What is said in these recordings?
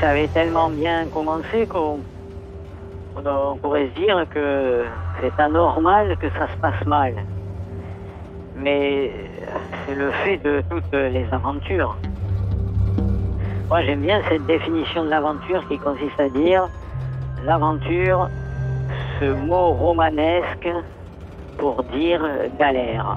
ça avait tellement bien commencé qu'on pourrait se dire que c'est anormal que ça se passe mal. Mais c'est le fait de toutes les aventures. Moi j'aime bien cette définition de l'aventure qui consiste à dire l'aventure, ce mot romanesque pour dire galère.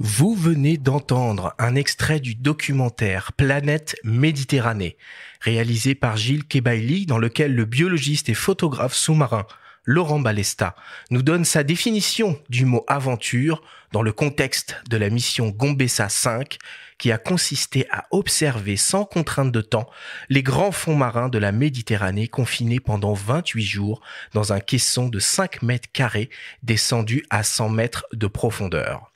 Vous venez d'entendre un extrait du documentaire Planète Méditerranée, réalisé par Gilles Kebaili, dans lequel le biologiste et photographe sous-marin Laurent Balesta nous donne sa définition du mot aventure dans le contexte de la mission Gombessa 5 qui a consisté à observer sans contrainte de temps les grands fonds marins de la Méditerranée confinés pendant 28 jours dans un caisson de 5 mètres carrés descendu à 100 mètres de profondeur.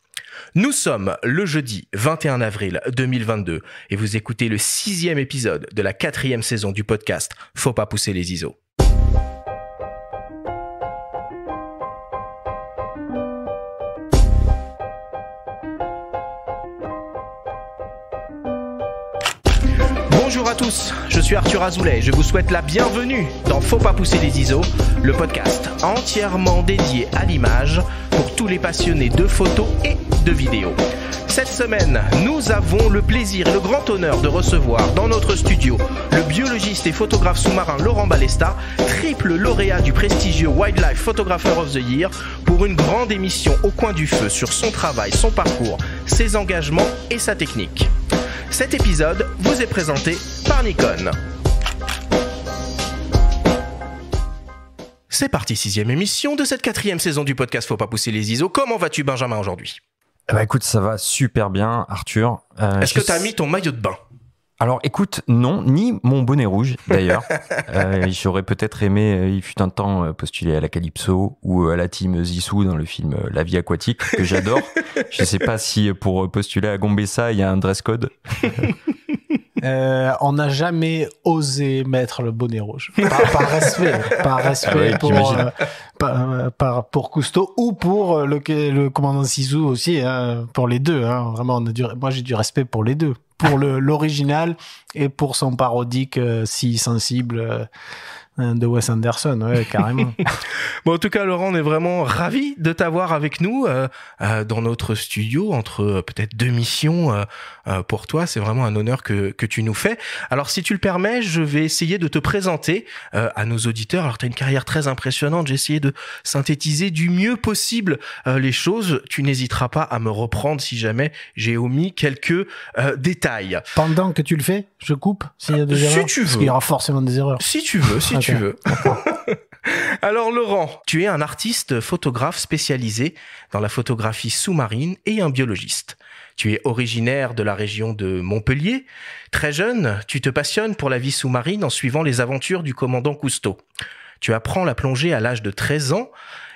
Nous sommes le jeudi 21 avril 2022 et vous écoutez le sixième épisode de la quatrième saison du podcast Faut pas pousser les ISO. Bonjour à tous, je suis Arthur Azoulay, je vous souhaite la bienvenue dans Faut pas pousser les ISO, le podcast entièrement dédié à l'image pour tous les passionnés de photos et de vidéos. Cette semaine, nous avons le plaisir et le grand honneur de recevoir dans notre studio le biologiste et photographe sous-marin Laurent Balesta, triple lauréat du prestigieux Wildlife Photographer of the Year, pour une grande émission au coin du feu sur son travail, son parcours, ses engagements et sa technique. Cet épisode vous est présenté par Nikon. C'est parti, sixième émission de cette quatrième saison du podcast Faut pas pousser les ISO. Comment vas-tu Benjamin aujourd'hui Bah écoute, ça va super bien Arthur. Euh, Est-ce que t'as mis ton maillot de bain alors écoute, non, ni mon bonnet rouge d'ailleurs. Euh, j'aurais peut-être aimé, euh, il fut un temps, euh, postuler à la Calypso ou à la team Zissou dans le film La vie aquatique, que j'adore. Je ne sais pas si pour postuler à Gombessa, il y a un dress code. Euh, on n'a jamais osé mettre le bonnet rouge. Par, respect. par ah respect euh, euh, pour, Cousteau ou pour le, le commandant Sizou aussi, hein, pour les deux. Hein. Vraiment, moi j'ai du respect pour les deux. Pour l'original et pour son parodique si sensible de Wes Anderson, carrément. en tout cas, Laurent, on est vraiment ravi de t'avoir avec nous dans notre studio entre peut-être deux missions euh, pour toi. C'est vraiment un honneur que, que tu nous fais. Alors si tu le permets, je vais essayer de te présenter euh, à nos auditeurs. Alors tu as une carrière très impressionnante. J'ai essayé de synthétiser du mieux possible euh, les choses. Tu n'hésiteras pas à me reprendre si jamais j'ai omis quelques détails. Pendant que tu le fais, je coupe s'il y a des si erreurs. tu veux. il y aura forcément des erreurs. Si tu veux, si tu veux. Alors Laurent, tu es un artiste photographe spécialisé dans la photographie sous-marine et un biologiste. Tu es originaire de la région de Montpellier. Très jeune, tu te passionnes pour la vie sous-marine en suivant les aventures du commandant Cousteau. Tu apprends la plongée à l'âge de 13 ans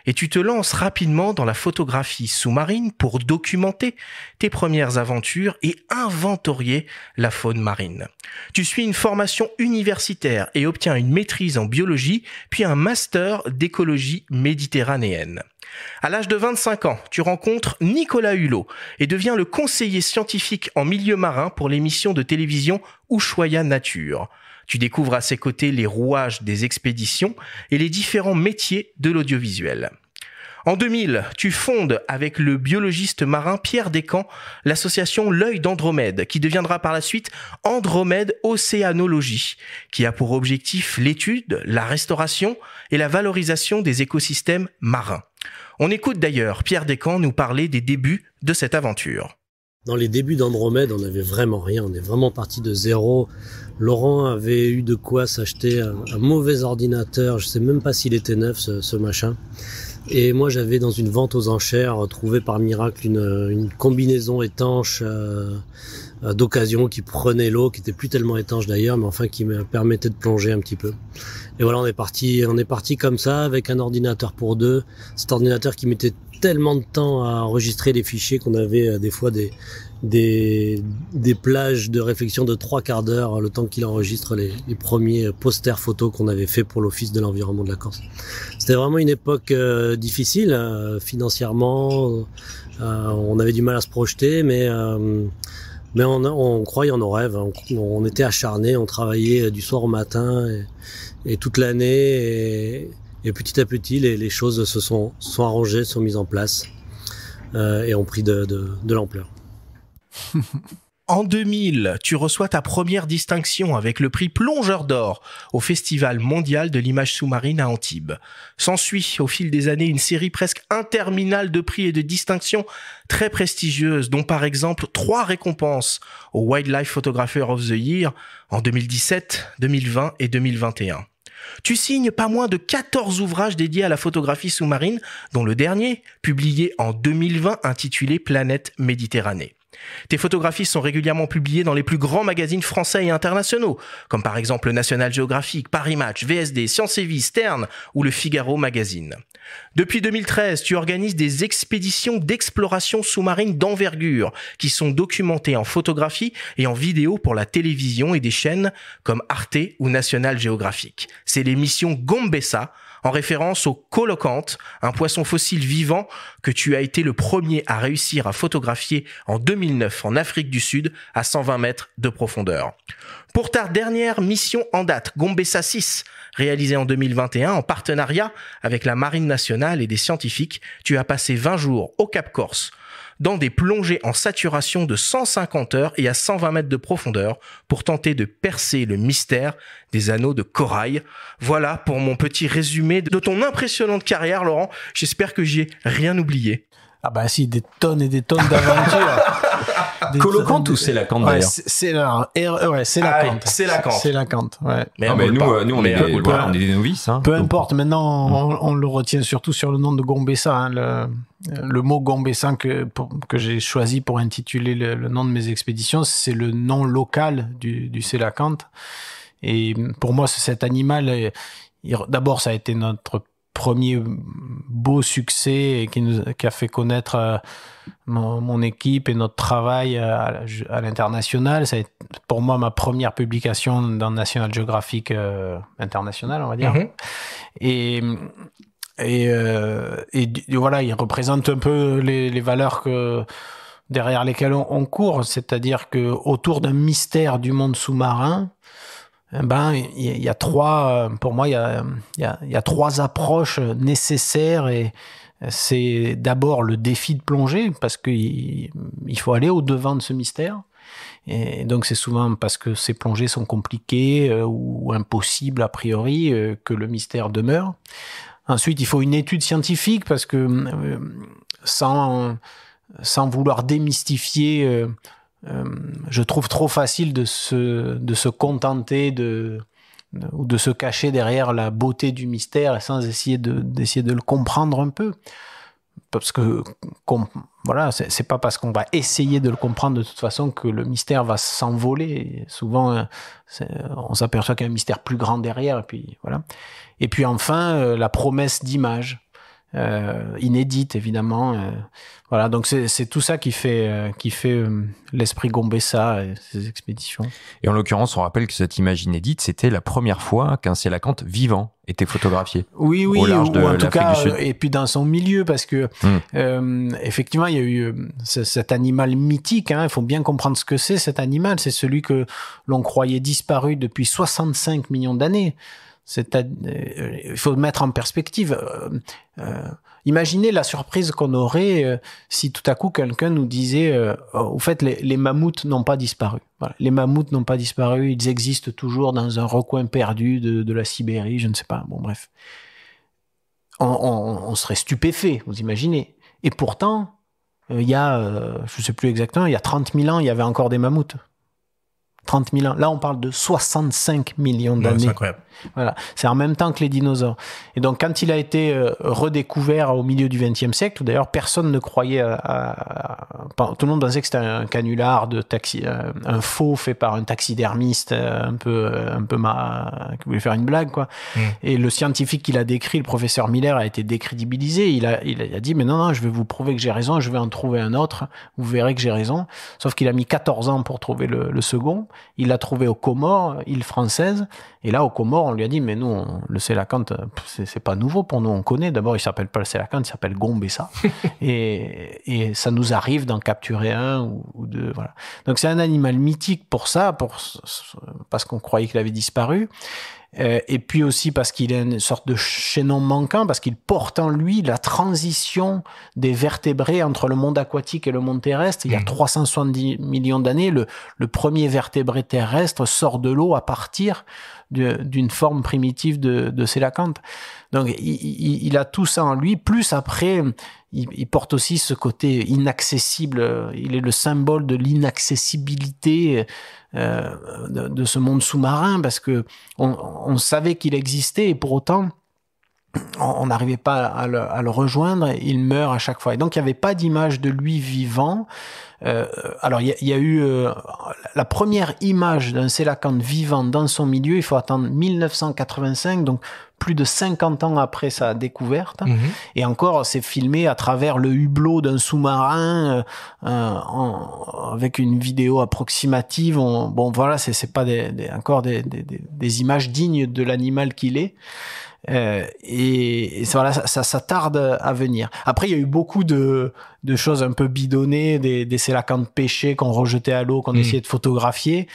et tu te lances rapidement dans la photographie sous-marine pour documenter tes premières aventures et inventorier la faune marine. Tu suis une formation universitaire et obtiens une maîtrise en biologie puis un master d'écologie méditerranéenne. À l'âge de 25 ans, tu rencontres Nicolas Hulot et deviens le conseiller scientifique en milieu marin pour l'émission de télévision Ushuaia Nature. Tu découvres à ses côtés les rouages des expéditions et les différents métiers de l'audiovisuel. En 2000, tu fondes avec le biologiste marin Pierre Descamps l'association L'œil d'Andromède, qui deviendra par la suite Andromède Océanologie, qui a pour objectif l'étude, la restauration et la valorisation des écosystèmes marins. On écoute d'ailleurs Pierre Descamps nous parler des débuts de cette aventure. Dans les débuts d'Andromède, on n'avait vraiment rien, on est vraiment parti de zéro. Laurent avait eu de quoi s'acheter un, mauvais ordinateur, je sais même pas s'il était neuf ce, machin. Et moi, j'avais dans une vente aux enchères trouvé par miracle une, combinaison étanche euh, d'occasion qui prenait l'eau, qui était plus tellement étanche d'ailleurs, mais enfin qui me permettait de plonger un petit peu. Et voilà, on est parti, on est parti comme ça avec un ordinateur pour deux. Cet ordinateur qui mettait tellement de temps à enregistrer les fichiers qu'on avait euh, des fois des, des, plages de réflexion de trois quarts d'heure, hein, le temps qu'il enregistre les, premiers euh, posters photos qu'on avait fait pour l'Office de l'environnement de la Corse. C'était vraiment une époque euh, difficile financièrement. on avait du mal à se projeter, mais mais on, on, croyait en nos rêves, hein. on, était acharnés, on travaillait du soir au matin. Et, et toute l'année. Et, petit à petit, les, choses se sont, se sont arrangées, sont mises en place euh, et ont pris de, de l'ampleur. En 2000, tu reçois ta première distinction avec le prix Plongeur d'or au Festival mondial de l'image sous-marine à Antibes. S'ensuit au fil des années une série presque interminable de prix et de distinctions très prestigieuses, dont par exemple trois récompenses au Wildlife Photographer of the Year en 2017, 2020 et 2021. Tu signes pas moins de 14 ouvrages dédiés à la photographie sous-marine, dont le dernier, publié en 2020, intitulé Planète Méditerranée. Tes photographies sont régulièrement publiées dans les plus grands magazines français et internationaux, comme par exemple National Geographic, Paris Match, VSD, Science et Vie, Stern ou le Figaro Magazine. Depuis 2013, tu organises des expéditions d'exploration sous-marine d'envergure qui sont documentées en photographie et en vidéo pour la télévision et des chaînes comme Arte ou National Geographic. C'est missions Gombessa en référence au colocante, un poisson fossile vivant que tu as été le premier à réussir à photographier en 2009 en Afrique du Sud à 120 mètres de profondeur. Pour ta dernière mission en date, Gombessa 6, réalisé en 2021 en partenariat avec la Marine nationale et des scientifiques. Tu as passé 20 jours au Cap Corse dans des plongées en saturation de 150 heures et à 120 mètres de profondeur pour tenter de percer le mystère des anneaux de corail. Voilà pour mon petit résumé de ton impressionnante carrière, Laurent. J'espère que j'ai rien oublié. Ah bah si, des tonnes et des tonnes d'aventures. Colocante ou c'est la d'ailleurs C'est la c'est la e, C'est la ah, C'est la Ouais. Mais, ah, nous, euh, nous on, est des, novices. Hein. Peu importe. Maintenant, mmh. on, le retient surtout sur le nom de Gombessa. Hein, le, mot Gombessa que, j'ai choisi pour intituler le, nom de mes expéditions, c'est le nom local du, du Et pour moi, cet animal, euh, d'abord, ça a été notre premier beau succès et qui, nous, qui a fait connaître euh, mon, équipe et notre travail euh, à, à l'international. C'est pour moi ma première publication dans National Geographic euh, international, on va dire. Mhm. Et, et, voilà, il représente un peu les, les valeurs que derrière lesquelles on, on court, c'est-à-dire que autour d'un mystère du monde sous-marin, ben, il y, a trois, euh, pour moi, il y a, y a, trois approches nécessaires et c'est d'abord le défi de plonger parce qu'il faut aller au devant de ce mystère. Et donc c'est souvent parce que ces plongées sont compliquées euh, ou impossibles a priori euh, que le mystère demeure. Ensuite, il faut une étude scientifique parce que sans sans vouloir démystifier euh, je trouve trop facile de se, de se contenter de, ou de se cacher derrière la beauté du mystère sans essayer de, d'essayer de le comprendre un peu. Parce que, voilà, c'est, pas parce qu'on va essayer de le comprendre de toute façon que le mystère va s'envoler. souvent, euh, on s'aperçoit qu'il y a un mystère plus grand derrière, et puis voilà. Et puis enfin, euh, la promesse d'image. Euh, inédite évidemment. Euh, voilà, donc c'est tout ça qui fait, euh, qui fait l'esprit Gombessa ça, ces expéditions. Et en l'occurrence, on rappelle que cette image inédite, c'était la première fois qu'un Sélacanthe vivant était photographié. Oui, oui, en tout cas, et puis dans son milieu, parce que hmm. effectivement, il y a eu cet animal mythique. Hein. il faut bien comprendre ce que c'est cet animal. C'est celui que l'on croyait disparu depuis 65 millions d'années. Euh, il faut mettre en perspective. Euh, euh, imaginez la surprise qu'on aurait si tout à coup quelqu'un nous disait oh, au fait les, mammouths n'ont pas disparu. Les mammouths n'ont pas disparu, ils existent toujours dans un recoin perdu de, la Sibérie, je ne sais pas. Bon bref. On, serait stupéfait, vous imaginez. Et pourtant, il y a, je ne sais plus exactement, il y a 30 000 ans, il y avait encore des mammouths. 30 000 ans. Là, on parle de 65 millions d'années. c'est incroyable. Voilà. C'est en même temps que les dinosaures. Et donc, quand il a été euh, redécouvert au milieu du XXe siècle, d'ailleurs, personne ne croyait à, Tout le monde pensait que c'était un canular de taxi, euh, un faux fait par un taxidermiste euh, un peu, un peu ma, qui voulait faire une blague, quoi. Hmm. Et le scientifique qui l'a décrit, le professeur Miller, a été décrédibilisé. Il a, il a dit, mais non, non, je vais vous prouver que j'ai raison, je vais en trouver un autre. Vous verrez que j'ai raison. Sauf qu'il a mis 14 ans pour trouver le, le second. Il l'a trouvé aux Comores, île française. Et là, aux Comores, on lui a dit, mais nous, le Sélacante, c'est pas nouveau pour nous, on connaît. D'abord, il s'appelle pas le Sélacante, il s'appelle Gombessa. et, et ça nous arrive d'en capturer un ou, deux. Voilà. Donc c'est un animal mythique pour ça, parce qu'on croyait qu'il avait disparu. Euh, et puis aussi parce qu'il est une sorte de chaînon manquant, parce qu'il porte en lui la transition des vertébrés entre le monde aquatique et le monde terrestre. Il y a 370 mmh. millions d'années, le premier vertébré terrestre sort de l'eau à partir d'une forme primitive de, de Sélacanthe. Donc il, a tout ça en lui, plus après, il, porte aussi ce côté inaccessible, il est le symbole de l'inaccessibilité euh, de, ce monde sous-marin, parce que on, savait qu'il existait, et pour autant, on n'arrivait pas à le, rejoindre, il meurt à chaque fois. Et donc il n'y avait pas d'image de lui vivant. Euh, alors il y, a eu euh, la première image d'un Sélacante vivant dans son milieu, il faut attendre 1985, donc plus de 50 ans après sa découverte. Mhm. Et encore, c'est filmé à travers le hublot d'un sous-marin euh, avec une vidéo approximative. bon voilà, c'est pas des, des, encore des, images dignes de l'animal qu'il est. Euh, et, ça, voilà, ça, ça, tarde à venir. Après, il y a eu beaucoup de, choses un peu bidonnées, des, des sélacans de pêcher qu'on rejetait à l'eau, qu'on mm. essayait de photographier.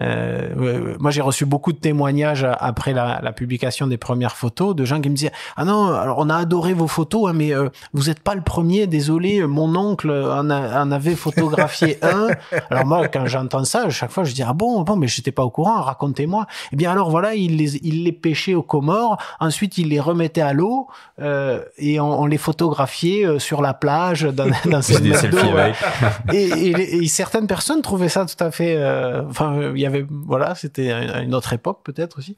Euh, moi, j'ai reçu beaucoup de témoignages euh, après la, la, publication des premières photos de gens qui me disaient Ah non, alors on a adoré vos photos, hein, mais euh, vous n'êtes pas le premier. Désolé, mon oncle en, avait photographié un. Alors moi, quand j'entends ça, à chaque fois, je dis Ah bon, bon, mais j'étais pas au courant. Racontez-moi. Eh bien alors voilà, il les, il les pêchait aux Comores. Ensuite, il les remettait à l'eau euh, et on, les photographiait sur la plage dans, dans et, certaines personnes trouvaient ça tout à fait. Enfin y avait, voilà, c'était une autre époque peut-être aussi.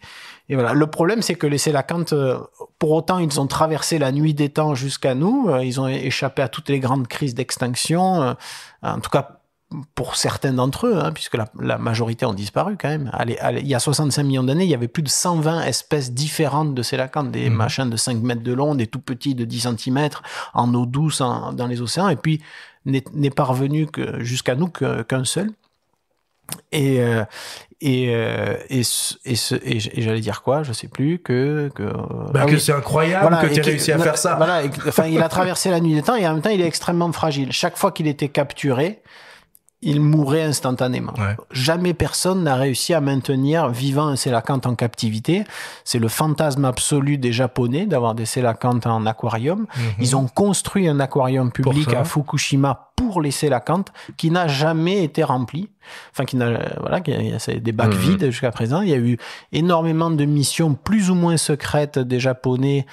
Et voilà, le problème c'est que les Sélacantes, euh, pour autant ils ont traversé la nuit des temps jusqu'à nous, euh, ils ont échappé à toutes les grandes crises d'extinction, euh, en tout cas pour certains d'entre eux, hein, puisque la, majorité ont disparu quand même. Allez, il y a 65 millions d'années, il y avait plus de 120 espèces différentes de sélacantes, des mmh. machins de 5 mètres de long, des tout petits de 10 cm, en eau douce, dans les océans, et puis n'est parvenu que jusqu'à nous qu'un seul. Et, euh, et, euh, et, et, et j'allais dire quoi Je sais plus que que, euh, bah, ah que c'est incroyable que tu aies réussi à faire ça. Voilà, enfin, il a traversé la nuit des temps et en même temps, il est extrêmement fragile. Chaque fois qu'il était capturé, il mourrait instantanément. Jamais personne n'a réussi à maintenir vivant un sélacanthe en captivité. C'est le fantasme absolu des Japonais d'avoir des sélacanthes en aquarium. Mhm. Ils ont construit un aquarium public à Fukushima pour les sélacanthes qui n'a jamais été rempli. Enfin, qui n'a, voilà, a, des bacs mhm. vides jusqu'à présent. Il y a eu énormément de missions plus ou moins secrètes des Japonais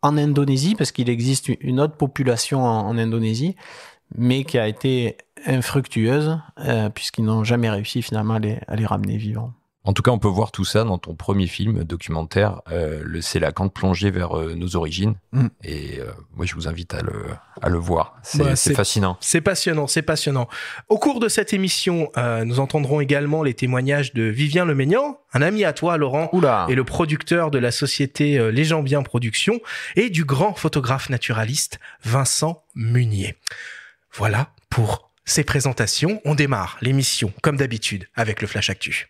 en Indonésie parce qu'il existe une autre population en Indonésie mais qui a été infructueuses, euh, puisqu'ils n'ont jamais réussi finalement à les, ramener vivants. En tout cas, on peut voir tout ça dans ton premier film documentaire, euh, le C'est plongé vers euh, nos origines. Mm. Et moi, je vous invite à le, à le voir. Bah, c'est fascinant. C'est passionnant, c'est passionnant. Au cours de cette émission, nous entendrons également les témoignages de Vivien Lemaignan, un ami à toi, Laurent, et le producteur de la société Les gens bien Productions, et du grand photographe naturaliste Vincent Munier. Voilà pour ces présentations, on démarre l'émission, comme d'habitude, avec le Flash Actu.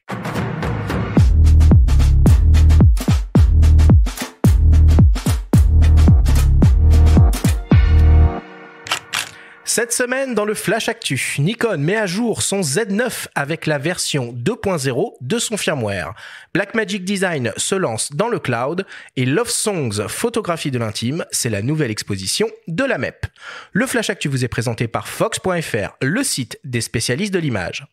Cette semaine, dans le Flash Actu, Nikon met à jour son Z9 avec la version 2.0 de son firmware. Blackmagic Design se lance dans le cloud et Love Songs, photographie de l'intime, c'est la nouvelle exposition de la MEP. Le Flash Actu vous est présenté par Fox.fr, le site des spécialistes de l'image.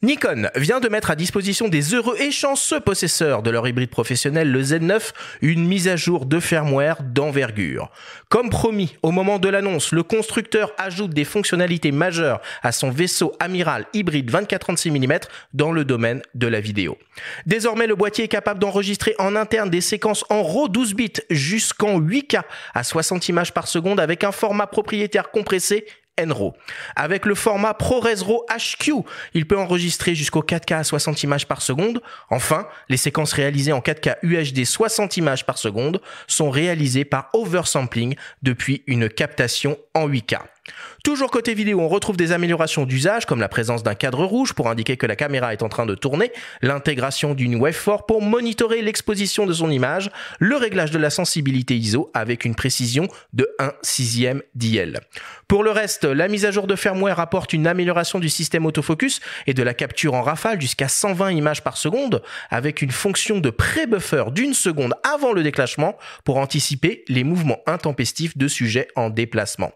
Nikon vient de mettre à disposition des heureux et chanceux possesseurs de leur hybride professionnel, le Z9, une mise à jour de firmware d'envergure. Comme promis au moment de l'annonce, le constructeur ajoute des fonctionnalités majeures à son vaisseau amiral hybride 24-36 mm dans le domaine de la vidéo. Désormais, le boîtier est capable d'enregistrer en interne des séquences en RAW 12 bits jusqu'en 8K à 60 images par seconde avec un format propriétaire compressé Enro. Avec le format ProRes RAW HQ, il peut enregistrer jusqu'au 4K à 60 images par seconde. Enfin, les séquences réalisées en 4K UHD 60 images par seconde sont réalisées par oversampling depuis une captation en 8K. Toujours côté vidéo, on retrouve des améliorations d'usage comme la présence d'un cadre rouge pour indiquer que la caméra est en train de tourner, l'intégration d'une waveform pour monitorer l'exposition de son image, le réglage de la sensibilité ISO avec une précision de 1 sixième d'IL. Pour le reste, la mise à jour de firmware apporte une amélioration du système autofocus et de la capture en rafale jusqu'à 120 images par seconde avec une fonction de pré-buffer d'une seconde avant le déclenchement pour anticiper les mouvements intempestifs de sujets en déplacement.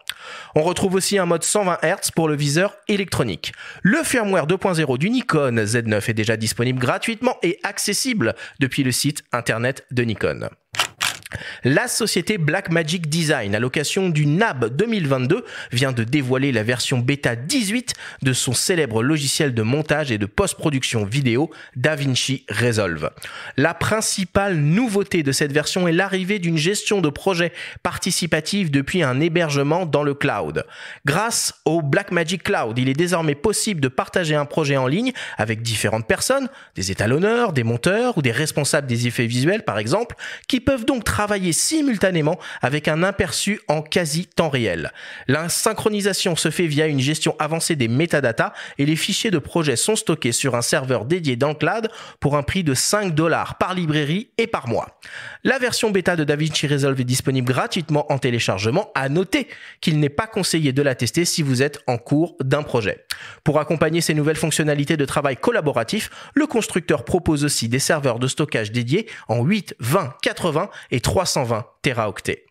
On retrouve trouve aussi un mode 120 Hz pour le viseur électronique. Le firmware 2.0 du Nikon Z9 est déjà disponible gratuitement et accessible depuis le site internet de Nikon. La société Blackmagic Design, à l'occasion du NAB 2022, vient de dévoiler la version bêta 18 de son célèbre logiciel de montage et de post-production vidéo DaVinci Resolve. La principale nouveauté de cette version est l'arrivée d'une gestion de projet participative depuis un hébergement dans le cloud. Grâce au Blackmagic Cloud, il est désormais possible de partager un projet en ligne avec différentes personnes, des étalonneurs, des monteurs ou des responsables des effets visuels par exemple, qui peuvent donc travailler simultanément avec un aperçu en quasi temps réel. La synchronisation se fait via une gestion avancée des métadata et les fichiers de projet sont stockés sur un serveur dédié dans pour un prix de 5 dollars par librairie et par mois. La version bêta de DaVinci Resolve est disponible gratuitement en téléchargement. À noter qu'il n'est pas conseillé de la tester si vous êtes en cours d'un projet. Pour accompagner ces nouvelles fonctionnalités de travail collaboratif, le constructeur propose aussi des serveurs de stockage dédiés en 8, 20, 80 et 3 320 teraoctets.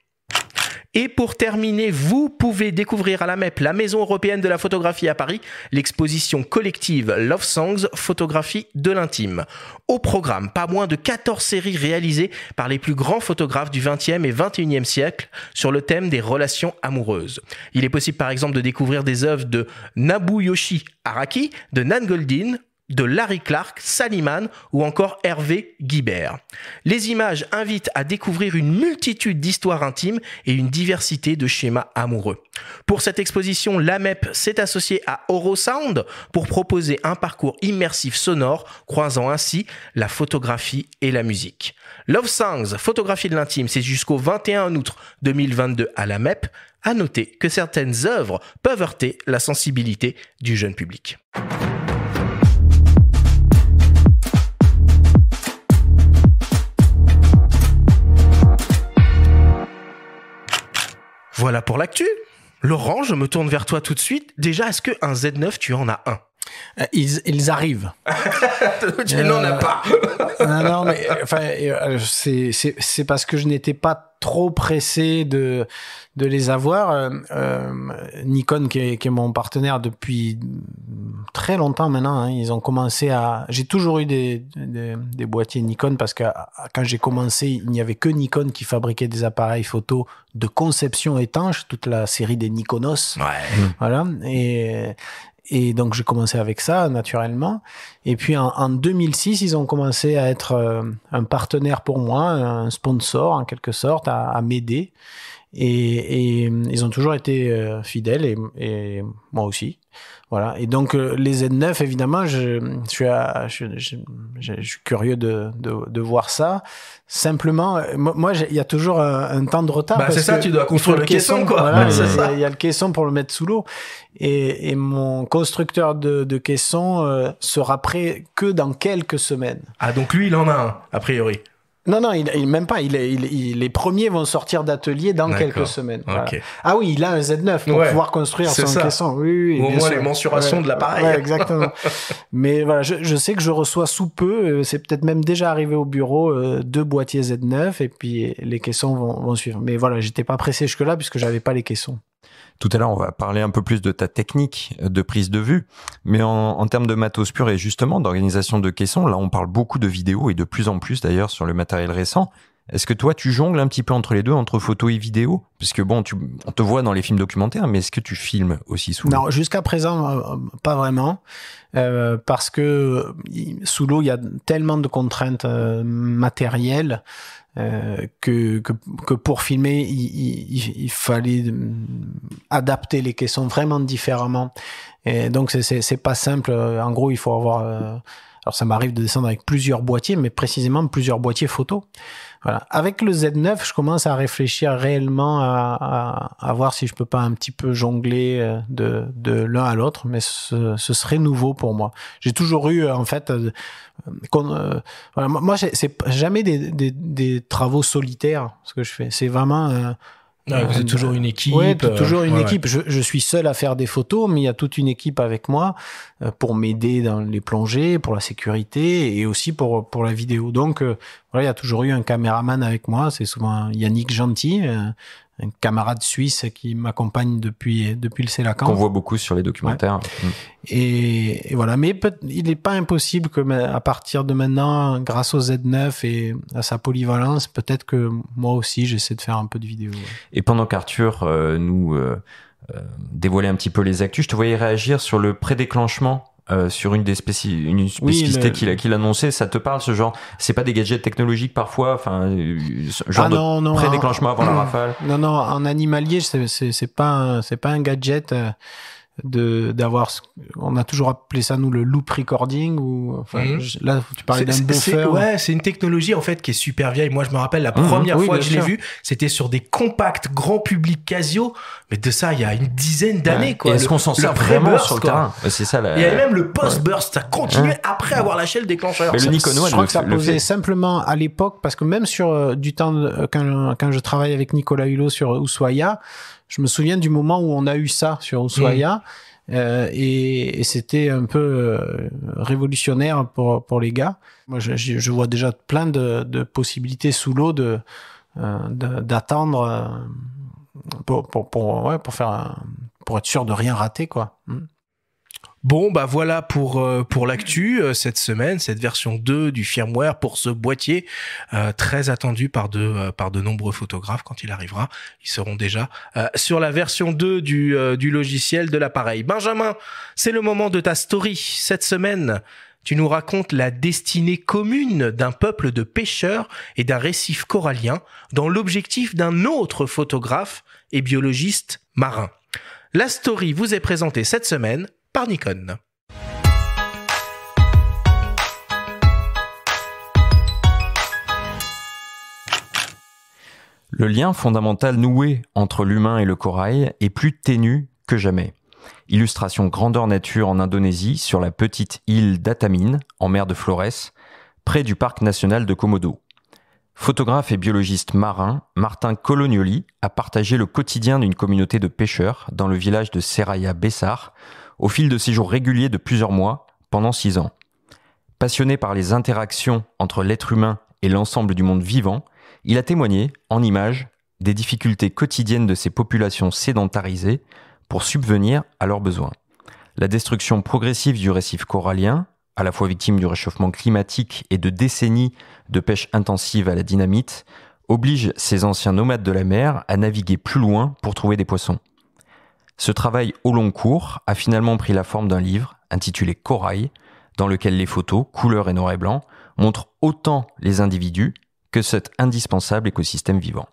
Et pour terminer, vous pouvez découvrir à la MEP, la Maison européenne de la photographie à Paris, l'exposition collective Love Songs, photographie de l'intime. Au programme, pas moins de 14 séries réalisées par les plus grands photographes du 20e et 21e siècle sur le thème des relations amoureuses. Il est possible par exemple de découvrir des œuvres de Nabuyoshi Araki, de Nan Goldin de Larry Clark, Saliman ou encore Hervé Guibert. Les images invitent à découvrir une multitude d'histoires intimes et une diversité de schémas amoureux. Pour cette exposition, l'AMEP s'est associée à Orosound pour proposer un parcours immersif sonore, croisant ainsi la photographie et la musique. Love Songs, photographie de l'intime, c'est jusqu'au 21 août 2022 à l'AMEP. À noter que certaines œuvres peuvent heurter la sensibilité du jeune public. Voilà pour l'actu. Laurent, je me tourne vers toi tout de suite. Déjà, est-ce qu'un Z9, tu en as un euh, ils, arrivent. tu n'en as euh, pas. non, non, mais euh, c'est parce que je n'étais pas trop pressé de, de les avoir. Nikon, qui est, mon partenaire depuis très longtemps maintenant, hein, ils ont commencé à. J'ai toujours eu des, boîtiers Nikon parce que quand j'ai commencé, il n'y avait que Nikon qui fabriquait des appareils photo de conception étanche, toute la série des Nikonos. Ouais. Voilà. Et, et donc j'ai commencé avec ça naturellement. Et puis en, 2006, ils ont commencé à être euh, un partenaire pour moi, un sponsor en quelque sorte, à, m'aider. Et, ils ont toujours été euh, fidèles et, moi aussi. Voilà. Et donc, euh, les Z9, évidemment, je, suis, je, suis, curieux de, voir ça. Simplement, euh, moi, il y a toujours un, temps de retard. Bah, c'est ça, tu dois construire le caisson, quoi. il, y, a, le caisson pour le mettre sous l'eau. Et, mon constructeur de, caisson euh, sera prêt que dans quelques semaines. Ah, donc lui, il en a un, a priori. Non, non, il, même pas. Il, les premiers vont sortir d'atelier dans quelques semaines. Ah oui, il a un Z9 pour pouvoir construire son caisson. Oui, oui, au moins les mensurations de l'appareil. exactement. Mais voilà, je, sais que je reçois sous peu, euh, c'est peut-être même déjà arrivé au bureau, euh, deux boîtiers Z9 et puis les caissons vont, vont suivre. Mais voilà, j'étais pas pressé jusque-là puisque j'avais pas les caissons. Tout à l'heure, on va parler un peu plus de ta technique de prise de vue, mais en, termes de matos pur et justement d'organisation de caissons, là, on parle beaucoup de vidéos et de plus en plus d'ailleurs sur le matériel récent. Est-ce que toi, tu jongles un petit peu entre les deux, entre photo et vidéo Parce que bon, tu, on te voit dans les films documentaires, mais est-ce que tu filmes aussi sous l'eau Non, jusqu'à présent, euh, pas vraiment. Euh, parce que sous l'eau, il y a tellement de contraintes euh, matérielles euh, que, que, pour filmer, il, il, fallait euh, adapter les caissons vraiment différemment. Et donc, c'est pas simple. En gros, il faut avoir euh, alors ça m'arrive de descendre avec plusieurs boîtiers, mais précisément plusieurs boîtiers photo. Voilà. Avec le Z9, je commence à réfléchir réellement à, à, voir si je peux pas un petit peu jongler euh, de, de l'un à l'autre, mais ce, ce, serait nouveau pour moi. J'ai toujours eu euh, en fait, euh, qu'on euh, voilà, moi c'est jamais des, des, des, travaux solitaires ce que je fais. C'est vraiment vous êtes euh, toujours une équipe. Oui, euh, toujours une équipe. Je, je, suis seul à faire des photos, mais il y a toute une équipe avec moi euh, pour m'aider dans les plongées, pour la sécurité et aussi pour pour la vidéo. Donc voilà, il y a toujours eu un caméraman avec moi. C'est souvent Yannick Gentil, un camarade suisse qui m'accompagne depuis depuis le Célacan. Qu'on voit beaucoup sur les documentaires. Mm. Et, voilà, mais il n'est pas impossible que à partir de maintenant, grâce au Z9 et à sa polyvalence, peut-être que moi aussi j'essaie de faire un peu de vidéo. Et pendant qu'Arthur euh, nous euh, euh, dévoilait un petit peu les actus, je te voyais réagir sur le prédéclenchement euh, sur une des spécificités une spécificité qu'il a annonçait, ça te parle ce genre C'est pas des gadgets technologiques parfois, enfin euh, genre ah pré-déclenchement avant la rafale. Non non, un animalier c'est pas c'est pas un gadget. Euh, de d'avoir on a toujours appelé ça nous le loop recording ou enfin mhm. là tu parlais d'un buffer ouais c'est une technologie en fait qui est super vieille moi je me rappelle la mhm. première fois que je l'ai vu c'était sur des compacts grand public Casio mais de ça il y a une dizaine d'années quoi est-ce qu'on s'en sert vraiment sur le terrain c'est ça il y avait même le post burst ça continuait après avoir lâché le déclencheur mais le je crois que ça posait simplement à l'époque parce que même sur euh, du temps de, euh, quand, quand je travaille avec Nicolas Hulot sur Usoya je me souviens du moment où on a eu ça sur Ushuaïa. Mm. Euh, et, c'était un peu euh, révolutionnaire pour, pour les gars. Moi, je, vois déjà plein de, possibilités sous l'eau de, euh, d'attendre pour, pour, ouais, pour, faire pour être sûr de rien rater. quoi. Mm. Bon, bah voilà pour euh, pour l'actu euh, cette semaine, cette version 2 du firmware pour ce boîtier euh, très attendu par de par de nombreux photographes quand il arrivera, ils seront déjà sur la version 2 du du logiciel de l'appareil. Benjamin, c'est le moment de ta story cette semaine. Tu nous racontes la destinée commune d'un peuple de pêcheurs et d'un récif corallien dans l'objectif d'un autre photographe et biologiste marin. La story vous est présentée cette semaine le lien fondamental noué entre l'humain et le corail est plus ténu que jamais. Illustration grandeur nature en Indonésie sur la petite île d'Atamine, en mer de Flores, près du parc national de Komodo. Photographe et biologiste marin, Martin Colonioli a partagé le quotidien d'une communauté de pêcheurs dans le village de Seraya Bessar, au fil de séjours réguliers de plusieurs mois pendant six ans. Passionné par les interactions entre l'être humain et l'ensemble du monde vivant, il a témoigné, en images, des difficultés quotidiennes de ces populations sédentarisées pour subvenir à leurs besoins. La destruction progressive du récif corallien, à la fois victime du réchauffement climatique et de décennies de pêche intensive à la dynamite, oblige ces anciens nomades de la mer à naviguer plus loin pour trouver des poissons. Ce travail au long cours a finalement pris la forme d'un livre intitulé Corail, dans lequel les photos, couleurs et noir et blanc, montrent autant les individus que cet indispensable écosystème vivant.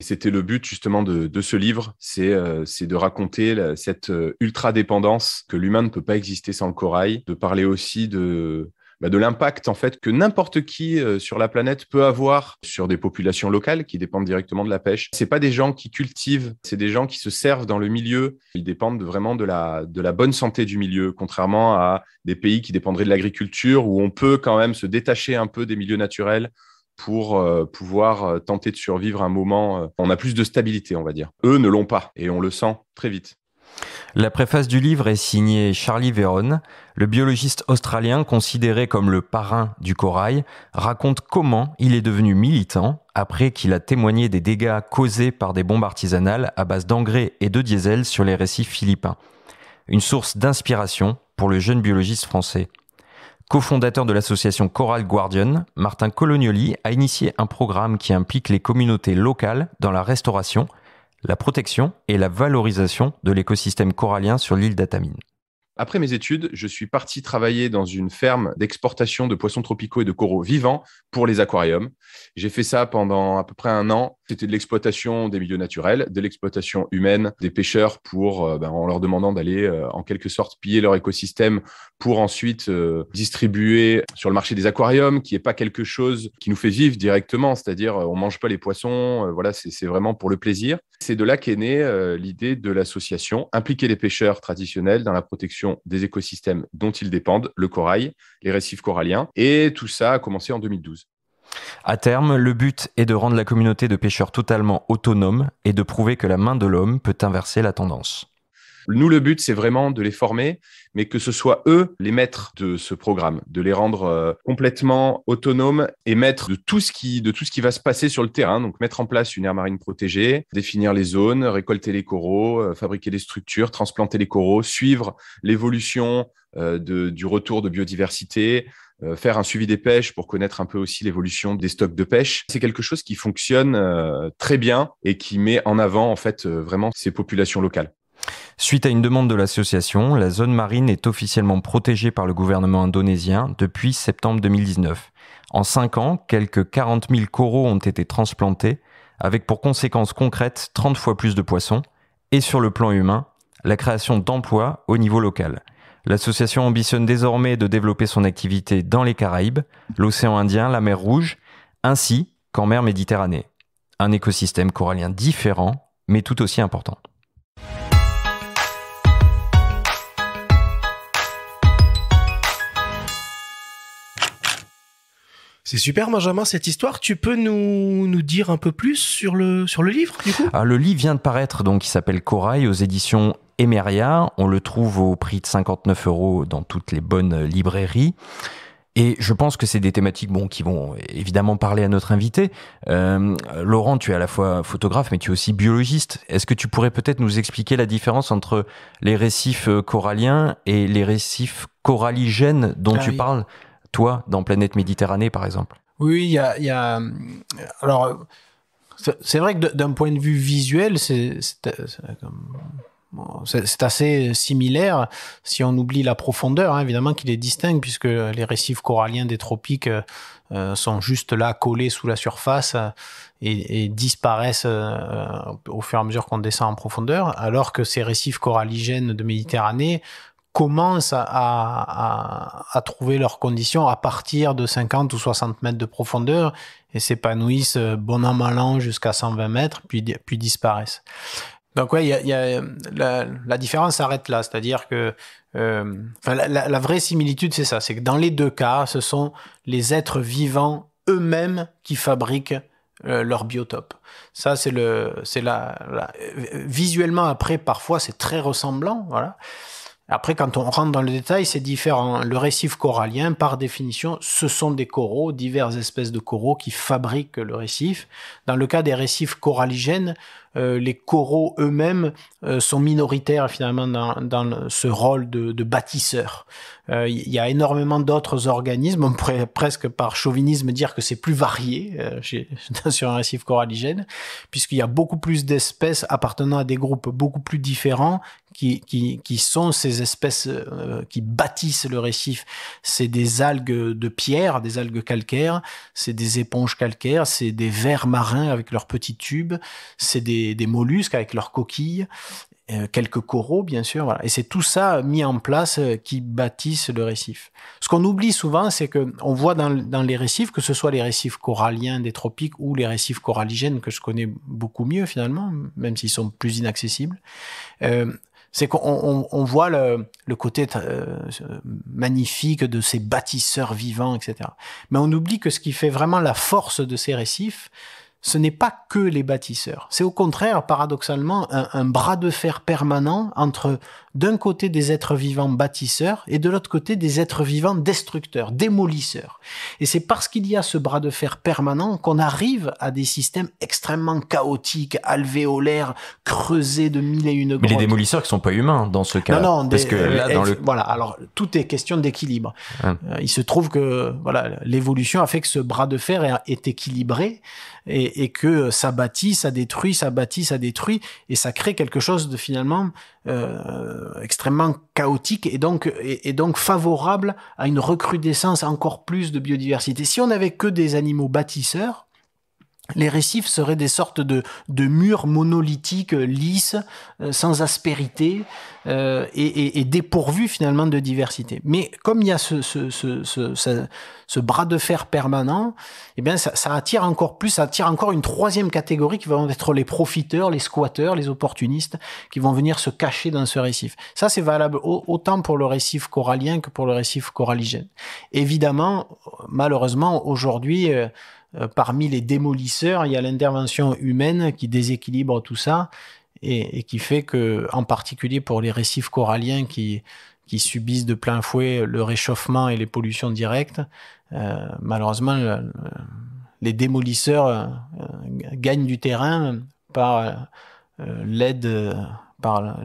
C'était le but justement de, ce livre, c'est euh, de raconter cette euh, ultra-dépendance que l'humain ne peut pas exister sans le corail, de parler aussi de, bah, de l'impact en fait que n'importe qui euh, sur la planète peut avoir sur des populations locales qui dépendent directement de la pêche. C'est pas des gens qui cultivent, c'est des gens qui se servent dans le milieu. Ils dépendent vraiment de la bonne santé du milieu, contrairement à des pays qui dépendraient de l'agriculture où on peut quand même se détacher un peu des milieux naturels pour euh, pouvoir euh, tenter de survivre un moment. on a plus de stabilité, on va dire. Eux ne l'ont pas et on le sent très vite. La préface du livre est signée Charlie Veron. Le biologiste australien, considéré comme le parrain du corail, raconte comment il est devenu militant après qu'il a témoigné des dégâts causés par des bombes artisanales à base d'engrais et de diesel sur les récifs philippins. Une source d'inspiration pour le jeune biologiste français. Co-fondateur de l'association Coral Guardian, Martin Colonioli a initié un programme qui implique les communautés locales dans la restauration la protection et la valorisation de l'écosystème corallien sur l'île d'Atamine. Après mes études, je suis parti travailler dans une ferme d'exportation de poissons tropicaux et de coraux vivants pour les aquariums. J'ai fait ça pendant à peu près un an c'était de l'exploitation des milieux naturels, de l'exploitation humaine, des pêcheurs pour, euh, ben, en leur demandant d'aller euh, en quelque sorte piller leur écosystème pour ensuite euh, distribuer sur le marché des aquariums, qui n'est pas quelque chose qui nous fait vivre directement, c'est-à-dire on mange pas les poissons, voilà, c'est vraiment pour le plaisir. C'est de là qu'est née l'idée de l'association impliquer les pêcheurs traditionnels dans la protection des écosystèmes dont ils dépendent, le corail, les récifs coralliens, et tout ça a commencé en 2012. À terme, le but est de rendre la communauté de pêcheurs totalement autonome et de prouver que la main de l'homme peut inverser la tendance. Nous, le but, c'est vraiment de les former, mais que ce soit eux les maîtres de ce programme, de les rendre euh, complètement autonomes et maîtres de tout ce qui, de tout ce qui va se passer sur le terrain. Donc, mettre en place une aire marine protégée, définir les zones, récolter les coraux, euh, fabriquer des structures, transplanter les coraux, suivre l'évolution euh, du retour de biodiversité, euh, faire un suivi des pêches pour connaître un peu aussi l'évolution des stocks de pêche. C'est quelque chose qui fonctionne euh, très bien et qui met en avant en fait euh, vraiment ces populations locales. Suite à une demande de l'association, la zone marine est officiellement protégée par le gouvernement indonésien depuis septembre 2019. En cinq ans, quelques 40 000 coraux ont été transplantés, avec pour conséquence concrète 30 fois plus de poissons, et sur le plan humain, la création d'emplois au niveau local. L'association ambitionne désormais de développer son activité dans les Caraïbes, l'océan Indien, la mer Rouge, ainsi qu'en mer Méditerranée. Un écosystème corallien différent, mais tout aussi important. C'est super, Benjamin, cette histoire. Tu peux nous, dire un peu plus sur le, sur le livre, du coup ah, Le livre vient de paraître, donc il s'appelle Corail aux éditions Emeria. On le trouve au prix de 59 euros dans toutes les bonnes librairies. Et je pense que c'est des thématiques bon, qui vont évidemment parler à notre invité. Euh, Laurent, tu es à la fois photographe, mais tu es aussi biologiste. Est-ce que tu pourrais peut-être nous expliquer la différence entre les récifs coralliens et les récifs coralligènes dont ah tu parles, toi, dans Planète Méditerranée, par exemple Oui, il y y a... Alors, c'est vrai que d'un point de vue visuel, c'est c'est assez similaire si on oublie la profondeur, hein, évidemment, qui les distingue, puisque les récifs coralliens des tropiques euh, euh, sont juste là collés sous la surface euh, et, disparaissent au fur et à mesure qu'on descend en profondeur, alors que ces récifs coralligènes de Méditerranée commencent à, trouver leurs conditions à partir de 50 ou 60 mètres de profondeur et s'épanouissent bon an mal an jusqu'à 120 mètres, puis disparaissent. Donc ouais, y a, y a, la, différence s'arrête là, c'est-à-dire que euh, la, vraie similitude c'est ça, c'est que dans les deux cas, ce sont les êtres vivants eux-mêmes qui fabriquent euh, leur biotope. Ça c'est le, c'est la, euh, visuellement après parfois c'est très ressemblant, voilà. Après, quand on rentre dans le détail, c'est différent. Le récif corallien, par définition, ce sont des coraux, diverses espèces de coraux qui fabriquent le récif. Dans le cas des récifs coralligènes, euh, les coraux eux-mêmes euh, sont minoritaires finalement dans, ce rôle de, bâtisseur. Euh, il y a énormément d'autres organismes. On pourrait presque par chauvinisme dire que c'est plus varié sur un récif coralligène, puisqu'il y a beaucoup plus d'espèces appartenant à des groupes beaucoup plus différents qui, sont ces espèces euh, qui bâtissent le récif. C'est des algues de pierre, des algues calcaires, c'est des éponges calcaires, c'est des vers marins avec leurs petits tubes, c'est des, mollusques avec leurs coquilles euh, quelques coraux, bien sûr. Voilà. Et c'est tout ça mis en place euh, qui bâtissent le récif. Ce qu'on oublie souvent, c'est que on voit dans, les récifs, que ce soit les récifs coralliens des tropiques ou les récifs coralligènes que je connais beaucoup mieux finalement, même s'ils sont plus inaccessibles, c'est qu'on on, voit le, côté euh, magnifique de ces bâtisseurs vivants, etc. Mais on oublie que ce qui fait vraiment la force de ces récifs, ce n'est pas que les bâtisseurs. C'est au contraire, paradoxalement, un, bras de fer permanent entre d'un côté des êtres vivants bâtisseurs et de l'autre côté des êtres vivants destructeurs, démolisseurs. Et c'est parce qu'il y a ce bras de fer permanent qu'on arrive à des systèmes extrêmement chaotiques, alvéolaires, creusés de mille et une grottes. Mais les démolisseurs qui sont pas humains dans ce cas. Non, non, parce que voilà. Alors tout est question d'équilibre. Hein. Euh, il se trouve que voilà, l'évolution a fait que ce bras de fer est, équilibré et que ça bâtit, ça détruit, ça bâtit, ça détruit et ça crée quelque chose de finalement euh, extrêmement chaotique et donc, et, donc favorable à une recrudescence encore plus de biodiversité. Si on n'avait que des animaux bâtisseurs, les récifs seraient des sortes de, de murs monolithiques, euh, lisses, euh, sans aspérité euh, et, et, dépourvus finalement de diversité. Mais comme il y a ce, ce, ce, ce bras de fer permanent, eh bien ça, attire encore plus, ça attire encore une troisième catégorie qui vont être les profiteurs, les squatteurs, les opportunistes, qui vont venir se cacher dans ce récif. Ça c'est valable autant pour le récif corallien que pour le récif coralligène. Évidemment, malheureusement aujourd'hui. Euh, parmi les démolisseurs, il y a l'intervention humaine qui déséquilibre tout ça et, qui fait que, en particulier pour les récifs coralliens qui, subissent de plein fouet le réchauffement et les pollutions directes, euh, malheureusement, les démolisseurs euh, gagnent du terrain par l'aide par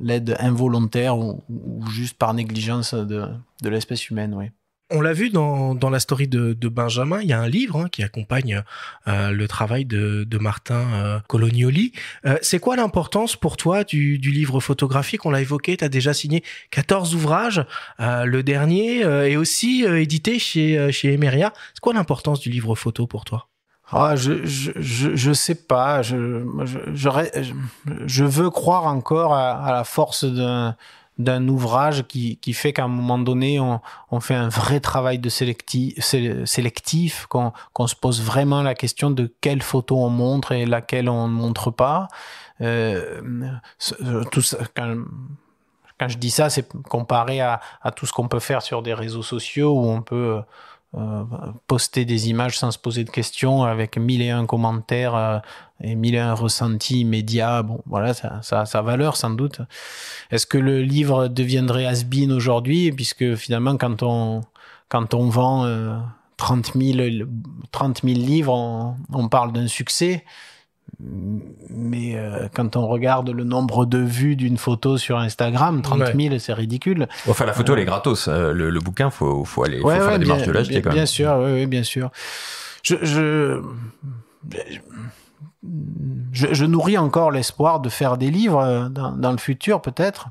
l'aide involontaire ou, juste par négligence de, de l'espèce humaine, oui on l'a vu dans, la story de, Benjamin, il y a un livre hein, qui accompagne euh, le travail de, Martin euh, Colonioli. Euh, c'est quoi l'importance pour toi du, livre photographique On l'a évoqué, tu as déjà signé 14 ouvrages, le dernier est aussi édité chez, chez Emeria. C'est quoi l'importance du livre photo pour toi ah, je, je, sais pas. Je, je, veux croire encore à la force d'un d'un ouvrage qui, qui fait qu'à un moment donné, on, on, fait un vrai travail de sélectif, sélectif qu'on se pose vraiment la question de quelle photo on montre et laquelle on ne montre pas. Euh, tout quand, je dis ça, c'est comparé à, tout ce qu'on peut faire sur des réseaux sociaux où on peut euh, poster des images sans se poser de questions avec mille et un commentaires euh, et mille un ressenti média, bon, voilà, ça, ça, sa valeur sans doute. Est-ce que le livre deviendrait has-been aujourd'hui, puisque finalement, quand on, quand on vend euh, trente 30, 000, livres, on, parle d'un succès, mais euh, quand on regarde le nombre de vues d'une photo sur Instagram, 30 000, c'est ridicule. Enfin, la photo, elle est euh, gratos. Le, bouquin, faut, faut aller, faire des la de l'acheter quand même. Bien sûr, oui, bien sûr. je, je je, nourris encore l'espoir de faire des livres euh, dans, le futur peut-être.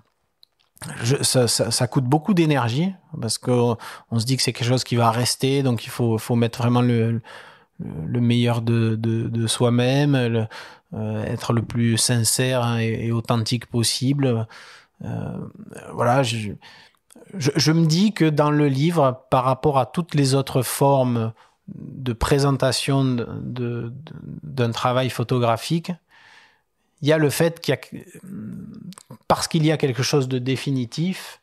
Ça, coûte beaucoup d'énergie parce qu'on se dit que c'est quelque chose qui va rester, donc il faut, mettre vraiment le, meilleur de, soi-même, euh, être le plus sincère et, authentique possible. Euh, voilà, je me dis que dans le livre, par rapport à toutes les autres formes de présentation d'un de, travail photographique, il y a le fait qu'il parce qu'il y a quelque chose de définitif,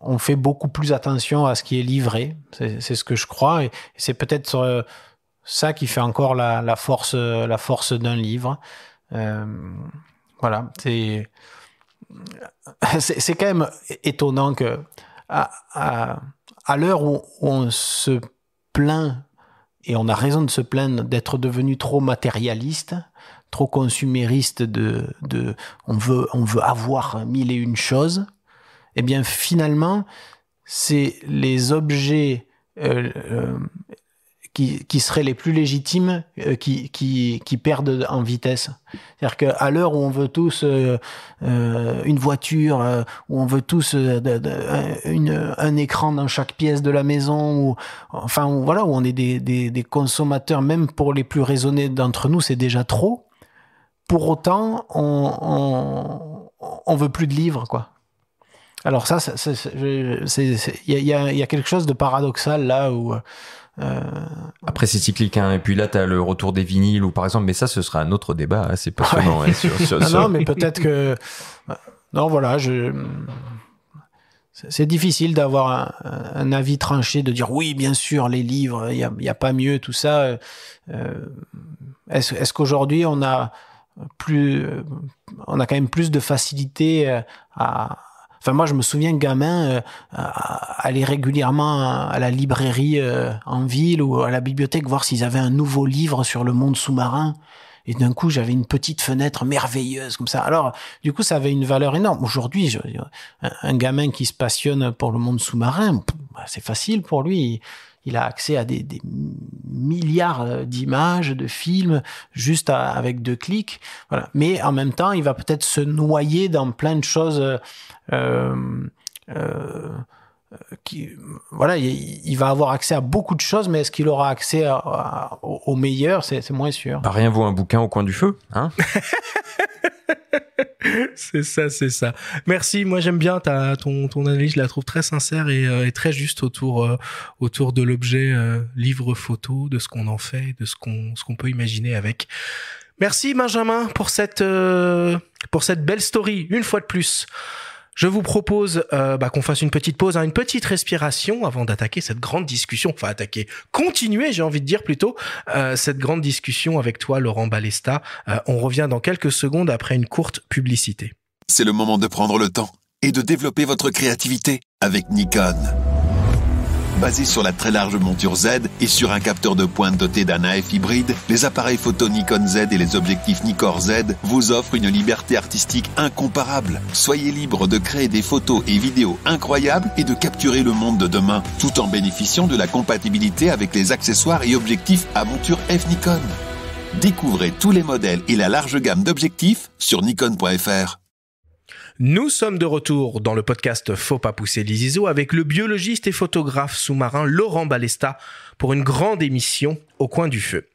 on fait beaucoup plus attention à ce qui est livré. C'est ce que je crois. Et, c'est peut-être euh, ça qui fait encore la, force, la force d'un livre. Euh, voilà. C'est, c'est quand même étonnant que, à, l'heure où, on se plaint et on a raison de se plaindre d'être devenu trop matérialiste, trop consumériste de, de on veut, on veut avoir mille et une choses. Eh bien, finalement, c'est les objets euh, euh, qui, qui seraient les plus légitimes euh, qui, qui, qui, perdent en vitesse. C'est-à-dire qu'à l'heure où on veut tous euh, euh, une voiture, où on veut tous une, un écran dans chaque pièce de la maison, ou enfin où, voilà où on est des, des, consommateurs, même pour les plus raisonnés d'entre nous, c'est déjà trop. Pour autant, on, on, veut plus de livres, quoi. Alors ça, il y, y, a quelque chose de paradoxal là où euh, après, c'est cyclique. Hein. Et puis là, tu as le retour des vinyles, ou par exemple, mais ça, ce sera un autre débat. Hein, c'est passionnant. Hein, ah non, mais peut-être que. Euh, non, voilà, je. C'est difficile d'avoir un, avis tranché, de dire oui, bien sûr, les livres, il n'y a, pas mieux, tout ça. Euh, est-ce qu'aujourd'hui, on a plus, on a quand même plus de facilité à, Enfin, moi, je me souviens, gamin, euh, euh, aller régulièrement à la librairie euh, en ville ou à la bibliothèque voir s'ils avaient un nouveau livre sur le monde sous-marin. Et d'un coup, j'avais une petite fenêtre merveilleuse comme ça. Alors, du coup, ça avait une valeur énorme. Aujourd'hui, un, gamin qui se passionne pour le monde sous-marin, bah, c'est facile pour lui il a accès à des, milliards d'images, de films, juste avec deux clics. Voilà. Mais en même temps, il va peut-être se noyer dans plein de choses. Euh, euh qui, voilà, il, va avoir accès à beaucoup de choses, mais est-ce qu'il aura accès au, meilleur C'est moins sûr. Bah, rien vaut un bouquin au coin du feu, hein c'est ça, c'est ça. Merci. Moi, j'aime bien ta, ton, ton analyse. Je la trouve très sincère et, euh, très juste autour, euh, autour de l'objet euh, livre-photo, de ce qu'on en fait, de ce qu'on, ce qu'on peut imaginer avec. Merci, Benjamin, pour cette, pour cette belle story, une fois de plus. Je vous propose euh, bah, qu'on fasse une petite pause, hein, une petite respiration avant d'attaquer cette grande discussion. Enfin, attaquer, continuer, j'ai envie de dire plutôt, euh, cette grande discussion avec toi, Laurent Balesta. Euh, on revient dans quelques secondes après une courte publicité. C'est le moment de prendre le temps et de développer votre créativité avec Nikon. Basé sur la très large monture Z et sur un capteur de pointe doté d'un AF hybride, les appareils photo Nikon Z et les objectifs Nikkor Z vous offrent une liberté artistique incomparable. Soyez libre de créer des photos et vidéos incroyables et de capturer le monde de demain, tout en bénéficiant de la compatibilité avec les accessoires et objectifs à monture F Nikon. Découvrez tous les modèles et la large gamme d'objectifs sur nikon.fr. Nous sommes de retour dans le podcast Faut pas pousser les ISO avec le biologiste et photographe sous-marin Laurent Balesta pour une grande émission au coin du feu.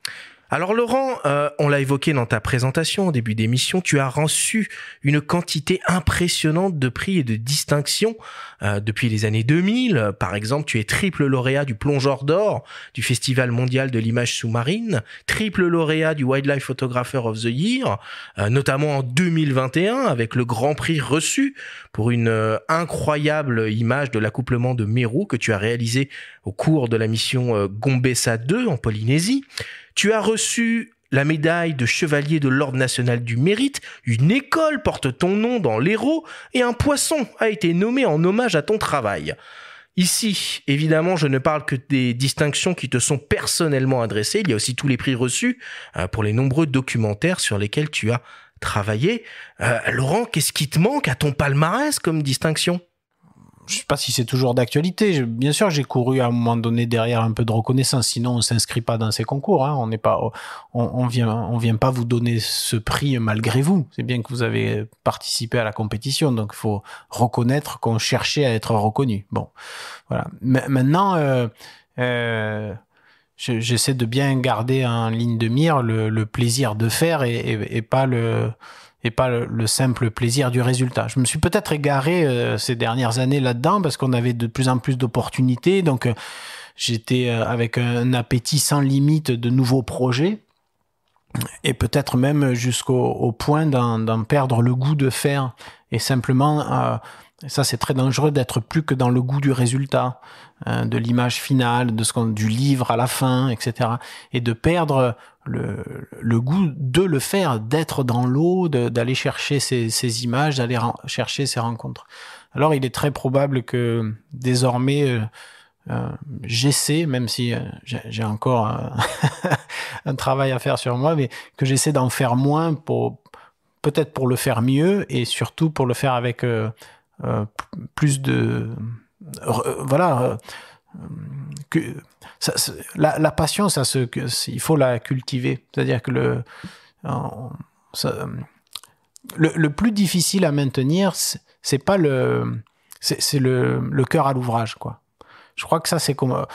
Alors Laurent, euh, on l'a évoqué dans ta présentation au début d'émission, tu as reçu une quantité impressionnante de prix et de distinctions euh, depuis les années 2000. Euh, par exemple, tu es triple lauréat du Plongeur d'or du Festival mondial de l'image sous-marine, triple lauréat du Wildlife Photographer of the Year, euh, notamment en 2021 avec le grand prix reçu pour une incroyable image de l'accouplement de Meru que tu as réalisé au cours de la mission Gombessa 2 en Polynésie. Tu as reçu la médaille de chevalier de l'Ordre national du mérite, une école porte ton nom dans l'Hérault et un poisson a été nommé en hommage à ton travail. Ici, évidemment, je ne parle que des distinctions qui te sont personnellement adressées. Il y a aussi tous les prix reçus euh, pour les nombreux documentaires sur lesquels tu as travaillé. Euh, Laurent, qu'est-ce qui te manque à ton palmarès comme distinction je ne sais pas si c'est toujours d'actualité. Bien sûr, j'ai couru à un moment donné derrière un peu de reconnaissance. Sinon, on s'inscrit pas dans ces concours. Hein. On n'est pas, on, vient, on vient pas vous donner ce prix malgré vous. C'est bien que vous avez participé à la compétition, donc il faut reconnaître qu'on cherchait à être reconnu. Bon, voilà. maintenant, euh, euh, j'essaie de bien garder en ligne de mire le, plaisir de faire et pas le et pas le, simple plaisir du résultat. Je me suis peut-être égaré euh, ces dernières années là-dedans parce qu'on avait de plus en plus d'opportunités, donc euh, j'étais euh, avec un appétit sans limite de nouveaux projets et peut-être même jusqu'au point d'en perdre le goût de faire et simplement et ça, c'est très dangereux d'être plus que dans le goût du résultat, hein, de l'image finale, de ce du livre à la fin, etc. Et de perdre le, goût de le faire, d'être dans l'eau, d'aller chercher ces, images, d'aller chercher ces rencontres. Alors, il est très probable que désormais, euh, euh, j'essaie, même si euh, j'ai encore un, un travail à faire sur moi, mais que j'essaie d'en faire moins pour peut-être pour le faire mieux et surtout pour le faire avec euh, plus de euh, voilà euh, que la, la, passion ça que il faut la cultiver c'est-à-dire que le le, plus difficile à maintenir c'est pas le c'est le, le cœur à l'ouvrage quoi je crois que ça, c'est comme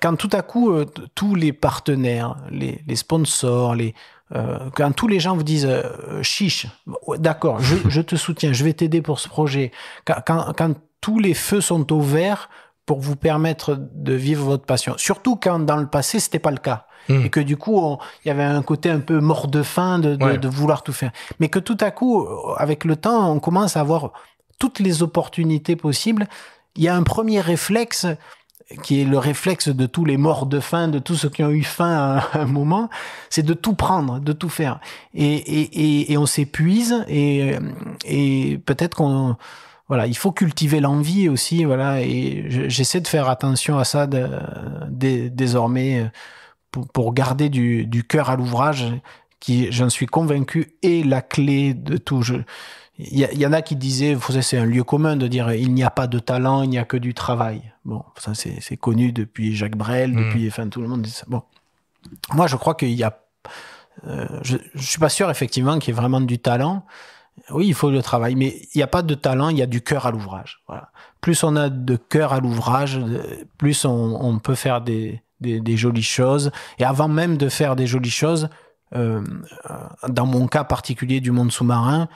quand tout à coup tous les partenaires, les sponsors, les, euh, quand tous les gens vous disent euh, chiche, d'accord, je, te soutiens, je vais t'aider pour ce projet. Quand, tous les feux sont ouverts pour vous permettre de vivre votre passion. Surtout quand dans le passé c'était pas le cas hmm. et que du coup il y avait un côté un peu mort de faim de, de vouloir tout faire, mais que tout à coup euh, avec le temps on commence à avoir toutes les opportunités possibles. Il y a un premier réflexe qui est le réflexe de tous les morts de faim, de tous ceux qui ont eu faim à un moment, c'est de tout prendre, de tout faire. Et, et, et, on s'épuise et, et peut-être qu'on voilà, il faut cultiver l'envie aussi, voilà, et j'essaie de faire attention à ça désormais pour, garder du, du cœur à l'ouvrage, qui, j'en suis convaincu, est la clé de tout. Il y, en a qui disaient, c'est un lieu commun de dire il n'y a pas de talent, il n'y a que du travail. Bon, ça c'est connu depuis Jacques Brel, hmm. depuis, tout le monde dit ça. moi je crois qu'il y a, euh, je, ne suis pas sûr effectivement qu'il y ait vraiment du talent. Oui, il faut le travail, mais il n'y a pas de talent, il y a du cœur à l'ouvrage. Plus on a de cœur à l'ouvrage, euh, plus on, peut faire des, jolies choses. Et avant même de faire des jolies choses, euh, dans mon cas particulier du monde sous-marin,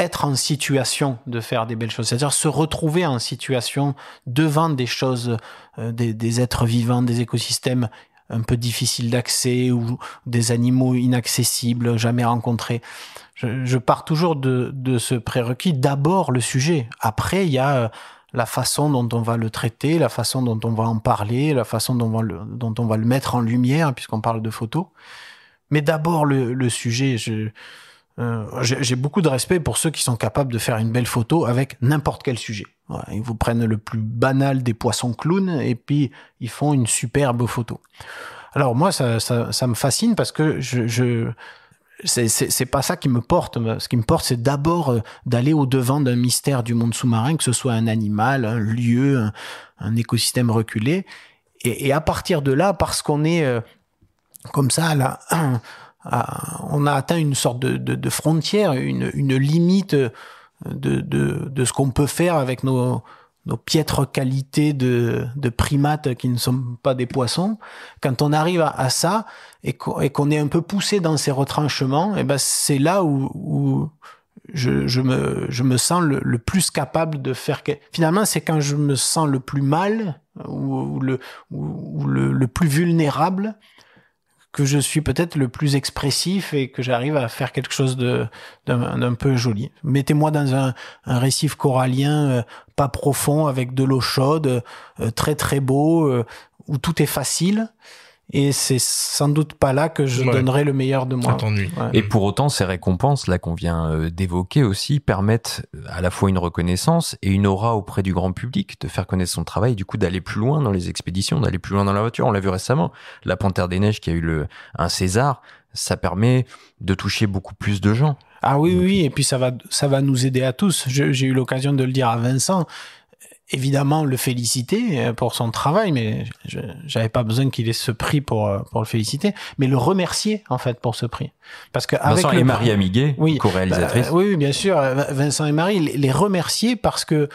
être en situation de faire des belles choses, c'est-à-dire se retrouver en situation devant des choses, euh, des, êtres vivants, des écosystèmes un peu difficiles d'accès ou des animaux inaccessibles, jamais rencontrés. Je, pars toujours de, ce prérequis, d'abord le sujet, après il y a... Euh, la façon dont on va le traiter, la façon dont on va en parler, la façon dont on va le, mettre en lumière, puisqu'on parle de photos. Mais d'abord le, le, sujet. Je, euh, j'ai beaucoup de respect pour ceux qui sont capables de faire une belle photo avec n'importe quel sujet. ils vous prennent le plus banal des poissons clowns et puis ils font une superbe photo. Alors moi, ça, me fascine parce que je, c'est pas ça qui me porte. Ce qui me porte, c'est d'abord euh, d'aller au devant d'un mystère du monde sous-marin, que ce soit un animal, un lieu, un, écosystème reculé. Et, à partir de là, parce qu'on est euh, comme ça, là, Ah, on a atteint une sorte de, frontière, une, limite euh, de, ce qu'on peut faire avec nos, piètres qualités de, primates qui ne sont pas des poissons, quand on arrive à, ça et qu'on est un peu poussé dans ces retranchements, et eh ben c'est là où, je, me, sens le, plus capable de faire. Finalement, c'est quand je me sens le plus mal ou, le, plus vulnérable que je suis peut-être le plus expressif et que j'arrive à faire quelque chose de d'un peu joli. Mettez-moi dans un, récif corallien euh, pas profond avec de l'eau chaude, euh, très très beau, euh, où tout est facile. Et c'est sans doute pas là que je donnerai le meilleur de moi. Et pour autant, ces récompenses là qu'on vient euh, d'évoquer aussi permettent euh, à la fois une reconnaissance et une aura auprès du grand public, de faire connaître son travail, du coup d'aller plus loin dans les expéditions, d'aller plus loin dans la voiture. On l'a vu récemment, la Panthère des Neiges qui a eu le, un César, ça permet de toucher beaucoup plus de gens. Ah oui, oui, et puis ça va, ça va nous aider à tous. J'ai eu l'occasion de le dire à Vincent évidemment le féliciter euh, pour son travail, mais j'avais pas besoin qu'il ait ce prix pour euh, pour le féliciter, mais le remercier en fait pour ce prix, parce que avec Vincent et Marie Amiguet, co-réalisatrice, bah, oui, bien sûr, euh, Vincent et Marie les remercier parce que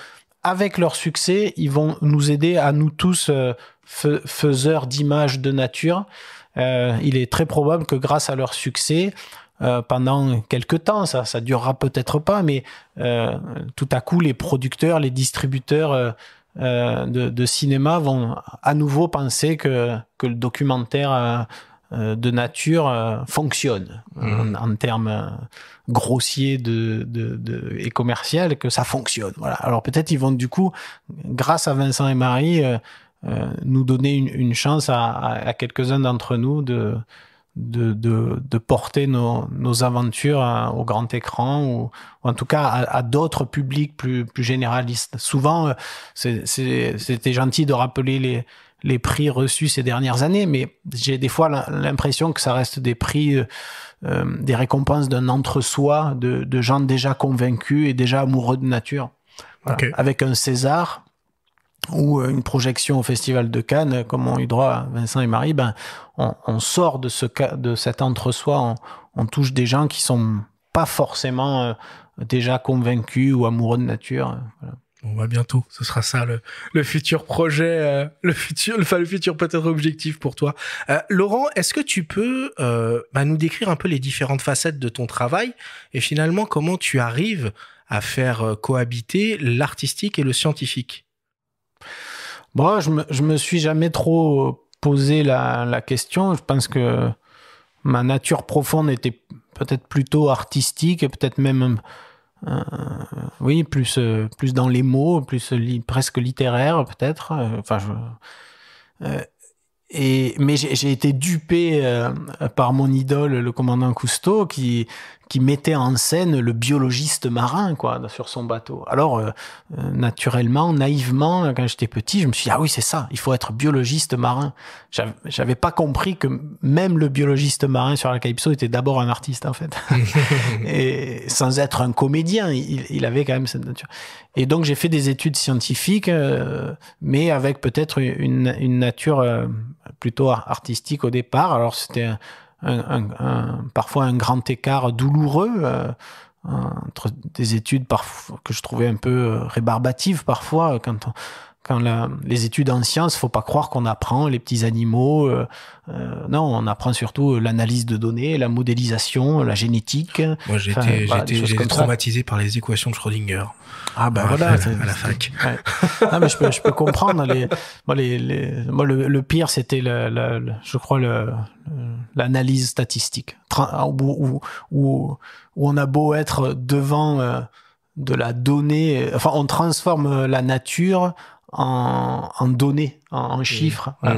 avec leur succès, ils vont nous aider à nous tous faiseurs d'images de nature. Euh, il est très probable que grâce à leur succès, euh, pendant quelques temps. Ça, ça durera peut-être pas, mais euh, tout à coup, les producteurs, les distributeurs euh, de, cinéma vont à nouveau penser que, que le documentaire de nature fonctionne mhm. en, termes grossiers de, de, et commercial, que ça fonctionne. Voilà. Alors peut-être ils vont du coup, grâce à Vincent et Marie, nous donner une, chance à quelques-uns d'entre nous de, de, de, porter nos, nos aventures au grand écran ou, en tout cas à, d'autres publics plus, plus généralistes. Souvent, euh, c'était gentil de rappeler les, les prix reçus ces dernières années, mais j'ai des fois l'impression que ça reste des prix, euh, euh, des récompenses d'un entre-soi, de, de, gens déjà convaincus et déjà amoureux de nature. Avec un César, ou euh, une projection au Festival de Cannes, comme ont eu droit Vincent et Marie, ben, on, sort de, ce, de cet entre-soi, on, touche des gens qui sont pas forcément euh, déjà convaincus ou amoureux de nature. Euh, voilà. va bah, bientôt, ce sera ça le, futur projet, le futur, enfin, le futur peut-être objectif pour toi. Laurent, est-ce que tu peux bah, nous décrire un peu les différentes facettes de ton travail et finalement comment tu arrives à faire cohabiter l'artistique et le scientifique Bon, je me, je me suis jamais trop posé la, la question. Je pense que ma nature profonde était peut-être plutôt artistique peut-être même euh, oui plus euh, plus dans les mots plus presque littéraire peut-être euh, enfin et mais j'ai été dupé par mon idole le commandant Cousteau qui qui mettait en scène le biologiste marin quoi sur son bateau. Alors euh, euh, naturellement, naïvement, quand j'étais petit, je me suis dit, ah oui c'est ça, il faut être biologiste marin. J'avais pas compris que même le biologiste marin sur la Calypso était d'abord un artiste en fait, et sans être un comédien, il, avait quand même cette nature. Et donc j'ai fait des études scientifiques, euh, mais avec peut-être une, nature plutôt artistique au départ. Alors c'était parfois un grand écart douloureux euh, entre des études que je trouvais un peu euh, rébarbatives parfois euh, quand les études en sciences, faut pas croire qu'on apprend les petits animaux. non, on apprend surtout l'analyse de données, la modélisation, la génétique. Moi, j'ai été, traumatisé par les équations de Schrödinger. Ah ben voilà, à, la, fac. non, ah, mais je peux, comprendre. Hein, les, moi, les, le, pire, c'était, le, je crois, l'analyse statistique, où, où, où, on a beau être devant euh, de la donnée, enfin, on transforme euh, la nature en, données, en, mmh. chiffres. Mmh.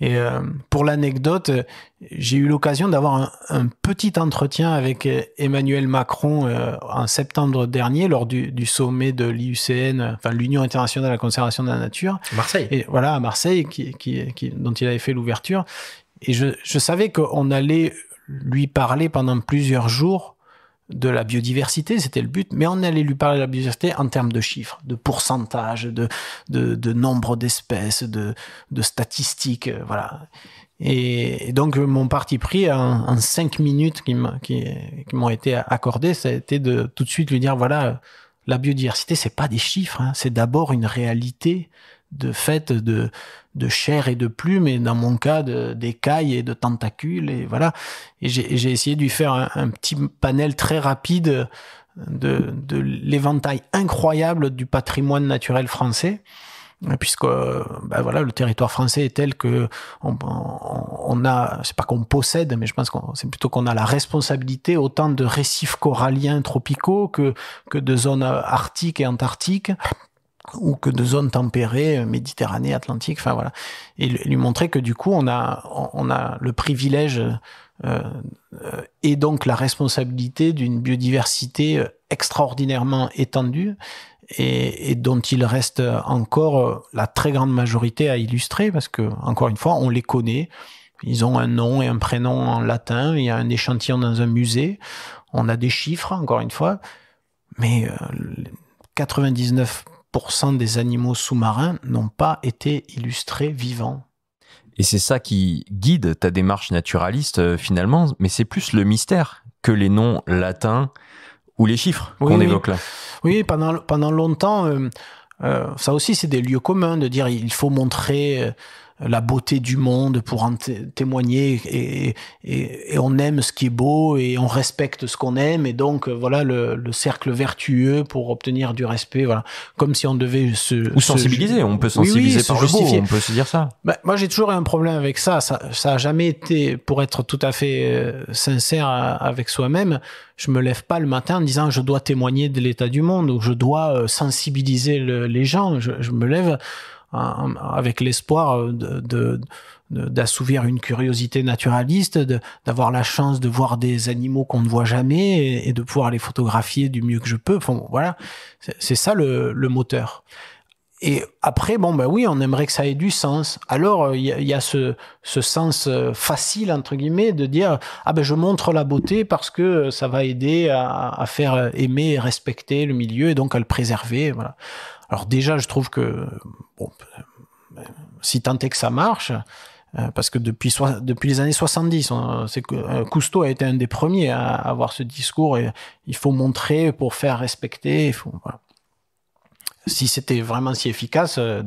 Et euh, pour l'anecdote, j'ai eu l'occasion d'avoir un, petit entretien avec euh, Emmanuel Macron euh, en septembre dernier lors du, sommet de l'IUCN, enfin l'Union internationale de la conservation de la nature. Marseille. Et voilà, à Marseille, qui, dont il avait fait l'ouverture. Et je, je savais qu'on allait lui parler pendant plusieurs jours de la biodiversité, c'était le but, mais on allait lui parler de la biodiversité en termes de chiffres, de pourcentage, de, de, nombre d'espèces, de, statistiques, euh, voilà. Et, donc mon parti pris en, cinq minutes qui, qui, m'ont été accordées, ça a été de tout de suite lui dire voilà, la biodiversité c'est pas des chiffres, hein, c'est d'abord une réalité, de fêtes de, de chair et de plumes, et dans mon cas, d'écailles et de tentacules, et voilà. Et j'ai essayé d'y faire un, petit panel très rapide de, de l'éventail incroyable du patrimoine naturel français puisque ben voilà le territoire français est tel que on, on a c'est pas qu'on possède mais je pense qu'on c'est plutôt qu'on a la responsabilité autant de récifs coralliens tropicaux que que de zones arctiques et antarctiques ou que de zones tempérées, euh, Méditerranée, Atlantique, enfin voilà, et lui montrer que du coup on a on a le privilège euh, euh, et donc la responsabilité d'une biodiversité extraordinairement étendue et, dont il reste encore la très grande majorité à illustrer parce que encore une fois on les connaît, ils ont un nom et un prénom en latin, il y a un échantillon dans un musée, on a des chiffres encore une fois, mais 99 des animaux sous-marins n'ont pas été illustrés vivants. Et c'est ça qui guide ta démarche naturaliste euh, finalement, mais c'est plus le mystère que les noms latins ou les chiffres qu'on évoque là. Oui, pendant, pendant longtemps, euh, euh, ça aussi c'est des lieux communs de dire il faut montrer la beauté du monde pour en témoigner et, on aime ce qui est beau et on respecte ce qu'on aime et donc euh, voilà le, cercle vertueux pour obtenir du respect voilà comme si on devait se ou sensibiliser on peut sensibiliser justifier le on peut se dire ça bah, moi j'ai toujours eu un problème avec ça ça a jamais été pour être tout à fait euh, sincère euh, avec soi-même je me lève pas le matin en disant je dois témoigner de l'état du monde ou je dois sensibiliser les gens je me lève avec l'espoir euh, de d'assouvir une curiosité naturaliste, d'avoir la chance de voir des animaux qu'on ne voit jamais et, de pouvoir les photographier du mieux que je peux. Enfin, voilà, c'est ça le, le moteur. Et après, bon, ben oui, on aimerait que ça ait du sens. Alors, euh, il y, a ce, ce sens euh, facile, entre guillemets, de dire Ah ben, je montre la beauté parce que euh, ça va aider à, à faire aimer et respecter le milieu et donc à le préserver. Voilà. Alors, déjà, je trouve que, bon, si tant est que ça marche, parce que depuis, depuis les années 70, on, hein, Cousteau a été un des premiers à avoir ce discours et il faut montrer pour faire respecter. Il faut, voilà si c'était vraiment si efficace, euh,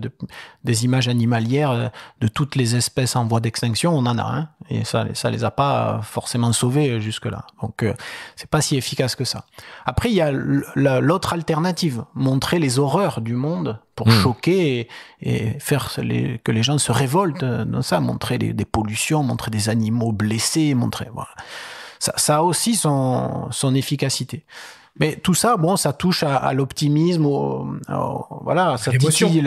des images animalières euh, de toutes les espèces en voie d'extinction, on en a. Hein, et ça, ça les a pas forcément sauvées euh, jusque-là. Donc, c'est pas si efficace que ça. Après, il y a l'autre alternative, montrer les horreurs du monde pour hmm. choquer et, faire que les gens se révoltent dans ça, montrer des pollutions, montrer des animaux blessés, montrer. Voilà. Ça, ça a aussi son, son efficacité. Mais tout ça, bon, ça touche à, à l'optimisme, voilà, ça titille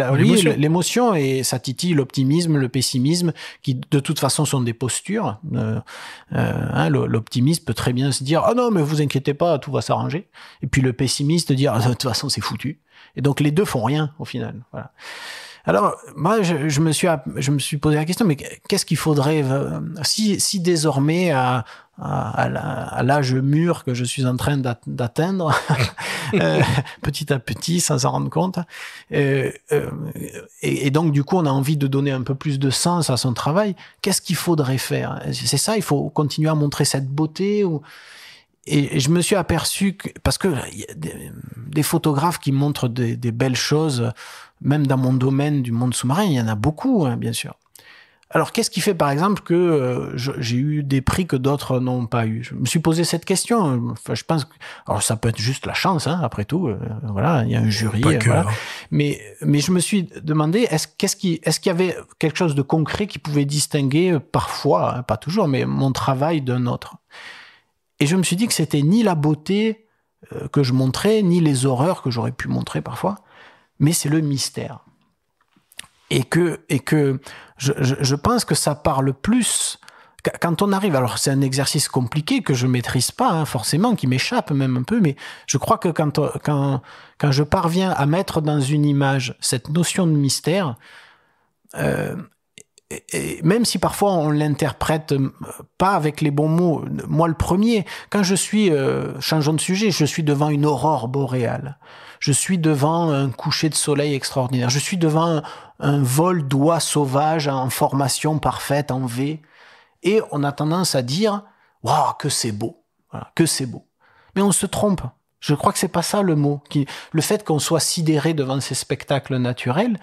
l'émotion et ça titille l'optimisme, le pessimisme, qui de toute façon sont des postures. Euh, euh, hein, l'optimiste peut très bien se dire ah non mais vous inquiétez pas, tout va s'arranger. Et puis le pessimiste dire ah, de toute façon c'est foutu. Et donc les deux font rien au final. Voilà. Alors, moi, je, me suis, je me suis posé la question, mais qu'est-ce qu'il faudrait, euh, si, si désormais, à, à, à l'âge mûr que je suis en train d'atteindre, euh, petit à petit, sans s'en rendre compte, euh, et, donc, du coup, on a envie de donner un peu plus de sens à son travail, qu'est-ce qu'il faudrait faire C'est ça, il faut continuer à montrer cette beauté et je me suis aperçu que parce que des, photographes qui montrent des belles choses même dans mon domaine du monde sous-marin, il y en a beaucoup, hein, bien sûr. Alors, qu'est-ce qui fait, par exemple, que euh, j'ai eu des prix que d'autres n'ont pas eu Je me suis posé cette question. Hein. je pense que, alors, ça peut être juste la chance, hein, après tout. Euh, voilà, il y a un jury. Euh, mais, mais je me suis demandé, est-ce qu'est-ce qui, est-ce qu'il y avait quelque chose de concret qui pouvait distinguer parfois, pas toujours, mais mon travail d'un autre Et je me suis dit que c'était ni la beauté que je montrais, ni les horreurs que j'aurais pu montrer parfois, mais c'est le mystère. Et que, et que je, pense que ça parle plus quand on arrive, alors c'est un exercice compliqué que je maîtrise pas hein, forcément, qui m'échappe même un peu, mais je crois que quand, je parviens à mettre dans une image cette notion de mystère, euh, même si parfois on l'interprète euh, pas avec les bons mots, moi le premier, quand je suis, euh, changeant changeons de sujet, je suis devant une aurore boréale je suis devant un coucher de soleil extraordinaire, je suis devant un, vol d'oies sauvage en formation parfaite, en V, et on a tendance à dire, waouh, que c'est beau, que c'est beau. Mais on se trompe. Je crois que c'est pas ça le mot. le fait qu'on soit sidéré devant ces spectacles naturels,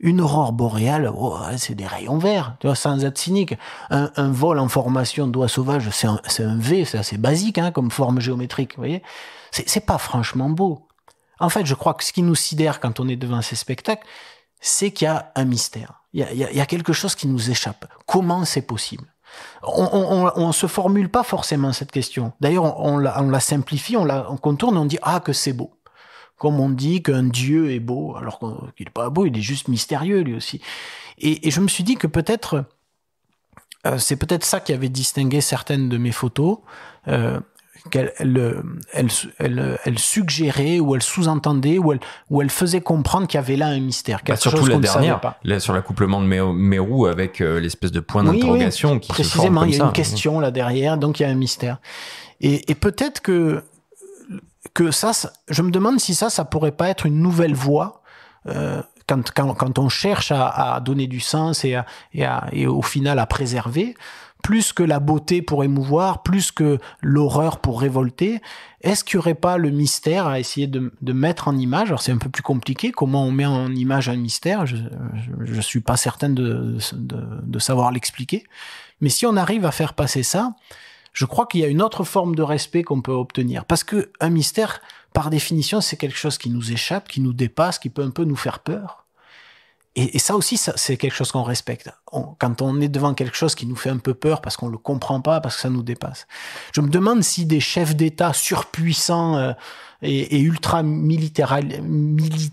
une aurore boréale, oh, c'est des rayons verts, tu vois, sans être cynique. Un, vol en formation d'oies sauvage, c'est un, V, c'est assez basique hein, comme forme géométrique, vous voyez. C'est pas franchement beau. En fait, je crois que ce qui nous sidère quand on est devant ces spectacles, c'est qu'il y a un mystère. Il y a, quelque chose qui nous échappe. Comment c'est possible on, ne se formule pas forcément cette question. D'ailleurs, on, la, simplifie, on la contourne, on dit ah que c'est beau. Comme on dit qu'un dieu est beau, alors qu'il n'est pas beau, il est juste mystérieux lui aussi. Et, je me suis dit que peut-être euh, c'est peut-être ça qui avait distingué certaines de mes photos. Euh, qu'elle elle, euh, euh, elle, suggérait ou elle sous-entendait ou elle, ou elle faisait comprendre qu'il y avait là un mystère. Bah, quelque surtout chose la pas. Là, sur l'accouplement de Mérou avec euh, l'espèce de point d'interrogation qui Précisément, se précisément il y a une question là derrière, donc il y a un mystère. Et, et peut-être que, que ça, je me demande si ça, ça pourrait pas être une nouvelle voie. quand, quand, quand, on cherche à, à, donner du sens et, à, et, à, et au final à préserver, plus que la beauté pour émouvoir, plus que l'horreur pour révolter. Est-ce qu'il n'y aurait pas le mystère à essayer de, mettre en image Alors c'est un peu plus compliqué, comment on met en image un mystère Je ne suis pas certain de, de savoir l'expliquer. Mais si on arrive à faire passer ça, je crois qu'il y a une autre forme de respect qu'on peut obtenir. Parce qu'un mystère, par définition, c'est quelque chose qui nous échappe, qui nous dépasse, qui peut un peu nous faire peur. Et, ça aussi, c'est quelque chose qu'on respecte. quand on est devant quelque chose qui nous fait un peu peur parce qu'on ne le comprend pas, parce que ça nous dépasse. Je me demande si des chefs d'État surpuissants euh, et, ultra militarisés,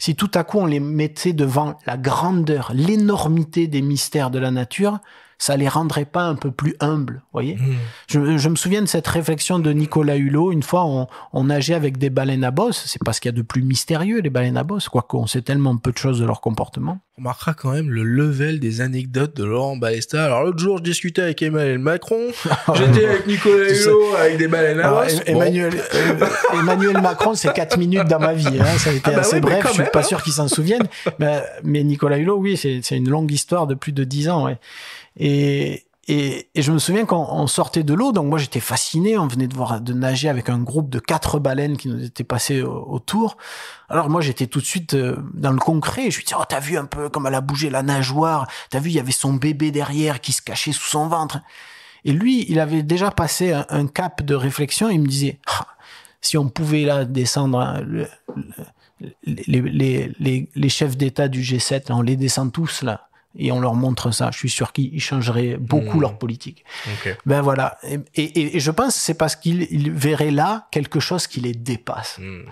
si tout à coup on les mettait devant la grandeur, l'énormité des mystères de la nature, ça les rendrait pas un peu plus humbles, voyez hmm. je, me souviens de cette réflexion de Nicolas Hulot. Une fois, on, nageait avec des baleines à bosse. C'est parce qu'il y a de plus mystérieux, les baleines à bosse, quoiqu'on on sait tellement peu de choses de leur comportement. On marquera quand même le level des anecdotes de Laurent Balesta. Alors, l'autre jour, je discutais avec Emmanuel Macron. J'étais avec Nicolas Hulot, avec des baleines à bosse. Emmanuel, Macron, c'est 4 minutes dans ma vie. Hein. Ça a été ah bah assez bref. Je suis pas hein. sûr qu'ils s'en souviennent. mais, Nicolas Hulot, oui, c'est une longue histoire de plus de 10 ans. Ouais. Et, je me souviens qu'on sortait de l'eau, donc moi j'étais fasciné, on venait de voir de nager avec un groupe de quatre baleines qui nous étaient passées autour. Alors moi j'étais tout de suite euh, dans le concret, je lui disais, oh t'as vu un peu comme elle a bougé la nageoire, t'as vu il y avait son bébé derrière qui se cachait sous son ventre. Et lui, il avait déjà passé un, cap de réflexion, il me disait, ah, si on pouvait là descendre... Hein, les, chefs d'État du G7, on les descend tous là et on leur montre ça, je suis sûr qu'ils changeraient beaucoup hmm. leur politique. Ben voilà. Et, je pense que c'est parce qu'ils verraient là quelque chose qui les dépasse. Hmm.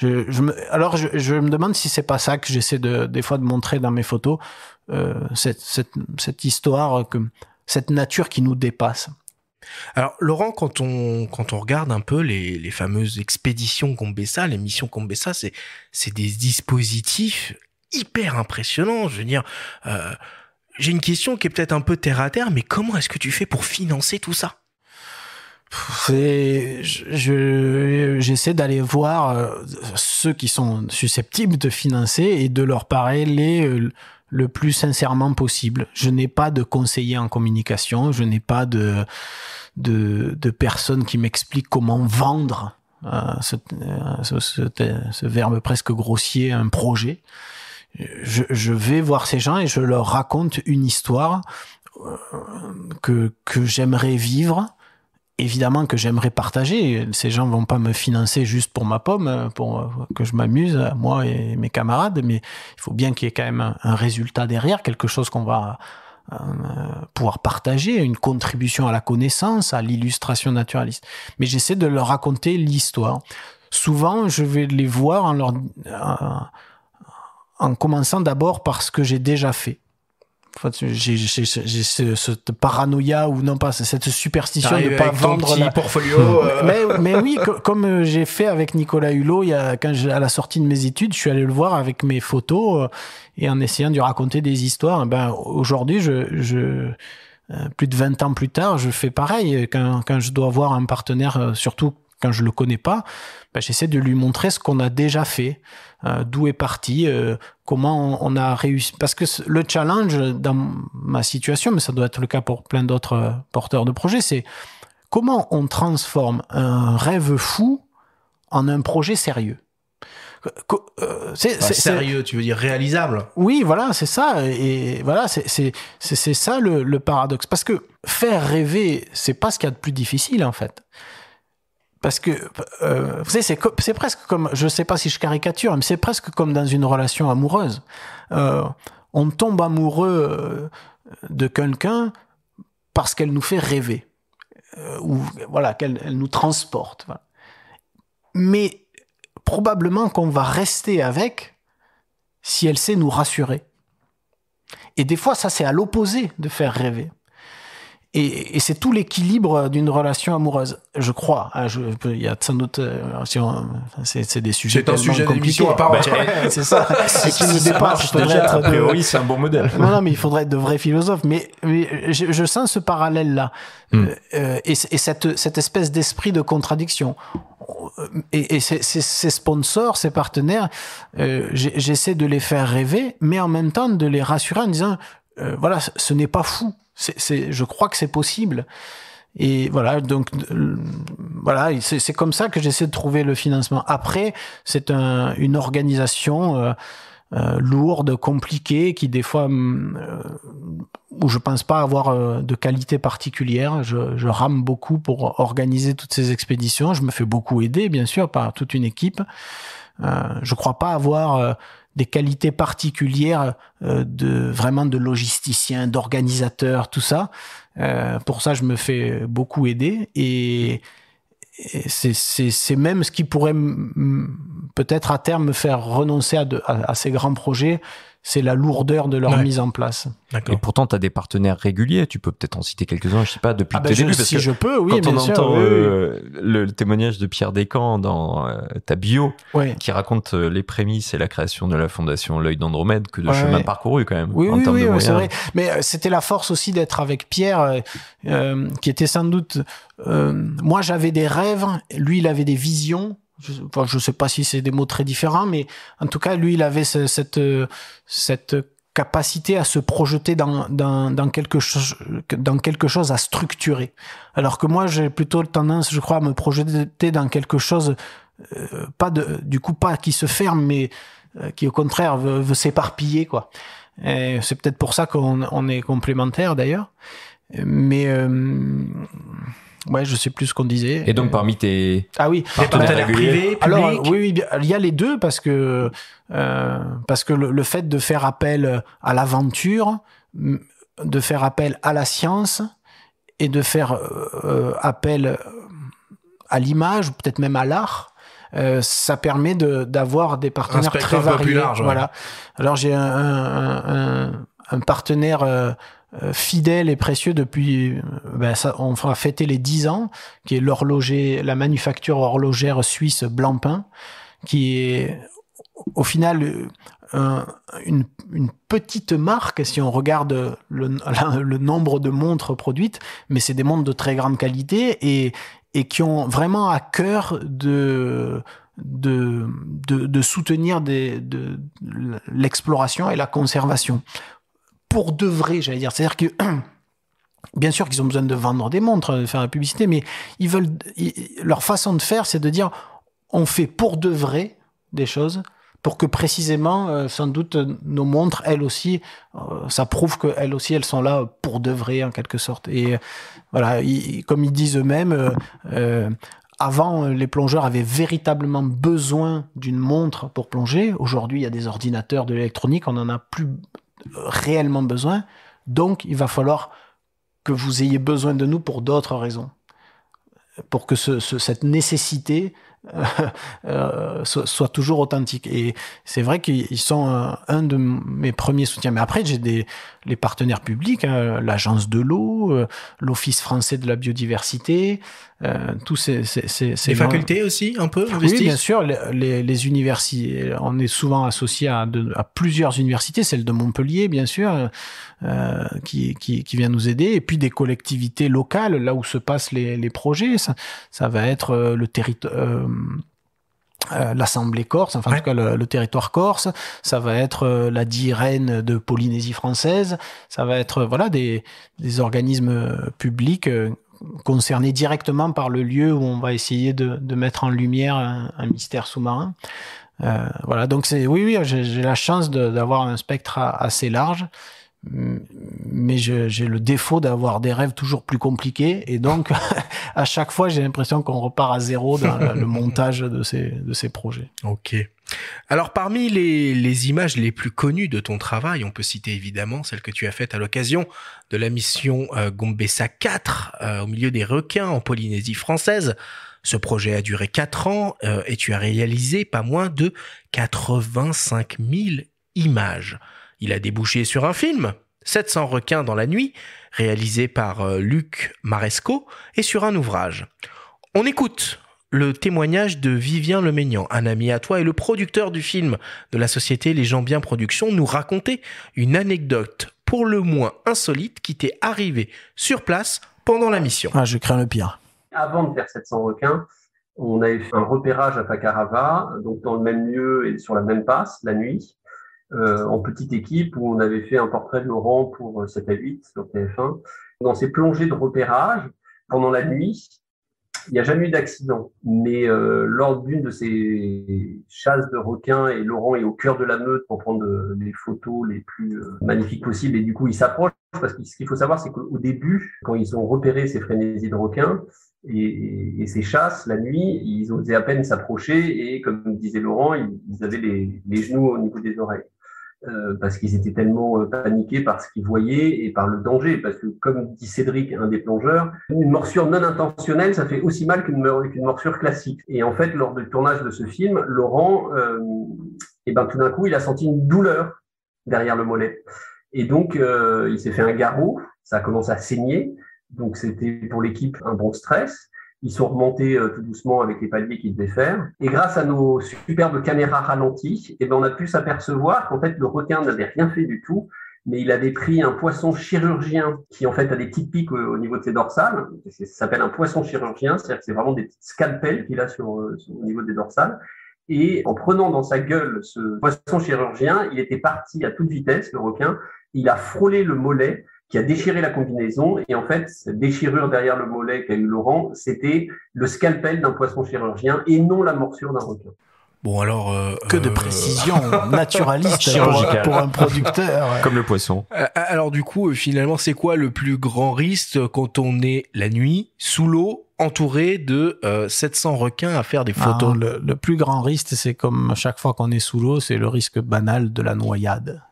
Je, me, alors je, me demande si c'est pas ça que j'essaie de, des fois de montrer dans mes photos, euh, cette, histoire, que, cette nature qui nous dépasse. Alors Laurent, quand on, quand on regarde un peu les, les fameuses expéditions Combessa, les missions Combessa, c'est des dispositifs hyper impressionnant. Je veux dire, euh, j'ai une question qui est peut-être un peu terre à terre, mais comment est-ce que tu fais pour financer tout ça j'essaie d'aller voir euh, ceux qui sont susceptibles de financer et de leur parler euh, le plus sincèrement possible. Je n'ai pas de conseiller en communication, je n'ai pas de, de, de personne qui m'explique comment vendre ce, verbe presque grossier, un projet je, je, vais voir ces gens et je leur raconte une histoire euh, que, que j'aimerais vivre évidemment que j'aimerais partager. Ces gens vont pas me financer juste pour ma pomme, pour euh, que je m'amuse, moi et mes camarades, mais il faut bien qu'il y ait quand même un résultat derrière, quelque chose qu'on va euh, pouvoir partager, une contribution à la connaissance, à l'illustration naturaliste. Mais j'essaie de leur raconter l'histoire. Souvent, je vais les voir en leur, en commençant d'abord par ce que j'ai déjà fait. J'ai cette paranoïa ou non pas cette superstition de ne pas vendre portfolio. Hmm. Euh. mais, oui, comme euh, j'ai fait avec Nicolas Hulot, il y a, quand à la sortie de mes études, je suis allé le voir avec mes photos euh, et en essayant de lui raconter des histoires. Ben aujourd'hui, je, plus de 20 ans plus tard, je fais pareil quand, quand je dois voir un partenaire, surtout quand je le connais pas, ben, j'essaie de lui montrer ce qu'on a déjà fait, euh, d'où est parti, euh, comment on, a réussi. Parce que le challenge dans ma situation, mais ça doit être le cas pour plein d'autres euh, porteurs de projets, c'est comment on transforme un rêve fou en un projet sérieux. c'est sérieux, tu veux dire réalisable. Oui, voilà, c'est ça. Et voilà, c'est ça le, paradoxe. Parce que faire rêver, c'est pas ce qu'il y a de plus difficile en fait. Parce que, euh, vous savez, c'est presque comme, je sais pas si je caricature, mais c'est presque comme dans une relation amoureuse. Euh, on tombe amoureux euh, de quelqu'un parce qu'elle nous fait rêver, ou voilà, qu'elle nous transporte. Mais probablement qu'on va rester avec si elle sait nous rassurer. Et des fois, ça, c'est à l'opposé de faire rêver. Et, et c'est tout l'équilibre d'une relation amoureuse, je crois. Hein, je, il y a sans doute, euh, c'est des sujets. C'est un sujet d'émission à part c'est ça. c'est qui nous dépasse. a priori, c'est un bon modèle. Non, non, mais il faudrait être de vrais philosophes. Mais, je, sens ce parallèle là hmm. euh, euh, et, et, cette, cette espèce d'esprit de contradiction. Et, et ces, sponsors, ces partenaires, j'essaie de les faire rêver, mais en même temps de les rassurer en disant voilà, ce n'est pas fou je crois que c'est possible. Et voilà, donc euh, voilà, c'est comme ça que j'essaie de trouver le financement. Après, c'est une organisation euh, euh, lourde, compliquée, qui des fois où je pense pas avoir de qualité particulière. Je, rame beaucoup pour organiser toutes ces expéditions. Je me fais beaucoup aider, bien sûr, par toute une équipe. je crois pas avoir des qualités particulières euh, de vraiment de logisticien, d'organisateur, tout ça. Euh, pour ça, je me fais beaucoup aider et, c'est même ce qui pourrait peut-être à terme me faire renoncer à, de, à ces grands projets c'est la lourdeur de leur mise en place. Et pourtant, tu as des partenaires réguliers. Tu peux peut-être en citer quelques-uns, je sais pas, depuis ah bah tes si je peux, oui, quand bien on entend euh, le témoignage de Pierre Descamps dans euh, ta bio, qui raconte euh, les prémices et la création de la fondation L'œil d'Andromède, que de chemin parcouru quand même. Oui, oui, c'est vrai. Mais c'était la force aussi d'être avec Pierre, qui était sans doute. moi, j'avais des rêves, lui, il avait des visions je, enfin, sais pas si c'est des mots très différents, mais en tout cas, lui, il avait cette, euh, cette capacité à se projeter dans, dans, dans, quelque chose, dans quelque chose à structurer. Alors que moi, j'ai plutôt tendance, je crois, à me projeter dans quelque chose, euh, pas de, du coup, pas qui se ferme, mais euh, qui, au contraire, veut, s'éparpiller, quoi. C'est peut-être pour ça qu'on est complémentaires, d'ailleurs. Mais, Ouais, je sais plus ce qu'on disait. Et donc, euh, parmi tes. Ah oui, partenaires privés, Alors, oui, oui, il y a les deux parce que, euh, parce que le, fait de faire appel à l'aventure, de faire appel à la science et de faire euh, appel à l'image, peut-être même à l'art, ça permet d'avoir des partenaires très variés. Voilà. Alors j'ai un, un, partenaire euh, fidèle et précieux depuis, euh, ben on fera fêter les 10 ans, qui est l'horloger, la manufacture horlogère suisse Blancpain, qui est au final euh, une, petite marque si on regarde le, nombre de montres produites, mais c'est des montres de très grande qualité et, et qui ont vraiment à cœur de, de, de, soutenir l'exploration et la conservation pour de vrai, j'allais dire. C'est-à-dire que Bien sûr qu'ils ont besoin de vendre des montres, de faire la publicité, mais ils veulent leur façon de faire, c'est de dire on fait pour de vrai des choses pour que précisément, euh, sans doute, nos montres, elles aussi, euh, ça prouve qu'elles aussi, elles sont là pour de vrai en quelque sorte. Et euh, voilà, comme ils disent eux-mêmes, avant, les plongeurs avaient véritablement besoin d'une montre pour plonger. Aujourd'hui, il y a des ordinateurs, de l'électronique, on en a plus, réellement besoin. Donc, il va falloir que vous ayez besoin de nous pour d'autres raisons. Pour que cette nécessité Euh, soit, toujours authentique. Et c'est vrai qu'ils sont euh, un, de mes premiers soutiens. Mais après, j'ai des les partenaires publics, hein, l'agence de l'eau, euh, l'Office français de la biodiversité, tous ces, les facultés aussi un peu Investissent. Oui, bien sûr, les, universités. On est souvent associé à, à plusieurs universités, celle de Montpellier, bien sûr, qui, qui, vient nous aider, et puis des collectivités locales, là où se passent les, projets. Ça, ça va être le territoire euh, euh, l'Assemblée corse, enfin en tout cas le, territoire corse, ça va être euh, la la reines de Polynésie française, ça va être voilà des, des organismes publics concernés directement par le lieu où on va essayer de, mettre en lumière un, mystère sous-marin. voilà, donc c'est oui, oui, j'ai la chance d'avoir un spectre assez large mais j'ai le défaut d'avoir des rêves toujours plus compliqués et donc à chaque fois j'ai l'impression qu'on repart à zéro dans le montage de ces, de ces projets. Ok. Alors parmi les, les, images les plus connues de ton travail, on peut citer évidemment celle que tu as faite à l'occasion de la mission euh, Gombessa 4 euh, au milieu des requins en Polynésie française. Ce projet a duré 4 ans euh, et tu as réalisé pas moins de 85 000 images. Il a débouché sur un film, 700 requins dans la nuit, réalisé par euh, Luc Maresco, et sur un ouvrage. On écoute le témoignage de Vivien Lemaignan, un ami à toi et le producteur du film de la société Les gens bien Productions, nous raconter une anecdote pour le moins insolite qui t'est arrivée sur place pendant la mission. Ah, je crains le pire. Avant de faire 700 requins, on avait fait un repérage à Takarava, donc dans le même lieu et sur la même passe, la nuit euh, en petite équipe où on avait fait un portrait de Laurent pour 7 à 8 sur TF1. Dans ces plongées de repérage, pendant la nuit, il n'y a jamais eu d'accident, mais euh, lors d'une de ces chasses de requins, et Laurent est au cœur de la meute pour prendre euh, les photos les plus euh, magnifiques possibles, et du coup il s'approche, parce que ce qu'il faut savoir, c'est qu'au début, quand ils ont repéré ces frénésies de requins, et, ces chasses, la nuit, ils osaient à peine s'approcher et, comme disait Laurent, ils, avaient les, genoux au niveau des oreilles. Euh, parce qu'ils étaient tellement euh, paniqués par ce qu'ils voyaient et par le danger. Parce que, comme dit Cédric, un des plongeurs, une morsure non intentionnelle, ça fait aussi mal qu'une morsure classique. Et en fait, lors du tournage de ce film, Laurent, euh, et ben, tout d'un coup, il a senti une douleur derrière le mollet. Et donc, euh, il s'est fait un garrot, ça a commencé à saigner. Donc, c'était pour l'équipe un bon stress. Ils sont remontés euh, tout doucement avec les paliers qu'il devaient faire. Et grâce à nos superbes caméras ralenties, eh ben, on a pu s'apercevoir qu'en fait, le requin n'avait rien fait du tout, mais il avait pris un poisson chirurgien qui, en fait, a des petites piques au, niveau de ses dorsales. Ça s'appelle un poisson chirurgien, c'est-à-dire que c'est vraiment des petites scalpels qu'il a euh, sur, au niveau des dorsales. Et en prenant dans sa gueule ce poisson chirurgien, il était parti à toute vitesse, le requin. Il a frôlé le mollet qui a déchiré la combinaison. Et en fait, cette déchirure derrière le mollet qu'a eu Laurent, c'était le scalpel d'un poisson chirurgien et non la morsure d'un requin. Bon alors euh, que de précisions euh, précision naturaliste pour, pour, un producteur comme le poisson. Euh, alors du coup finalement c'est quoi le plus grand risque quand on est la nuit sous l'eau entouré de 700 requins à faire des ah, photos. le, le, plus grand risque c'est comme chaque fois qu'on est sous l'eau c'est le risque banal de la noyade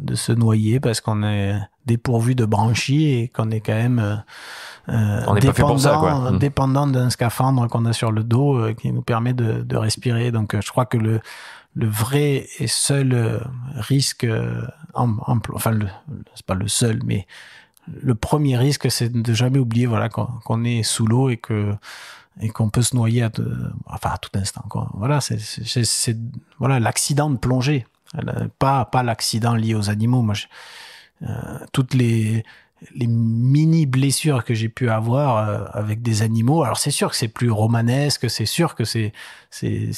de se noyer parce qu'on est dépourvu de branchies et qu'on est quand même dépendant, d'un scaphandre qu'on a sur le dos euh, qui nous permet de, respirer. Donc, euh, je crois que le, vrai et seul euh, risque, en, enfin, c'est pas le seul, mais le premier risque, c'est de jamais oublier voilà, qu'on est sous l'eau et que qu'on peut se noyer à, à tout instant. Voilà, c'est voilà l'accident de plongée. Pas, pas l'accident lié aux animaux. Moi, euh, toutes les, les mini blessures que j'ai pu avoir euh, avec des animaux. Alors c'est sûr que c'est plus romanesque, c'est sûr que c'est c'est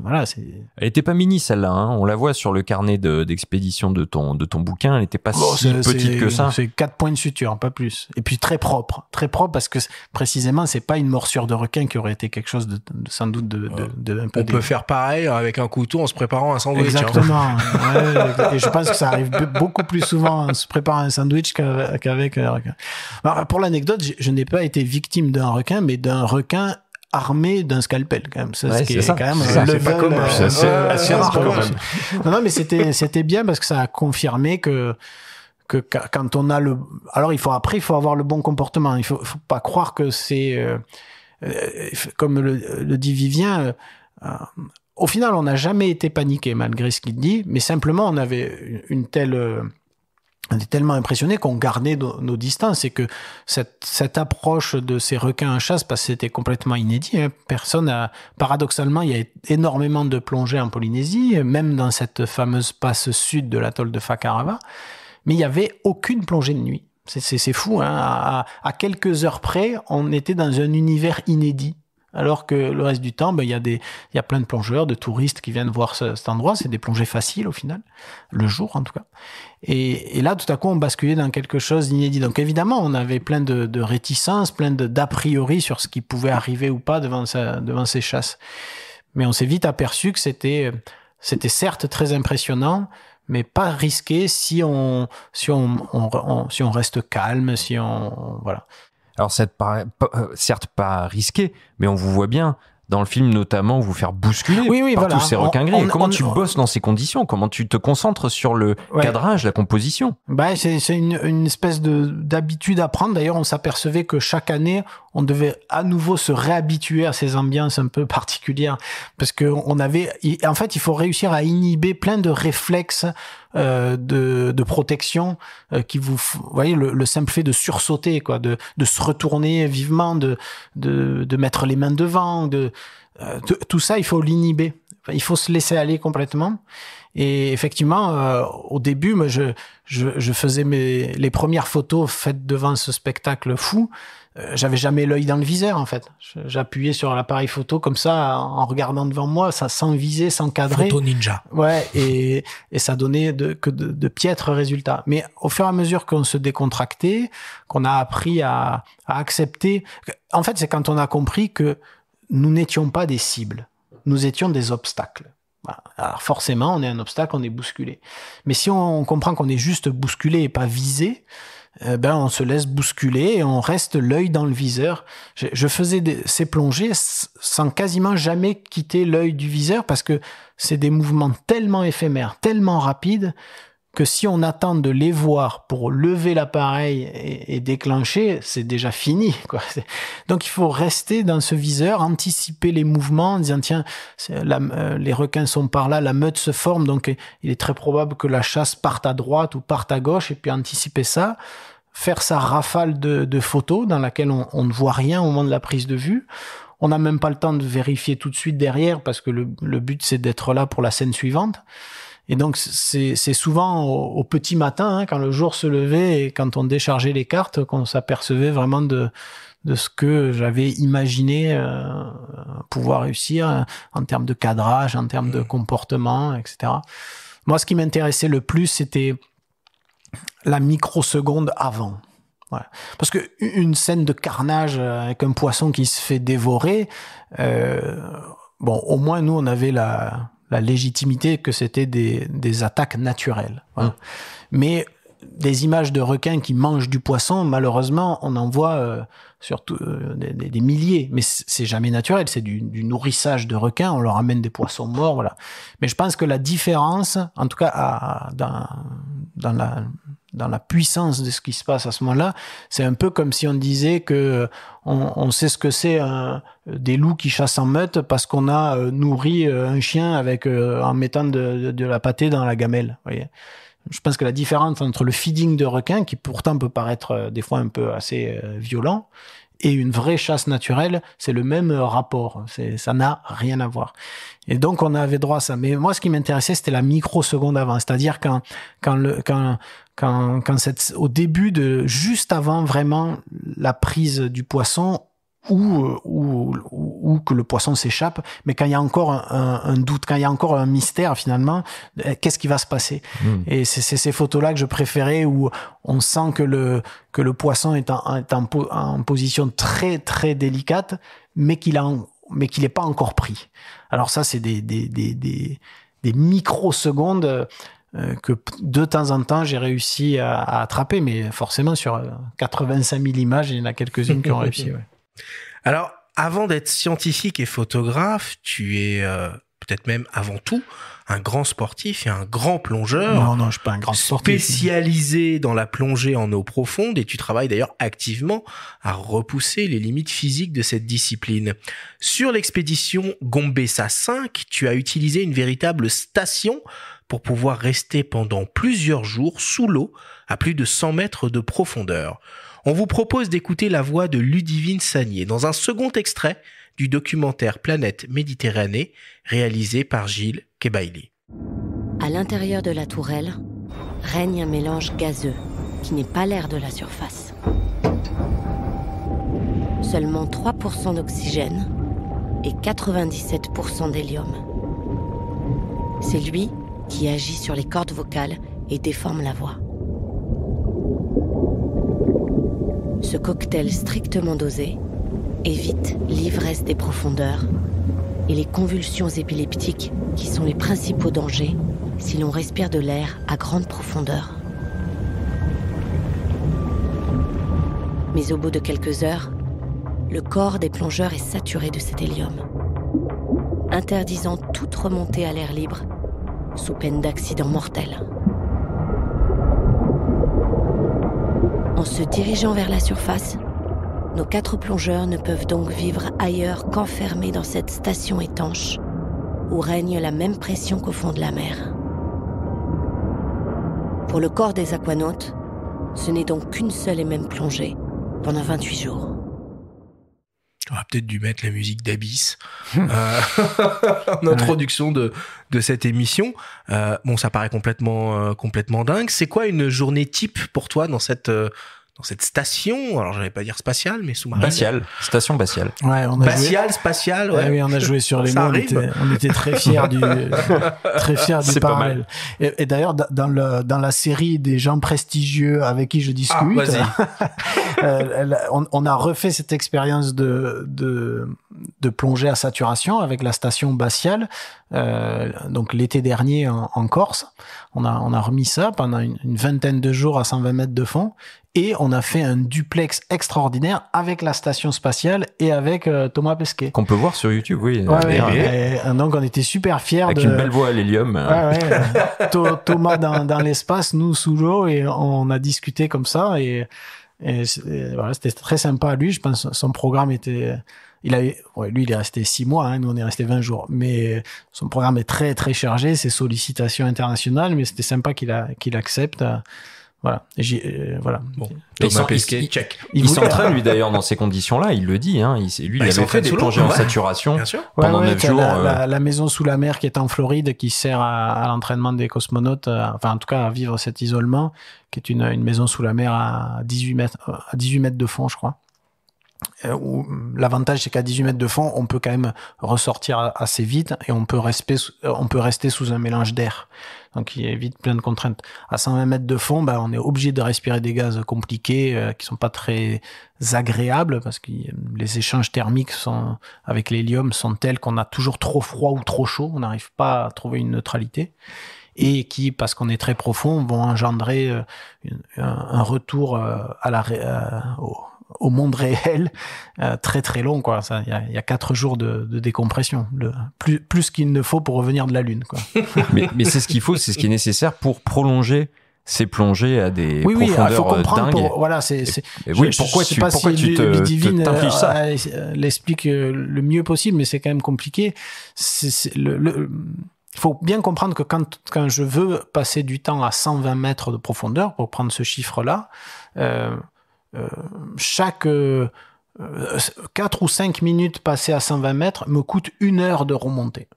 voilà c'est. Elle était pas mini celle-là. Hein. On la voit sur le carnet d'expédition de, ton de ton bouquin. Elle était pas oh, si petite que ça. C'est quatre points de suture, hein, pas plus. Et puis très propre, très propre parce que précisément c'est pas une morsure de requin qui aurait été quelque chose de, sans doute de, On peut faire pareil avec un couteau en se préparant un sandwich. Hein. Exactement. et je pense que ça arrive beaucoup plus souvent en se préparant un sandwich qu'à avec un requin. Alors, pour l'anecdote, je, n'ai pas été victime d'un requin, mais d'un requin armé d'un scalpel quand même ça, quand même c'est pas assez, non, non mais c'était c'était bien parce que ça a confirmé que que quand on a le alors il faut après il faut avoir le bon comportement il faut, faut pas croire que c'est euh, euh, comme le, dit Vivien euh, au final on n'a jamais été paniqué malgré ce qu'il dit mais simplement on avait une telle on est tellement impressionné qu'on gardait nos, distances et que cette, cette, approche de ces requins à chasse, parce bah, que c'était complètement inédit, hein. personne paradoxalement, il y a énormément de plongées en Polynésie, même dans cette fameuse passe sud de l'atoll de Fakarava, mais il n'y avait aucune plongée de nuit. C'est fou, hein, à quelques heures près, on était dans un univers inédit alors que le reste du temps, ben, il y, a des, y a plein de plongeurs, de touristes qui viennent voir cet endroit. C'est des plongées faciles au final, le jour en tout cas. Et, là, tout à coup, on basculait dans quelque chose d'inédit. Donc évidemment, on avait plein de, réticences, plein d'a priori sur ce qui pouvait arriver ou pas devant, ces chasses. Mais on s'est vite aperçu que c'était, c'était certes très impressionnant, mais pas risqué si on, si on si on reste calme, si on, voilà. Alors euh, certes pas risqué, mais on vous voit bien dans le film notamment vous faire bousculer oui, oui, par tous ces requins gris. comment tu bosses dans ces conditions Comment tu te concentres sur le cadrage, la composition bah, C'est une, une, espèce d'habitude à prendre. D'ailleurs, on s'apercevait que chaque année, on devait à nouveau se réhabituer à ces ambiances un peu particulières. Parce on avait... En fait, il faut réussir à inhiber plein de réflexes euh, de, de, protection euh, qui vous, vous voyez le, simple fait de sursauter quoi de, de se retourner vivement de, de, de mettre les mains devant de euh, tout ça, il faut l'inhiber. Il faut se laisser aller complètement. Et effectivement, euh, au début, moi, je, je, faisais mes, les premières photos faites devant ce spectacle fou. Euh, j'avais jamais l'œil dans le viseur, en fait. J'appuyais sur l'appareil photo comme ça, en regardant devant moi, ça sans viser, sans cadrer. Photo ninja. Ouais, et, et ça donnait de, que de, piètres résultats. Mais au fur et à mesure qu'on se décontractait, qu'on a appris à, à accepter. En fait, c'est quand on a compris que nous n'étions pas des cibles, nous étions des obstacles. Alors forcément, on est un obstacle, on est bousculé. Mais si on comprend qu'on est juste bousculé et pas visé, euh, ben on se laisse bousculer et on reste l'œil dans le viseur. Je, faisais ces plongées sans quasiment jamais quitter l'œil du viseur parce que c'est des mouvements tellement éphémères, tellement rapides que si on attend de les voir pour lever l'appareil et, déclencher, c'est déjà fini. Quoi. Donc il faut rester dans ce viseur, anticiper les mouvements en disant tiens, euh, les requins sont par là, la meute se forme, donc il est très probable que la chasse parte à droite ou parte à gauche, et puis anticiper ça, faire sa rafale de, photos dans laquelle on, ne voit rien au moment de la prise de vue. On n'a même pas le temps de vérifier tout de suite derrière parce que le but c'est d'être là pour la scène suivante. Et donc, c'est souvent au, petit matin, hein, quand le jour se levait et quand on déchargeait les cartes, qu'on s'apercevait vraiment de, de ce que j'avais imaginé euh, pouvoir réussir euh, en termes de cadrage, en termes de mmh. comportement, etc. Moi, ce qui m'intéressait le plus, c'était la microseconde avant. Voilà. Parce que une scène de carnage euh, avec un poisson qui se fait dévorer, euh, bon, au moins nous, on avait la, la légitimité que c'était des, attaques naturelles. Hum. Mais des images de requins qui mangent du poisson, malheureusement, on en voit euh, surtout euh, des, milliers. Mais c'est jamais naturel, c'est du, nourrissage de requins. On leur amène des poissons morts, voilà. Mais je pense que la différence, en tout cas, dans, la, dans la puissance de ce qui se passe à ce moment-là, c'est un peu comme si on disait que on, sait ce que c'est euh, des loups qui chassent en meute parce qu'on a euh, nourri euh, un chien avec en mettant de, la pâtée dans la gamelle. Voyez. Je pense que la différence entre le feeding de requin, qui pourtant peut paraître des fois un peu assez violent, et une vraie chasse naturelle, c'est le même rapport. Ça n'a rien à voir. Et donc, on avait droit à ça. Mais moi, ce qui m'intéressait, c'était la microseconde avant. C'est-à-dire quand, quand, le, quand, quand, quand cette, au début de, juste avant vraiment la prise du poisson, ou, ou, ou, que le poisson s'échappe, mais quand il y a encore un, doute, quand il y a encore un mystère finalement, euh, qu'est-ce qui va se passer hmm. Et c'est ces photos-là que je préférais où on sent que le que le poisson est en, est en, position très très délicate, mais qu'il a mais qu'il n'est pas encore pris. Alors ça, c'est des, des, des, des des microsecondes euh, euh, que de temps en temps j'ai réussi à, attraper, mais forcément sur 85 euh, 000 images, il y en a quelques-unes qui ont réussi. Alors, avant d'être scientifique et photographe, tu es euh, peut-être même avant tout un grand sportif et un grand plongeur. Non, non, je suis pas un grand sportif. Spécialisé dans la plongée en eau profonde et tu travailles d'ailleurs activement à repousser les limites physiques de cette discipline. Sur l'expédition Gombessa 5, tu as utilisé une véritable station pour pouvoir rester pendant plusieurs jours sous l'eau à plus de 100 mètres de profondeur. On vous propose d'écouter la voix de Ludivine Sagnier dans un second extrait du documentaire Planète Méditerranée réalisé par Gilles Kebaili. À l'intérieur de la tourelle règne un mélange gazeux qui n'est pas l'air de la surface. Seulement 3% d'oxygène et 97% d'hélium. C'est lui qui agit sur les cordes vocales et déforme la voix. Ce cocktail strictement dosé évite l'ivresse des profondeurs et les convulsions épileptiques qui sont les principaux dangers si l'on respire de l'air à grande profondeur. Mais au bout de quelques heures, le corps des plongeurs est saturé de cet hélium, interdisant toute remontée à l'air libre sous peine d'accident mortel. En se dirigeant vers la surface, nos quatre plongeurs ne peuvent donc vivre ailleurs qu'enfermés dans cette station étanche où règne la même pression qu'au fond de la mer. Pour le corps des aquanautes, ce n'est donc qu'une seule et même plongée pendant 28 jours. J'aurais peut-être dû mettre la musique d'Abyss euh, en introduction de, de cette émission. Euh, bon, ça paraît complètement, euh, complètement dingue. C'est quoi une journée type pour toi dans cette dans cette station, alors j'allais pas dire spatiale, mais sous-marine. Spatiale, station spatiale. Ouais, on a spatiale, ouais. Ah oui, on a joué sur les mots, on était, on était, très fiers du, très fiers du parallèle. Et, et d'ailleurs, dans, le, dans la série des gens prestigieux avec qui je discute, ah, euh, on, a refait cette expérience de, de, de, plongée à saturation avec la station spatiale, euh, donc l'été dernier en, Corse. On a, on a remis ça pendant une, une vingtaine de jours à 120 mètres de fond et on a fait un duplex extraordinaire avec la station spatiale et avec euh, Thomas Pesquet. Qu'on peut voir sur YouTube, oui. Euh, donc on était super fiers. Avec une belle voix à l'hélium. Hein. Thomas dans, l'espace, nous sous l'eau, et on a discuté comme ça. Et, voilà, c'était très sympa à lui. Je pense son programme était... Il avait, lui, il est resté six mois, hein, nous on est resté 20 jours. Mais son programme est très très chargé, ses sollicitations internationales, mais c'était sympa qu'il qu'il accepte. Voilà. Euh, voilà. Bon. il, s'entraîne, lui, d'ailleurs, dans ces conditions-là. Il le dit. Hein. Il, lui, bah, il, avait fait des plongées en saturation pendant jours. Euh. La, maison sous la mer qui est en Floride, qui sert à, l'entraînement des cosmonautes, euh, enfin, en tout cas, à vivre cet isolement, qui est une, une maison sous la mer à 18 mètres, à 18 mètres de fond, je crois. Euh, mm, l'avantage c'est qu'à 18 mètres de fond, on peut quand même ressortir assez vite et on peut, rester, euh, on peut rester sous un mélange d'air. Donc il évite plein de contraintes. À 120 mètres de fond, ben, on est obligé de respirer des gaz compliqués euh, qui sont pas très agréables parce que euh, les échanges thermiques sont, avec l'hélium sont tels qu'on a toujours trop froid ou trop chaud. On n'arrive pas à trouver une neutralité et qui, parce qu'on est très profond, vont engendrer un retour à la, au monde réel euh, très très long quoi ça il y, a, quatre jours de, décompression le, plus plus qu'il ne faut pour revenir de la lune quoi mais, c'est ce qu'il faut c'est ce qui est nécessaire pour prolonger ces plongées à des oui, profondeurs euh, dingues. voilà, c'est, oui, pourquoi tu, pas si te, divine euh, ça l'explique le mieux possible, mais c'est quand même compliqué. il faut bien comprendre que quand, quand je veux passer du temps à 120 mètres de profondeur, pour prendre ce chiffre-là, euh, euh, chaque 4 euh, euh, ou 5 minutes passées à 120 mètres me coûte une heure de remontée.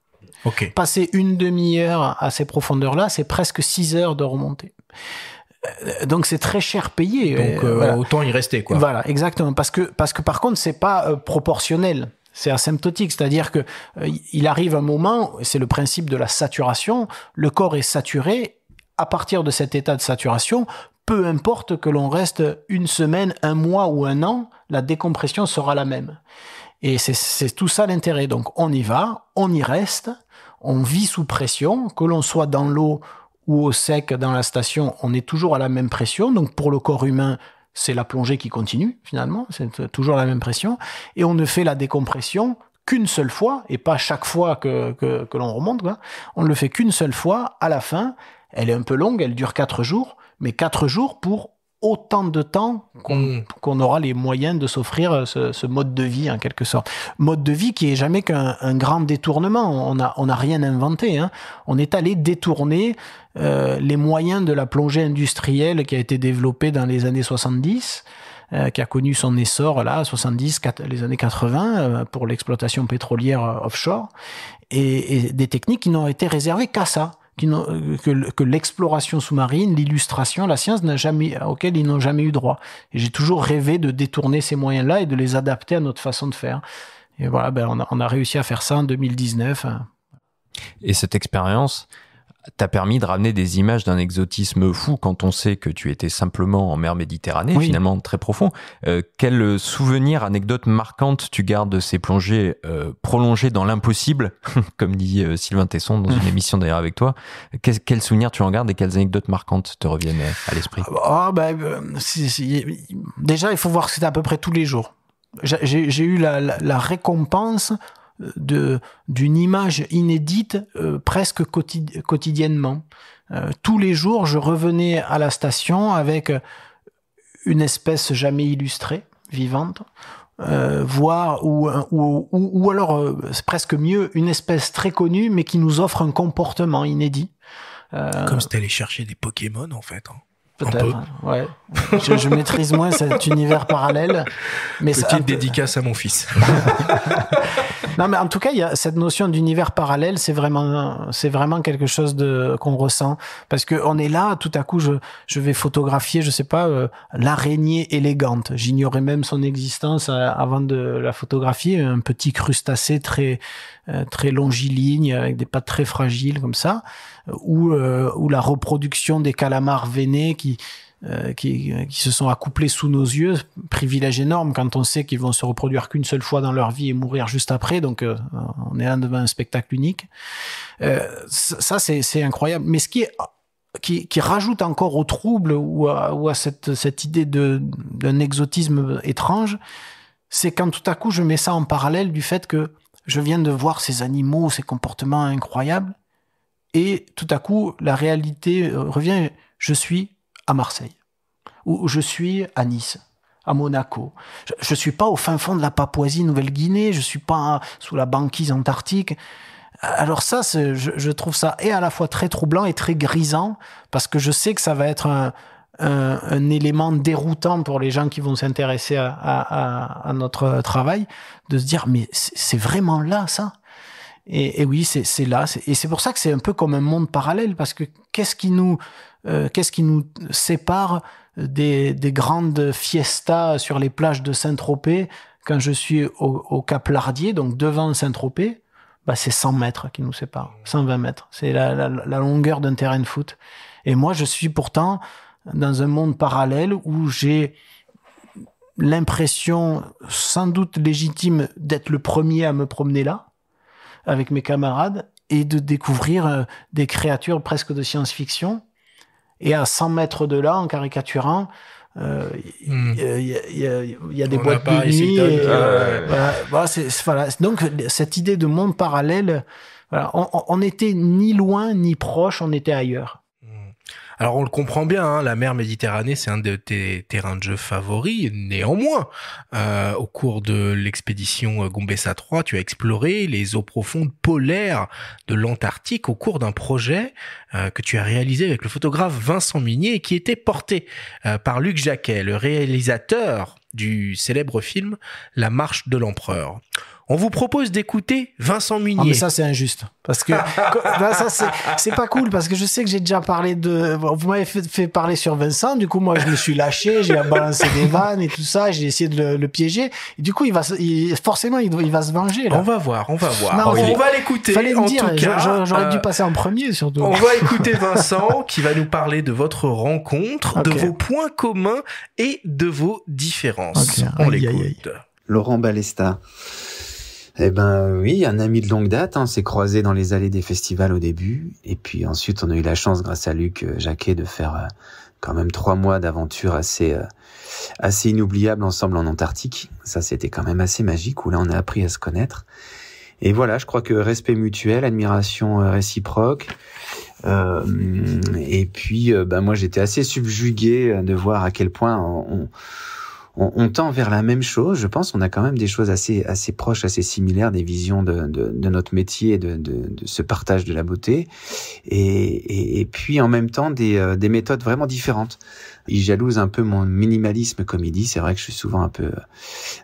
Ok. Passer une demi-heure à ces profondeurs-là, c'est presque 6 heures de remontée. Donc c'est très cher payé. Donc autant y rester quoi. Voilà, exactement. Parce que parce que par contre c'est pas proportionnel, c'est asymptotique, c'est-à-dire que il arrive un moment, c'est le principe de la saturation, le corps est saturé. À partir de cet état de saturation, peu importe que l'on reste une semaine, un mois ou un an, la décompression sera la même. Et c'est tout ça l'intérêt. Donc on y va, on y reste, on vit sous pression, que l'on soit dans l'eau ou au sec dans la station, on est toujours à la même pression. Donc pour le corps humain, c'est la plongée qui continue finalement, c'est toujours la même pression. Et on ne fait la décompression qu'une seule fois, et pas chaque fois que, l'on remonte. On ne le fait qu'une seule fois à la fin. Elle est un peu longue, elle dure quatre jours mais quatre jours pour autant de temps qu'on mmh. aura les moyens de s'offrir euh, ce, mode de vie en quelque sorte. Mode de vie qui est jamais qu'un grand détournement. On n'a rien inventé. Hein. On est allé détourner euh, les moyens de la plongée industrielle qui a été développée dans les années 70. Euh, qui a connu son essor là 70 les années 80 pour l'exploitation pétrolière offshore et, et, des techniques qui n'ont été réservées qu'à ça euh, que, l'exploration sous-marine, l'illustration, la science n'a jamais, auquel ils n'ont jamais eu droit. Et j'ai toujours rêvé de détourner ces moyens-là et de les adapter à notre façon de faire. Et voilà, ben, on a réussi à faire ça en 2019. Hein. Et cette expérience, t'a permis de ramener des images d'un exotisme fou quand on sait que tu étais simplement en mer Méditerranée, finalement très profond. Euh, quel souvenir, anecdote marquante tu gardes de ces plongées euh, prolongées dans l'impossible, comme dit euh, Sylvain Tesson dans une émission d'ailleurs avec toi. Quels quel souvenir tu en gardes et quelles anecdotes marquantes te reviennent à l'esprit ah, bah, ah, bah, Déjà, il faut voir que c'était à peu près tous les jours. J'ai eu la récompense de d'une image inédite euh, presque quotidiennement. Euh, tous les jours, je revenais à la station avec euh, une espèce jamais illustrée, vivante, euh, voire ou, ou, ou, alors c'est presque mieux une espèce très connue mais qui nous offre un comportement inédit. Comme si t'allais chercher des Pokémon en fait. Hein. Peut-être. Ouais. Je, maîtrise moins cet univers parallèle. Mais Petite dédicace à mon fils. non, mais en tout cas, y cette notion d'univers parallèle, c'est vraiment, c'est vraiment quelque chose de qu'on ressent parce que on est là. Tout à coup, je, je vais photographier, je sais pas, euh, l'araignée élégante. J'ignorais même son existence euh, avant de la photographier. Un petit crustacé très euh, très longiligne, avec des pattes très fragiles comme ça, euh, ou, euh, ou la reproduction des calamars veinés qui, qui, qui, se sont accouplés sous nos yeux, privilège énorme quand on sait qu'ils vont se reproduire qu'une seule fois dans leur vie et mourir juste après. Donc, on est là devant un spectacle unique. ça, c'est incroyable. Mais ce qui est qui, qui, rajoute encore au trouble ou à, ou à cette, cette idée d'un exotisme étrange, c'est quand tout à coup je mets ça en parallèle du fait que je viens de voir ces animaux, ces comportements incroyables, et tout à coup, la réalité euh, revient, je suis à Marseille, ou je suis à Nice, à Monaco. Je ne suis pas au fin fond de la Papouasie-Nouvelle-Guinée, je ne suis pas hein, sous la banquise antarctique. Alors ça, je, trouve ça et à la fois très troublant et très grisant, parce que je sais que ça va être un, un, élément déroutant pour les gens qui vont s'intéresser à, à, à, notre travail, de se dire mais c'est vraiment là ça. Et, oui, c'est là. Et c'est pour ça que c'est un peu comme un monde parallèle, parce que qu'est-ce qui nous, euh, qu'est-ce qui nous sépare des, des, grandes fiestas sur les plages de Saint-Tropez quand je suis au, Cap Lardier, donc devant Saint-Tropez, bah, c'est 100 mètres qui nous séparent, 120 mètres. C'est la, la, la, longueur d'un terrain de foot. Et moi, je suis pourtant dans un monde parallèle où j'ai l'impression sans doute légitime d'être le premier à me promener là avec mes camarades et de découvrir euh, des créatures presque de science-fiction. Et à 100 mètres de là, en caricaturant, il euh, hmm. y, a des boîtes de nuit. Ah, euh, Donc cette idée de monde parallèle, on, on était ni loin ni proche, on était ailleurs. Alors on le comprend bien, hein, la mer Méditerranée, c'est un de tes terrains de jeu favoris. Néanmoins, euh, au cours de l'expédition euh, Gombessa 3, tu as exploré les eaux profondes polaires de l'Antarctique au cours d'un projet euh, que tu as réalisé avec le photographe Vincent Minier et qui était porté par Luc Jacquet, le réalisateur du célèbre film La marche de l'empereur on vous propose d'écouter Vincent Munier. Ah, mais ça, c'est injuste. Parce que, ça, c'est pas cool. Parce que je sais que j'ai déjà parlé de, vous m'avez fait, parler sur Vincent. Du coup, moi, je me suis lâché. J'ai balancé des vannes et tout ça. J'ai essayé de le, piéger. Et du coup, il va, forcément, il, va se venger, On va voir, on va voir. on, va l'écouter. Fallait en J'aurais dû euh, passer en premier, surtout. On va écouter Vincent qui va nous parler de votre rencontre, de vos points communs et de vos différences. On l'écoute. Laurent Balesta. Eh ben oui, un ami de longue date, on hein, s'est croisé dans les allées des festivals au début, et puis ensuite on a eu la chance grâce à Luc euh, Jacquet de faire euh, quand même trois mois d'aventure assez euh, assez inoubliable ensemble en Antarctique. Ça c'était quand même assez magique où là on a appris à se connaître. Et voilà, je crois que respect mutuel, admiration réciproque. et puis, ben moi, j'étais assez subjugué de voir à quel point on, on, tend vers la même chose, je pense. On a quand même des choses assez, assez proches, assez similaires, des visions de, de, notre métier, de, de, de, ce partage de la beauté, et, et, et puis en même temps des, euh, des méthodes vraiment différentes. Il jalouse un peu mon minimalisme comme il dit. C'est vrai que je suis souvent un peu,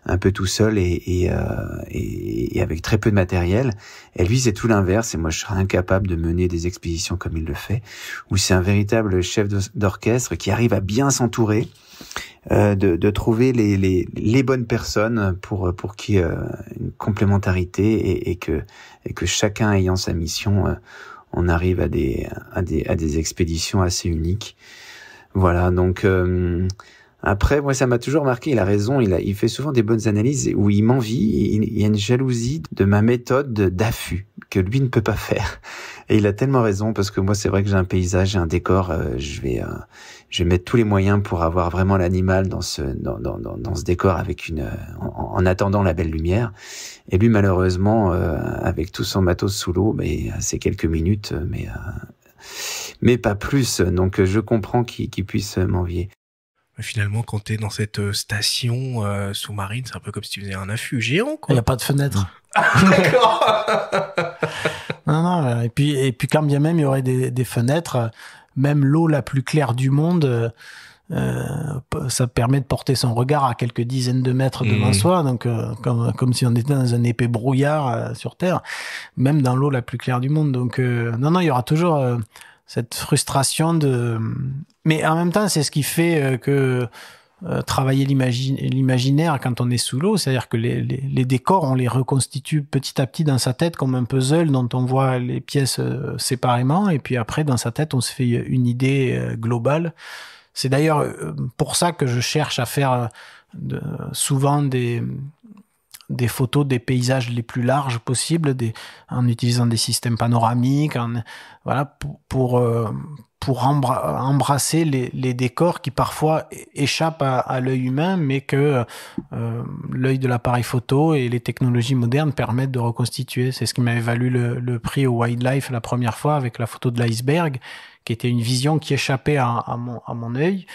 un peu tout seul euh, et, et, avec très peu de matériel. Et lui, c'est tout l'inverse. Et moi, je serais incapable de mener des expéditions comme il le fait, où c'est un véritable chef d'orchestre qui arrive à bien s'entourer. Euh, de, trouver les, les, bonnes personnes pour pour qui euh, une complémentarité et, que que chacun ayant sa mission, on arrive à des à des à des expéditions assez uniques. Voilà, donc euh, après, moi, ça m'a toujours marqué. Il a raison. Il, a, il fait souvent des bonnes analyses où il m'envie. Il, y a une jalousie de ma méthode d'affût que lui ne peut pas faire. Et il a tellement raison parce que moi, c'est vrai que j'ai un paysage, j'ai un décor. Euh, je vais, euh, je vais mettre tous les moyens pour avoir vraiment l'animal dans ce dans, ce décor avec une en, attendant la belle lumière. Et lui, malheureusement, avec tout son matos sous l'eau, mais ben, c'est quelques minutes, mais mais pas plus. Donc je comprends qu'ils puissent m'envier. Finalement, quand tu es dans cette euh, station euh, sous-marine, c'est un peu comme si tu faisais un affût géant. Il n'y a pas de fenêtre. Ah, d'accord. non, non. Et puis, et puis quand bien même il y aurait des, des fenêtres, euh, même l'eau la plus claire du monde. Euh, ça permet de porter son regard à quelques dizaines de mètres devant mmh. soi, donc euh, comme, si on était dans un épais brouillard euh, sur Terre, même dans l'eau la plus claire du monde. Donc non, non, il y aura toujours cette frustration de... Mais en même temps, c'est ce qui fait que... travailler l'imaginaire quand on est sous l'eau, c'est-à-dire que les, décors, on les reconstitue petit à petit dans sa tête comme un puzzle dont on voit les pièces séparément, et puis après, dans sa tête, on se fait une idée globale c'est d'ailleurs euh, pour ça que je cherche à faire euh, souvent des, photos des paysages les plus larges possibles, en utilisant des systèmes panoramiques, voilà, pour, pour, euh, embrasser les, décors qui parfois échappent à, l'œil humain, mais que l'œil de l'appareil photo et les technologies modernes permettent de reconstituer. C'est ce qui m'avait valu le prix au Wildlife la première fois avec la photo de l'iceberg, qui était une vision qui échappait à, mon, à mon œil,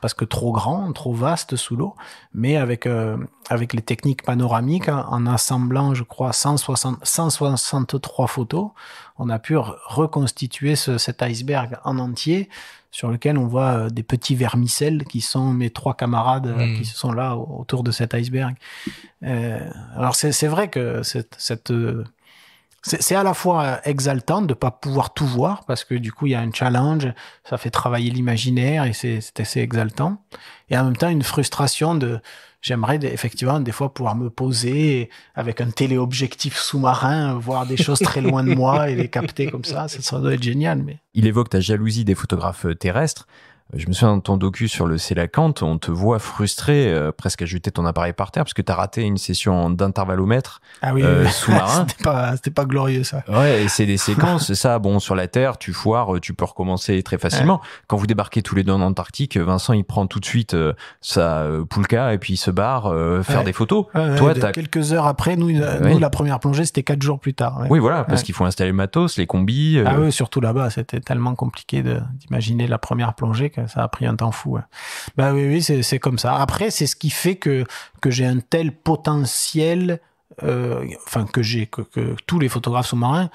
parce que trop grand, trop vaste sous l'eau, mais avec, euh, avec les techniques panoramiques, hein, en assemblant, je crois, 160, 163 photos, on a pu reconstituer cet iceberg en entier, sur lequel on voit euh, des petits vermicelles qui sont mes trois camarades euh, hmm. qui sont là autour de cet iceberg. alors c'est vrai que cette, cette c'est à la fois euh, exaltant de ne pas pouvoir tout voir parce que du coup il y a un challenge, ça fait travailler l'imaginaire et c'est assez exaltant. Et en même temps une frustration de j'aimerais effectivement des fois pouvoir me poser avec un téléobjectif sous-marin, voir des choses très loin de moi et les capter comme ça, ça, ça doit être génial. Mais il évoque ta jalousie des photographes euh, terrestres. Je me souviens de ton docu sur le Célacante, on te voit frustré, euh, presque à jeter ton appareil par terre, parce que tu as raté une session d'intervallomètre ah oui, euh, sous-marin. c'était, pas, pas glorieux, ça. Ouais, et c'est des séquences, c'est ça. Bon, sur la Terre, tu foires, tu peux recommencer très facilement. Quand vous débarquez tous les deux en Antarctique, Vincent, il prend tout de suite euh, sa poulka et puis il se barre faire des photos. Toi, Quelques heures après, nous, la première plongée, c'était quatre jours plus tard. Oui, voilà, parce qu'il faut installer le matos, les combis. Ah oui, surtout là-bas, c'était tellement compliqué d'imaginer la première plongée ça a pris un temps fou. Hein. Ben oui, oui, c'est comme ça. Après, c'est ce qui fait que, que j'ai un tel potentiel, euh, enfin, que j'ai, que, tous les photographes sous-marins,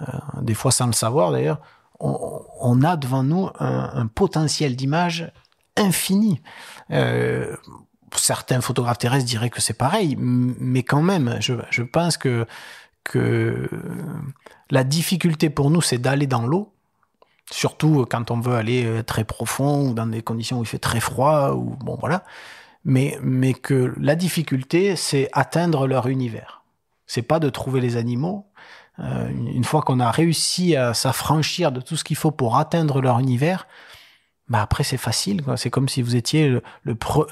euh, des fois sans le savoir d'ailleurs, on, a devant nous un, potentiel d'image infini. Euh, certains photographes terrestres diraient que c'est pareil, mais quand même, je, je pense que, que la difficulté pour nous, c'est d'aller dans l'eau Surtout euh, quand on veut aller euh, très profond ou dans des conditions où il fait très froid ou bon voilà. Mais, que la difficulté, c'est atteindre leur univers. C'est pas de trouver les animaux. Euh, une fois qu'on a réussi à s'affranchir de tout ce qu'il faut pour atteindre leur univers, bah après c'est facile. C'est comme si vous étiez le,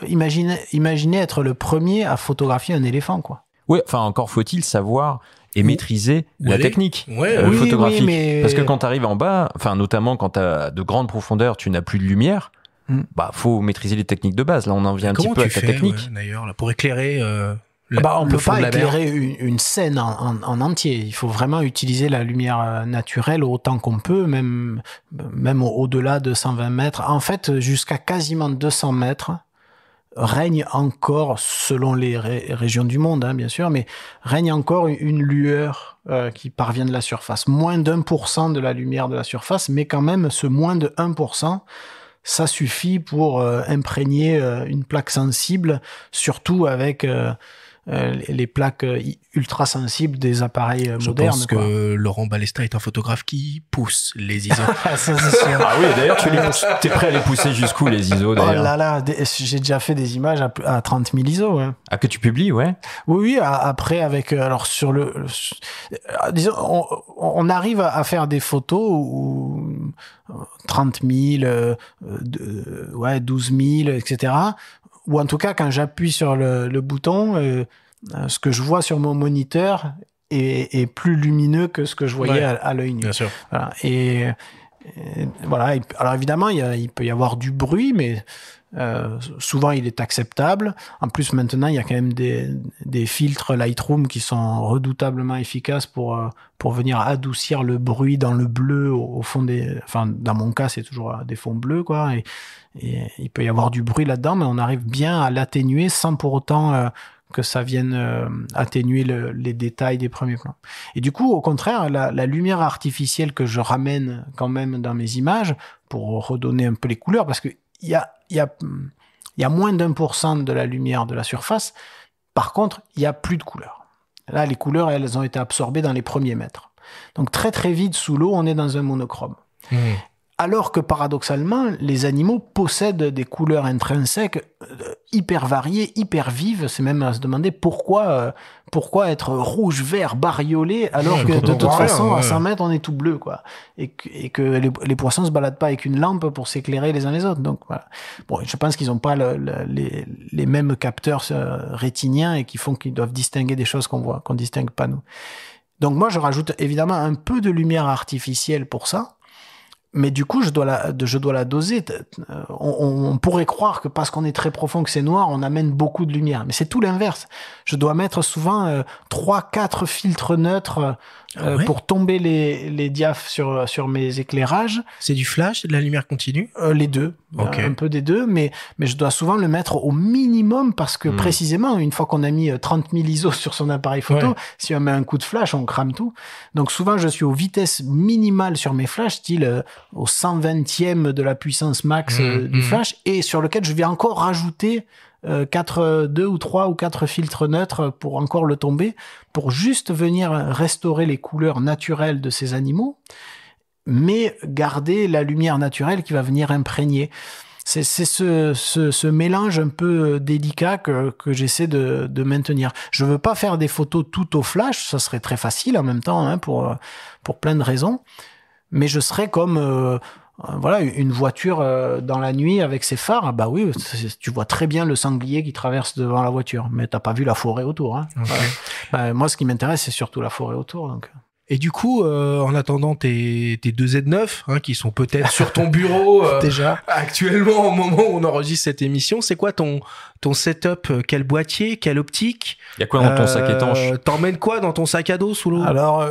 imaginez, être le premier à photographier un éléphant, quoi. Oui, enfin encore faut-il savoir et maîtriser la technique euh, photographique. Parce que quand tu arrives en bas, enfin notamment quand tu as de grandes profondeurs, tu n'as plus de lumière. il hmm. Bah, faut maîtriser les techniques de base. Là, on en vient un petit peu à fais, technique. pour éclairer. Euh, ah bah, la, on peut pas éclairer une, scène en, entier. Il faut vraiment utiliser la lumière euh, naturelle autant qu'on peut, même, même au-delà de 120 mètres. En fait, jusqu'à quasiment 200 mètres, règne encore, selon les régions du monde, hein, bien sûr, mais règne encore une lueur euh, qui parvient de la surface. Moins d'un pour cent de la lumière de la surface, mais quand même, ce moins de 1 ça suffit pour euh, imprégner euh, une plaque sensible, surtout avec euh, les plaques euh, ultra sensibles des appareils modernes. Euh, Je pense que Laurent Balesta est un photographe qui pousse les ISO. Ah, ah oui, d'ailleurs, tu les es prêt à les pousser jusqu'où les ISO oh d'ailleurs Oh là là, j'ai déjà fait des images à, 30 000 ISO. Ouais. Ah, que tu publies, ouais Oui, oui, après avec. Alors, sur le. Ah, disons, on, arrive à faire des photos où 30 000, ouais, 12 000, etc ou en tout cas quand j'appuie sur le, bouton, euh, euh, ce que je vois sur mon moniteur est, plus lumineux que ce que je voyais à, l'œil nu. Bien sûr. Et, voilà. Alors évidemment, il, peut y avoir du bruit, mais euh, souvent, il est acceptable. En plus, maintenant, il y a quand même des, filtres Lightroom qui sont redoutablement efficaces pour, euh, pour venir adoucir le bruit dans le bleu au, fond des. Enfin, dans mon cas, c'est toujours euh, des fonds bleus, quoi. Et, il peut y avoir du bruit là-dedans, mais on arrive bien à l'atténuer sans pour autant que ça vienne atténuer les détails des premiers plans. Et du coup, au contraire, la, la lumière artificielle que je ramène quand même dans mes images pour redonner un peu les couleurs, parce que il y a, moins d'un pour cent de la lumière de la surface. Par contre, il n'y a plus de couleurs. Là, les couleurs, elles ont été absorbées dans les premiers mètres. Donc très très vite, sous l'eau, on est dans un monochrome. Mmh alors que paradoxalement, les animaux possèdent des couleurs intrinsèques euh, hyper variées, hyper vives. C'est même à se demander pourquoi, euh, pourquoi être rouge, vert, bariolé, alors que de toute façon, à 100 mètres, on est tout bleu, quoi. Et, que, les, poissons se baladent pas avec une lampe pour s'éclairer les uns les autres. Donc, Bon, je pense qu'ils n'ont pas les, mêmes capteurs euh, rétiniens et qui font qu'ils doivent distinguer des choses qu'on voit, qu'on distingue pas nous. Donc moi, je rajoute évidemment un peu de lumière artificielle pour ça, mais du coup, je dois la, je dois la doser. Euh, on, pourrait croire que parce qu'on est très profond, que c'est noir, on amène beaucoup de lumière. Mais c'est tout l'inverse. Je dois mettre souvent euh, trois, quatre filtres neutres euh, ah euh, pour tomber les, les sur, sur mes éclairages. C'est du flash, de la lumière continue euh, Les deux, un peu des deux, mais, mais je dois souvent le mettre au minimum parce que hmm. précisément, une fois qu'on a mis 30 euh, 000 ISO sur son appareil photo, si on met un coup de flash, on crame tout. Donc souvent, je suis aux vitesses minimales sur mes flashs, style au 120e de la puissance max hmm, hmm. du flash, et sur lequel je vais encore rajouter quatre 2 ou trois ou quatre filtres neutres pour encore le tomber pour juste venir restaurer les couleurs naturelles de ces animaux, mais garder la lumière naturelle qui va venir imprégner. C'est ce, mélange un peu euh, délicat que, j'essaie de, maintenir. Je ne veux pas faire des photos tout au flash, ça serait très facile en même temps hein, pour, euh, pour plein de raisons, mais je serais comme... Euh, euh, voilà, une voiture euh, dans la nuit avec ses phares, bah oui, tu vois très bien le sanglier qui traverse devant la voiture, mais t'as pas vu la forêt autour. Hein. Bah, moi, ce qui m'intéresse, c'est surtout la forêt autour. Donc. Et du coup, euh, en attendant tes, tes deux Z9, hein, qui sont peut-être sur ton bureau déjà actuellement au moment où on enregistre cette émission, c'est quoi ton, ton setup Quel boîtier Quelle optique Il y a quoi dans ton sac étanche T'emmènes quoi dans ton sac à dos sous l'eau Alors,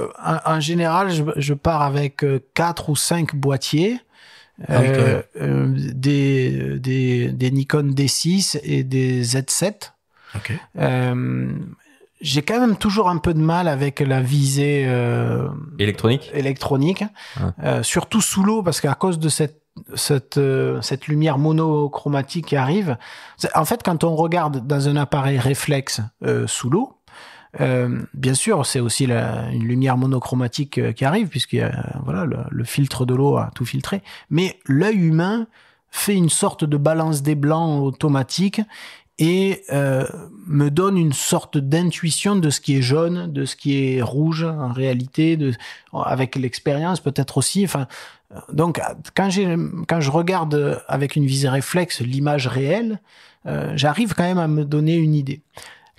en, général, je, je, pars avec quatre ou cinq boîtiers avec ah euh, euh, des, des, des Nikon D6 et des Z7. Euh, j'ai quand même toujours un peu de mal avec la visée électronique, électronique ah. surtout sous l'eau parce qu'à cause de cette cette, cette lumière monochromatique qui arrive. En fait, quand on regarde dans un appareil réflexe sous l'eau, euh, bien sûr, c'est aussi la, une lumière monochromatique euh, qui arrive, puisque voilà, le, filtre de l'eau a tout filtré. Mais l'œil humain fait une sorte de balance des blancs automatique et euh, me donne une sorte d'intuition de ce qui est jaune, de ce qui est rouge en réalité, de, avec l'expérience peut-être aussi. Enfin, euh, donc quand, quand je regarde avec une visée réflexe l'image réelle, j'arrive quand même à me donner une idée.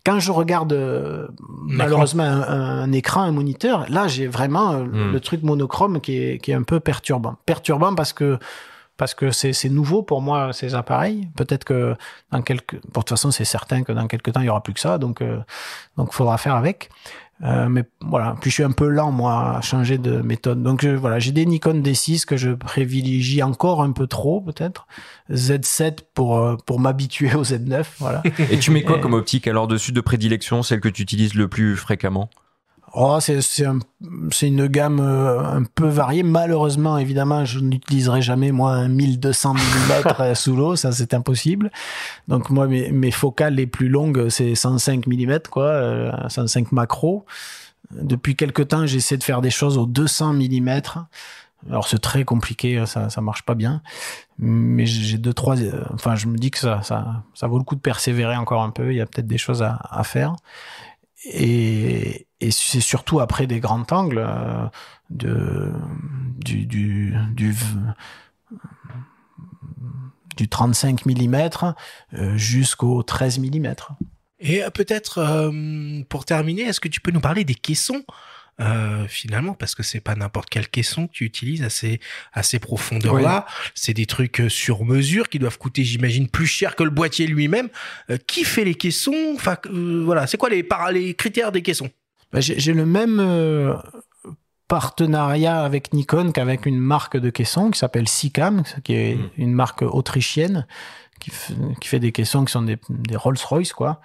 Quand je regarde euh, malheureusement un, écran, un moniteur, là j'ai vraiment euh, hmm. le truc monochrome qui est, un peu perturbant. Perturbant parce que parce que c'est nouveau pour moi ces appareils. Peut-être que dans quelques, pour toute façon c'est certain que dans quelques temps il y aura plus que ça, donc euh, donc faudra faire avec. Euh, mais voilà, puis je suis un peu lent moi à changer de méthode. Donc voilà, j'ai des Nikon D6 que je privilégie encore un peu trop peut-être. Z7 pour euh, pour m'habituer au Z9, voilà. Et tu mets quoi comme optique alors dessus de prédilection, celle que tu utilises le plus fréquemment Oh, c'est un, une gamme euh, un peu variée. Malheureusement, évidemment, je n'utiliserai jamais moi un 1200 mm euh, sous l'eau, ça c'est impossible. Donc moi, mes, mes, focales les plus longues, c'est 105 mm, quoi, 105 euh, macro. Depuis quelque temps, j'essaie de faire des choses aux 200 mm. Alors c'est très compliqué, ça ça marche pas bien. Mais j'ai deux trois, enfin je me dis que ça ça ça vaut le coup de persévérer encore un peu. Il y a peut-être des choses à, à faire. Et, c'est surtout après des grands angles euh, de, du, du, du, 35 mm euh, jusqu'au 13 mm. Et euh, peut-être pour terminer, est-ce que tu peux nous parler des caissons euh, finalement, parce que c'est pas n'importe quel caisson que tu utilises à ces, profondeurs-là. C'est des trucs euh, sur mesure qui doivent coûter, j'imagine, plus cher que le boîtier lui-même. Euh, qui fait les caissons Enfin, voilà. C'est quoi les, critères des caissons bah, J'ai le même partenariat avec Nikon qu'avec une marque de caisson qui s'appelle Sicam, qui est hmm. une marque autrichienne qui, fait des questions qui sont des, Rolls-Royce, quoi.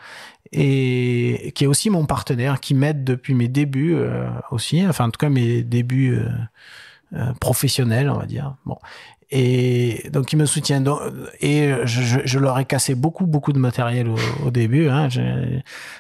Et qui est aussi mon partenaire, qui m'aide depuis mes débuts euh, aussi, enfin en tout cas mes débuts euh, euh, professionnels, on va dire. Bon. Et donc, ils me soutiennent. et je, leur ai cassé beaucoup, beaucoup de matériel au, début. Hein.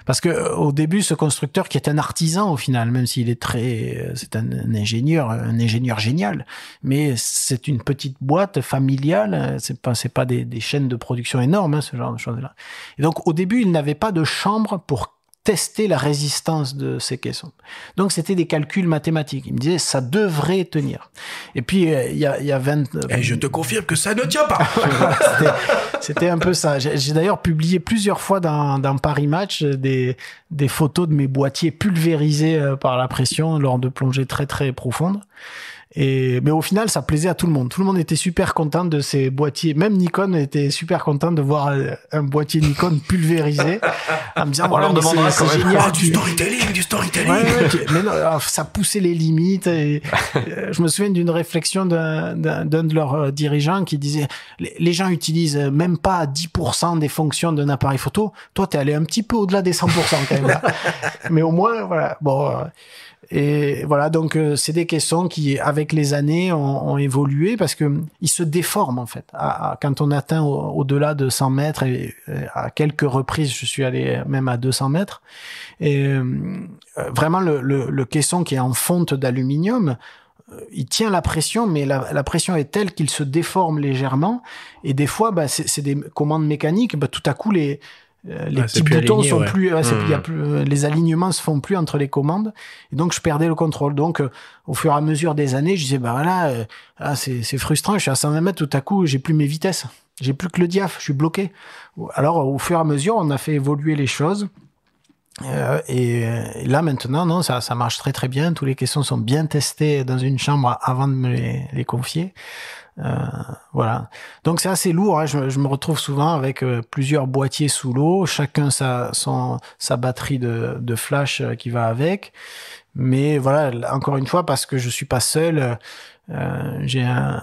parce que euh, au début, ce constructeur qui est un artisan au final, même s'il est très, euh, c'est un, ingénieur, un ingénieur génial, mais c'est une petite boîte familiale. C'est pas, c'est pas des, chaînes de production énormes, hein, ce genre de choses-là. Et donc, au début, il n'avait pas de chambre pour tester la résistance de ces caissons. Donc c'était des calculs mathématiques. Il me disait ça devrait tenir. Et puis euh, il y, a, y a 20 Et euh, eh, je te confirme que ça ne tient pas. c'était un peu ça. J'ai d'ailleurs publié plusieurs fois dans, Paris Match des, des photos de mes boîtiers pulvérisés euh, par la pression lors de plongées très très profondes. Et, mais au final, ça plaisait à tout le monde. Tout le monde était super content de ces boîtiers. Même Nikon était super content de voir euh, un boîtier Nikon pulvérisé. en me disant, voilà, c'est génial. Oh, du storytelling, du storytelling. mais ça poussait les limites. Et, euh, je me souviens d'une réflexion d'un de leurs euh, dirigeants qui disait, les, gens utilisent même pas 10% des fonctions d'un appareil photo. Toi, t'es allé un petit peu au-delà des 100% quand même. mais au moins, voilà. Bon, et voilà, donc euh, c'est des caissons qui, avec les années, ont, évolué parce que euh, ils se déforment en fait. À, quand on atteint au-delà de 100 mètres, et, euh, à quelques reprises, je suis allé même à 200 mètres, et vraiment le, le, le, caisson qui est en fonte d'aluminium, il tient la pression, mais la, la pression est telle qu'il se déforme légèrement. Et des fois, bah, c'est des commandes mécaniques. Bah, tout à coup, les euh, les ah, petits sont plus, les alignements se font plus entre les commandes. Et donc, je perdais le contrôle. Donc, euh, au fur et à mesure des années, je disais, bah voilà, euh, ah, c'est frustrant, je suis à 120 mètres, tout à coup, j'ai plus mes vitesses. J'ai plus que le diaph, je suis bloqué. Alors, au fur et à mesure, on a fait évoluer les choses. et, là maintenant, non, ça, marche très très bien. Tous les questions sont bien testées dans une chambre avant de me les confier. Euh, voilà. Donc c'est assez lourd. Hein. Je, me retrouve souvent avec euh, plusieurs boîtiers sous l'eau, chacun sa, son, sa batterie de, flash euh, qui va avec. Mais voilà, encore une fois, parce que je suis pas seul, j'ai un,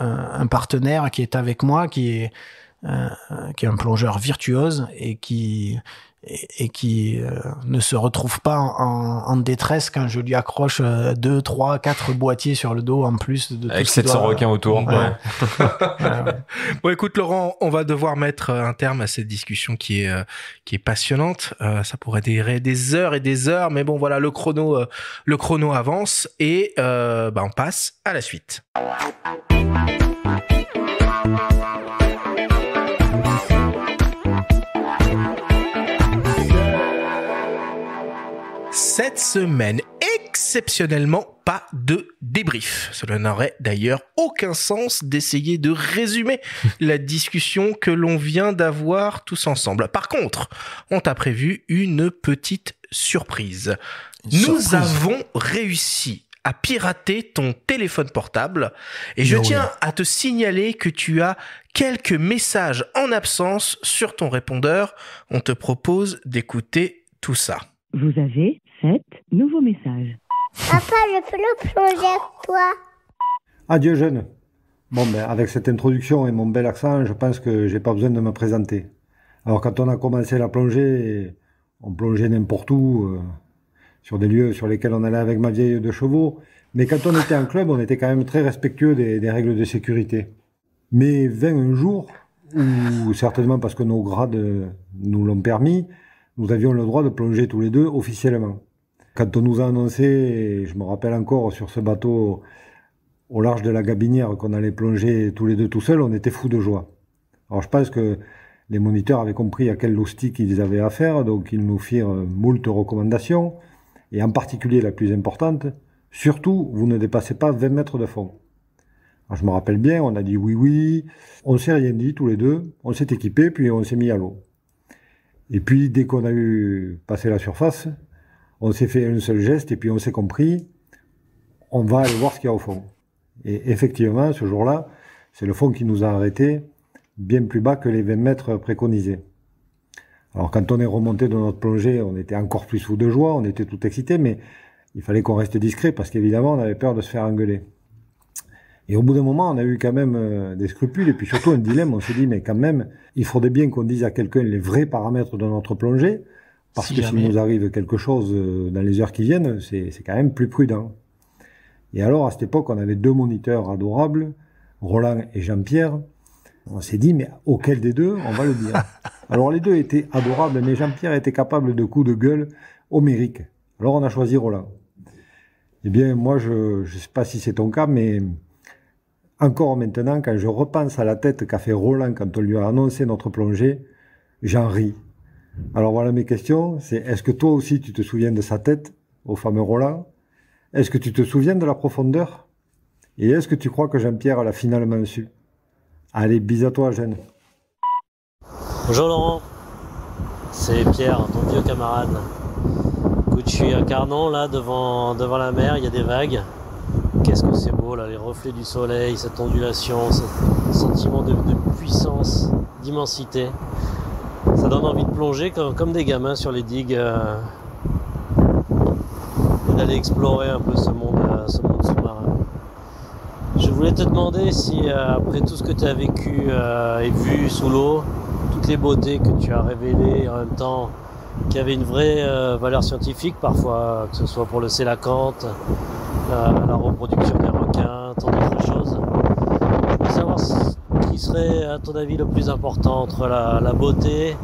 un, partenaire qui est avec moi, qui est, qui est un plongeur virtuose et qui et, qui euh, ne se retrouve pas en, détresse quand je lui accroche euh, deux, trois, quatre boîtiers sur le dos en plus de avec 700 requins euh, autour. bon, écoute Laurent, on va devoir mettre un terme à cette discussion qui est qui est passionnante. ça pourrait durer des heures et des heures, mais bon voilà, le chrono le chrono avance et bah, on passe à la suite. Cette semaine, exceptionnellement, pas de débrief. Cela n'aurait d'ailleurs aucun sens d'essayer de résumer la discussion que l'on vient d'avoir tous ensemble. Par contre, on t'a prévu une petite surprise. Nous avons réussi à pirater ton téléphone portable. Et je tiens à te signaler que tu as quelques messages en absence sur ton répondeur. On te propose d'écouter tout ça. Vous avez 7 nouveaux messages. Papa, je peux nous plonger avec toi Adieu jeune. Bon, ben, avec cette introduction et mon bel accent, je pense que j'ai pas besoin de me présenter. Alors quand on a commencé la plongée, on plongeait n'importe où, euh, sur des lieux sur lesquels on allait avec ma vieille de chevaux. Mais quand on était en club, on était quand même très respectueux des, règles de sécurité. Mais 21 un ou certainement parce que nos grades nous l'ont permis, nous avions le droit de plonger tous les deux officiellement. Quand on nous a annoncé, je me rappelle encore sur ce bateau au large de la Gabinière qu'on allait plonger tous les deux tout seuls, on était fous de joie. Alors je pense que les moniteurs avaient compris à quel loustique ils avaient affaire, donc ils nous firent moult recommandations, et en particulier la plus importante, surtout vous ne dépassez pas 20 mètres de fond. Alors je me rappelle bien, on a dit oui oui, on s'est rien dit tous les deux, on s'est équipé, puis on s'est mis à l'eau. Et puis, dès qu'on a eu passé la surface, on s'est fait un seul geste et puis on s'est compris, on va aller voir ce qu'il y a au fond. Et effectivement, ce jour-là, c'est le fond qui nous a arrêtés bien plus bas que les 20 mètres préconisés. Alors quand on est remonté de notre plongée, on était encore plus fou de joie, on était tout excité, mais il fallait qu'on reste discret parce qu'évidemment, on avait peur de se faire engueuler. Et au bout d'un moment, on a eu quand même euh, des scrupules et puis surtout un dilemme. On s'est dit, mais quand même, il faudrait bien qu'on dise à quelqu'un les vrais paramètres de notre plongée, parce si que s'il nous arrive quelque chose euh, dans les heures qui viennent, c'est quand même plus prudent. Et alors, à cette époque, on avait deux moniteurs adorables, Roland et Jean-Pierre. On s'est dit, mais auquel des deux on va le dire Alors, les deux étaient adorables, mais Jean-Pierre était capable de coups de gueule homériques. Alors, on a choisi Roland. Eh bien, moi, je ne sais pas si c'est ton cas, mais encore maintenant, quand je repense à la tête qu'a fait Roland quand on lui a annoncé notre plongée, j'en ris. Alors voilà mes questions, c'est est-ce que toi aussi tu te souviens de sa tête, au fameux Roland Est-ce que tu te souviens de la profondeur Et est-ce que tu crois que Jean-Pierre l'a finalement su Allez, bis à toi Jeanne. Bonjour Laurent, c'est Pierre, ton vieux camarade. Écoute, je suis Carnon, là devant, devant la mer, il y a des vagues qu'est-ce que c'est beau là, les reflets du soleil, cette ondulation, ce sentiment de, puissance, d'immensité. Ça donne envie de plonger comme, des gamins sur les digues euh, et d'aller explorer un peu euh, ce monde, sous-marin. Je voulais te demander si euh, après tout ce que tu as vécu et vu sous l'eau, toutes les beautés que tu as révélées en même temps qui avait une vraie euh, valeur scientifique parfois, que ce soit pour le sélacanthe, euh, la, reproduction des requins, tant d'autres choses. Je voulais savoir qui serait à ton avis le plus important entre la, beauté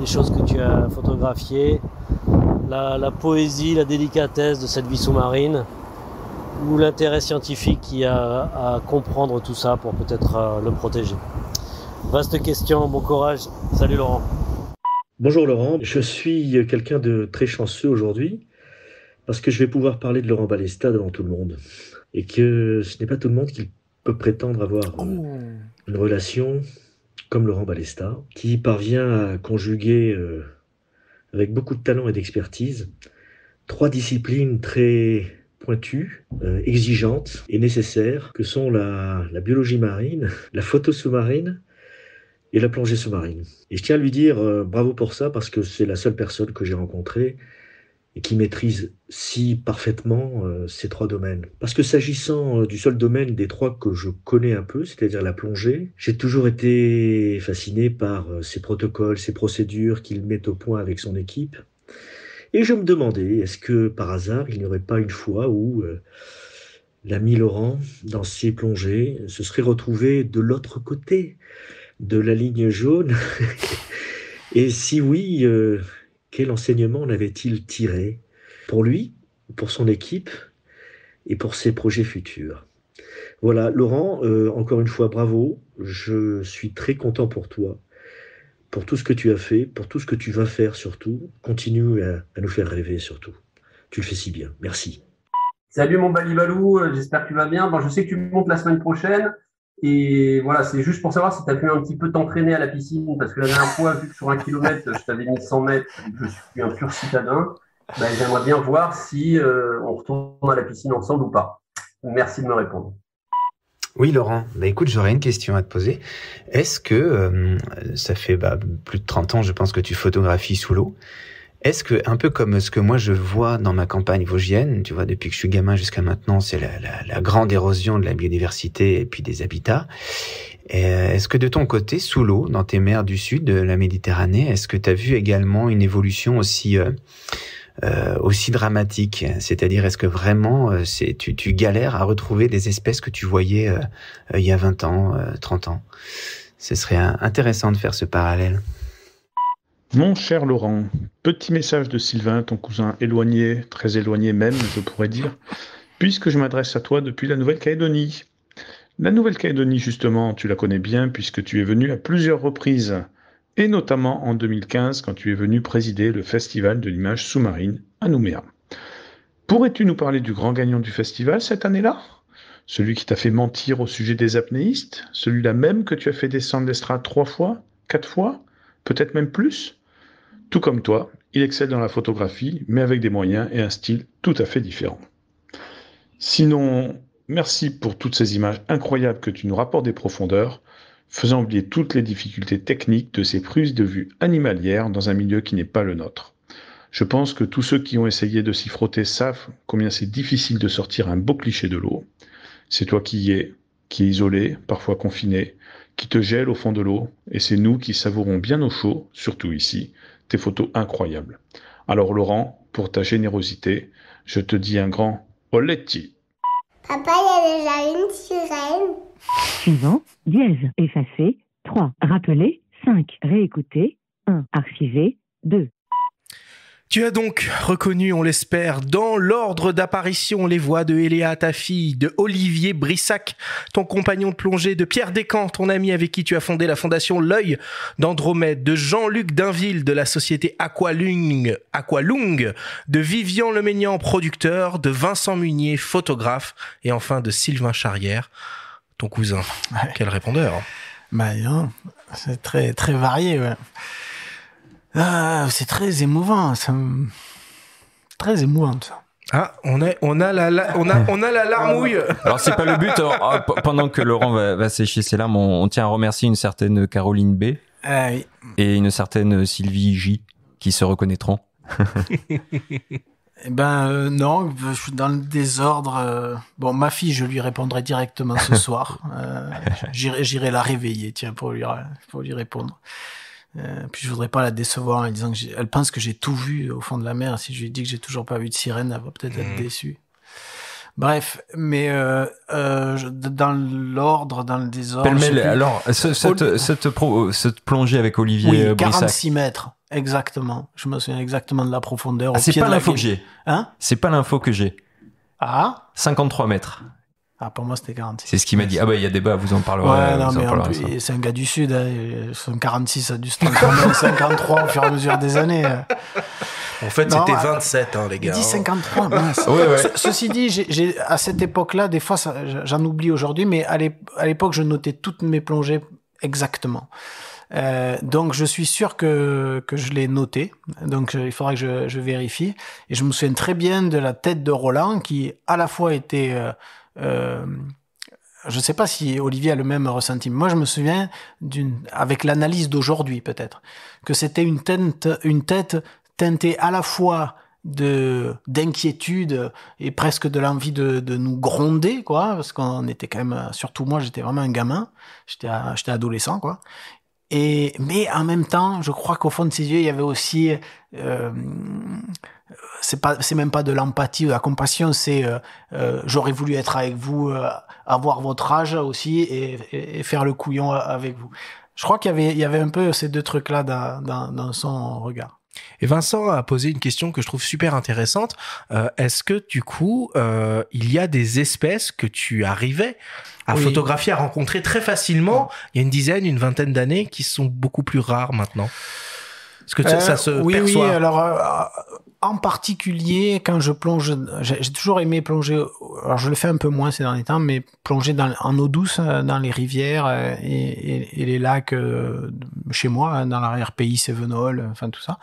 des choses que tu as photographiées, la, la poésie, la délicatesse de cette vie sous-marine ou l'intérêt scientifique qu'il y a à comprendre tout ça pour peut-être euh, le protéger. Vaste question, bon courage, salut Laurent. Bonjour Laurent, je suis quelqu'un de très chanceux aujourd'hui parce que je vais pouvoir parler de Laurent Ballesta devant tout le monde et que ce n'est pas tout le monde qui peut prétendre avoir euh, oh. une relation comme Laurent Ballesta qui parvient à conjuguer euh, avec beaucoup de talent et d'expertise trois disciplines très pointues, euh, exigeantes et nécessaires que sont la, la biologie marine, la photo sous-marine et la plongée sous-marine. Et je tiens à lui dire euh, bravo pour ça parce que c'est la seule personne que j'ai rencontrée et qui maîtrise si parfaitement euh, ces trois domaines. Parce que s'agissant euh, du seul domaine des trois que je connais un peu, c'est-à-dire la plongée, j'ai toujours été fasciné par ses protocoles, ses procédures qu'il met au point avec son équipe. Et je me demandais, est-ce que par hasard, il n'y aurait pas une fois où l'ami Laurent, dans ses plongées, se serait retrouvé de l'autre côté de la ligne jaune Et si oui, euh, quel enseignement en avait-il tiré pour lui, pour son équipe et pour ses projets futurs Voilà, Laurent, euh, encore une fois, bravo. Je suis très content pour toi, pour tout ce que tu as fait, pour tout ce que tu vas faire surtout. Continue à, nous faire rêver surtout. Tu le fais si bien. Merci. Salut mon Balibalou, euh, j'espère que tu vas bien. Bon, je sais que tu montes la semaine prochaine. Et voilà, c'est juste pour savoir si tu as pu un petit peu t'entraîner à la piscine, parce que la dernière fois, vu que sur un kilomètre, je t'avais mis 100 mètres, je suis un pur citadin, ben, j'aimerais bien voir si euh, on retourne à la piscine ensemble ou pas. Merci de me répondre. Oui, Laurent. Ben, écoute, j'aurais une question à te poser. Est-ce que euh, ça fait bah, plus de 30 ans, je pense, que tu photographies sous l'eau est-ce que, un peu comme ce que moi je vois dans ma campagne vosgienne, tu vois, depuis que je suis gamin jusqu'à maintenant, c'est la, la, la, grande érosion de la biodiversité et puis des habitats. Euh, est-ce que de ton côté, sous l'eau, dans tes mers du sud de la Méditerranée, est-ce que tu as vu également une évolution aussi euh, euh, aussi dramatique C'est-à-dire, est-ce que vraiment c'est, tu, tu, galères à retrouver des espèces que tu voyais il y a 20 ans, 30 ans Ce serait intéressant de faire ce parallèle. Mon cher Laurent, petit message de Sylvain, ton cousin éloigné, très éloigné même, je pourrais dire, puisque je m'adresse à toi depuis la Nouvelle-Calédonie. La Nouvelle-Calédonie, justement, tu la connais bien puisque tu es venu à plusieurs reprises, et notamment en 2015 quand tu es venu présider le Festival de l'image sous-marine à Nouméa. Pourrais-tu nous parler du grand gagnant du festival cette année-là Celui qui t'a fait mentir au sujet des apnéistes Celui-là même que tu as fait descendre l'estrade trois fois, quatre fois, peut-être même plus tout comme toi, il excelle dans la photographie, mais avec des moyens et un style tout à fait différent. Sinon, merci pour toutes ces images incroyables que tu nous rapportes des profondeurs, faisant oublier toutes les difficultés techniques de ces prises de vue animalières dans un milieu qui n'est pas le nôtre. Je pense que tous ceux qui ont essayé de s'y frotter savent combien c'est difficile de sortir un beau cliché de l'eau. C'est toi qui y es, qui est isolé, parfois confiné, qui te gèle au fond de l'eau, et c'est nous qui savourons bien au chaud, surtout ici, des photos incroyables. Alors Laurent, pour ta générosité, je te dis un grand Oletti. Papa, a déjà une sirène. Suivant, dièse, effacer, 3, rappeler, 5, réécouter, 1, archiver, 2, tu as donc reconnu, on l'espère, dans l'ordre d'apparition les voix de Eléa, ta fille, de Olivier Brissac, ton compagnon de plongée, de Pierre Descamps, ton ami avec qui tu as fondé la fondation L'œil d'Andromède, de Jean-Luc Dainville de la société Aqualung, Aqualung, de Vivian Lemaignan, producteur, de Vincent Munier, photographe, et enfin de Sylvain Charrière, ton cousin. Quel répondeur. Hein. Bah, hein, c'est très, très varié. Ouais. Ah, c'est très émouvant, Très émouvant, ça. Ah, on a, on a la, on a, on a la larmouille. Alors c'est pas le but. Hein. Ah, pendant que Laurent va, sécher ses larmes, on, tient à remercier une certaine Caroline B ah et une certaine Sylvie J qui se reconnaîtront. eh ben euh, non, je suis dans le désordre. Euh. Bon, ma fille, je lui répondrai directement ce soir. Euh, j'irai la réveiller, tiens, pour lui, pour lui répondre. Euh, puis je voudrais pas la décevoir en disant que pense que j'ai tout vu au fond de la mer. Si je lui dis que j'ai toujours pas vu de sirène, elle va peut-être être mhm. déçue. Bref, mais euh, euh, dans l'ordre, dans le désordre. alors, cette, cette, cette, plongée avec Olivier oui, 46 mètres, exactement. Je me souviens exactement de la profondeur. Ah, c'est pas l'info que j'ai. Hein C'est pas l'info que j'ai. Ah 53 mètres. Ah, pour moi, c'était 46. C'est ce qu'il m'a dit. Ah, bah, il y a débat, vous en parlerez. c'est un gars du Sud. son 46, a dû se transformer en 53 au fur et à mesure des années. En fait, c'était 27, ah, hein, les gars. Il dit 53, mince. ceci dit, j'ai, à cette époque-là, des fois, j'en oublie aujourd'hui, mais à l'époque, je notais toutes mes plongées exactement. Euh, donc je suis sûr que, que je l'ai noté, donc euh, il faudra que je, vérifie. Et je me souviens très bien de la tête de Roland qui à la fois était euh, euh, je ne sais pas si Olivier a le même ressenti. Moi, je me souviens d'une, avec l'analyse d'aujourd'hui peut-être, que c'était une tête, une tête teintée à la fois de d'inquiétude et presque de l'envie de, de nous gronder quoi parce qu'on était quand même surtout moi j'étais vraiment un gamin j'étais j'étais adolescent quoi et mais en même temps je crois qu'au fond de ses yeux il y avait aussi euh, c'est pas c'est même pas de l'empathie ou de la compassion c'est euh, euh, j'aurais voulu être avec vous euh, avoir votre âge aussi et, faire le couillon avec vous je crois qu'il y avait il y avait un peu ces deux trucs là dans, dans, dans son regard et Vincent a posé une question que je trouve super intéressante. Est-ce que du coup, il y a des espèces que tu arrivais à photographier, à rencontrer très facilement il y a une dizaine, une vingtaine d'années, qui sont beaucoup plus rares maintenant Est-ce que ça, se oui, Oui, alors en particulier quand je plonge, j'ai toujours aimé plonger, alors je le fais un peu moins ces derniers temps, mais plonger dans, en eau douce euh, dans les rivières euh, et, les lacs euh, chez moi, hein, dans l'arrière-pays, Sévenol, enfin tout ça.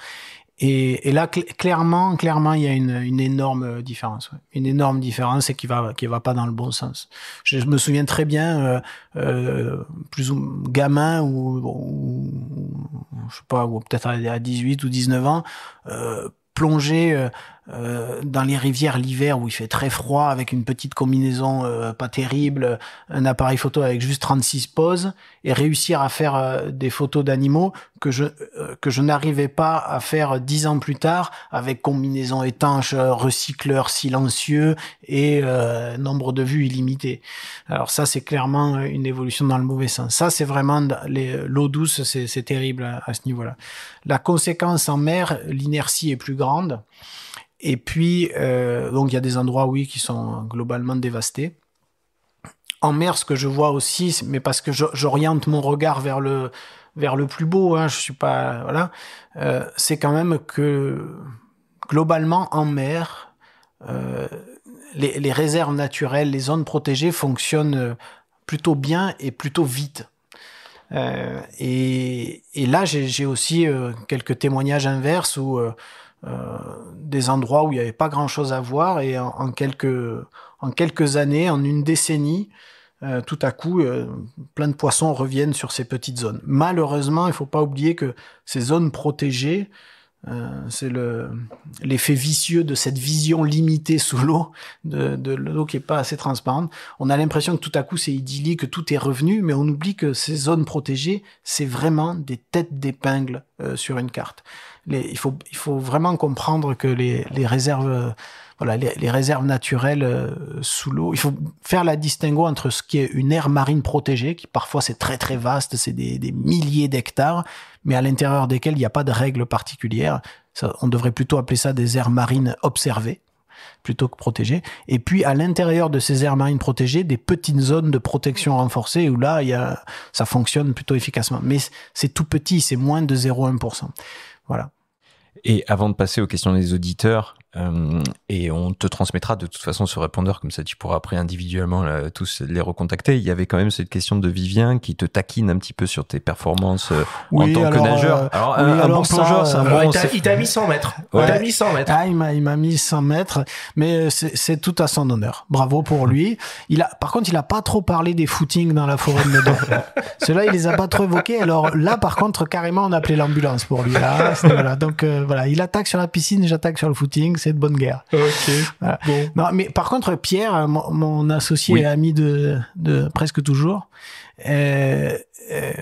Et, là, clairement, clairement, il y a une, énorme différence, une énorme différence et qui va, qui va pas dans le bon sens. Je, me souviens très bien, plus ou gamin ou, ou, je sais pas, ou peut-être à 18 ou 19 ans, plonger euh, euh, dans les rivières l'hiver où il fait très froid avec une petite combinaison euh, pas terrible, un appareil photo avec juste 36 poses et réussir à faire euh, des photos d'animaux que je que je n'arrivais pas à faire dix ans plus tard avec combinaison étanche, recycleur silencieux et nombre de vues illimité. Alors ça c'est clairement une évolution dans le mauvais sens. Ça c'est vraiment l'eau douce c'est terrible à ce niveau-là. La conséquence en mer, l'inertie est plus grande. Et puis, euh, donc il y a des endroits, oui, qui sont globalement dévastés. En mer, ce que je vois aussi, mais parce que j'oriente mon regard vers le, vers le plus beau, hein, je suis pas, voilà, euh, c'est quand même que globalement en mer, euh, les, les, réserves naturelles, les zones protégées fonctionnent plutôt bien et plutôt vite. et, et, là, j'ai aussi quelques témoignages inverses où euh, des endroits où il n'y avait pas grand-chose à voir et en, quelques, en quelques années, en une décennie, euh, tout à coup, euh, plein de poissons reviennent sur ces petites zones. Malheureusement, il ne faut pas oublier que ces zones protégées, c'est l'effet vicieux de cette vision limitée sous l'eau, de, de l'eau qui n'est pas assez transparente. On a l'impression que tout à coup, c'est idyllique, que tout est revenu, mais on oublie que ces zones protégées, c'est vraiment des têtes d'épingle sur une carte il, faut, il faut vraiment comprendre que les, réserves les, réserves naturelles euh, sous l'eau. Il faut faire la distinguo entre ce qui est une aire marine protégée, qui parfois c'est très très vaste, c'est des, milliers d'hectares, mais à l'intérieur desquels il n'y a pas de règles particulières. on devrait plutôt appeler ça des aires marines observées plutôt que protégées. Et puis à l'intérieur de ces aires marines protégées, des petites zones de protection renforcée où là, il ça fonctionne plutôt efficacement. Mais c'est tout petit, c'est moins de 0,1%. Voilà. Et avant de passer aux questions des auditeurs, euh, et on te transmettra de toute façon ce répondeur, comme ça tu pourras après individuellement tous les recontacter. Il y avait quand même cette question de Vivien qui te taquine un petit peu sur tes performances euh, en tant que nageur. Euh, alors, oui, alors, un, bon ça, Il t'a mis 100 mètres. Il t'a mis 100 mètres. Ah, il m'a mis 100 mètres, mais c'est tout à son honneur. Bravo pour lui. Il a, par contre, il a pas trop parlé des footings dans la forêt de Meudon. Cela, il les a pas trop évoqués. Alors là, par contre, carrément, on a appelé l'ambulance pour lui. Là, Donc voilà, il attaque sur la piscine, j'attaque sur le footing c'est de bonne guerre. Non, mais par contre, Pierre, euh, mon, associé et ami de, presque toujours, euh, euh,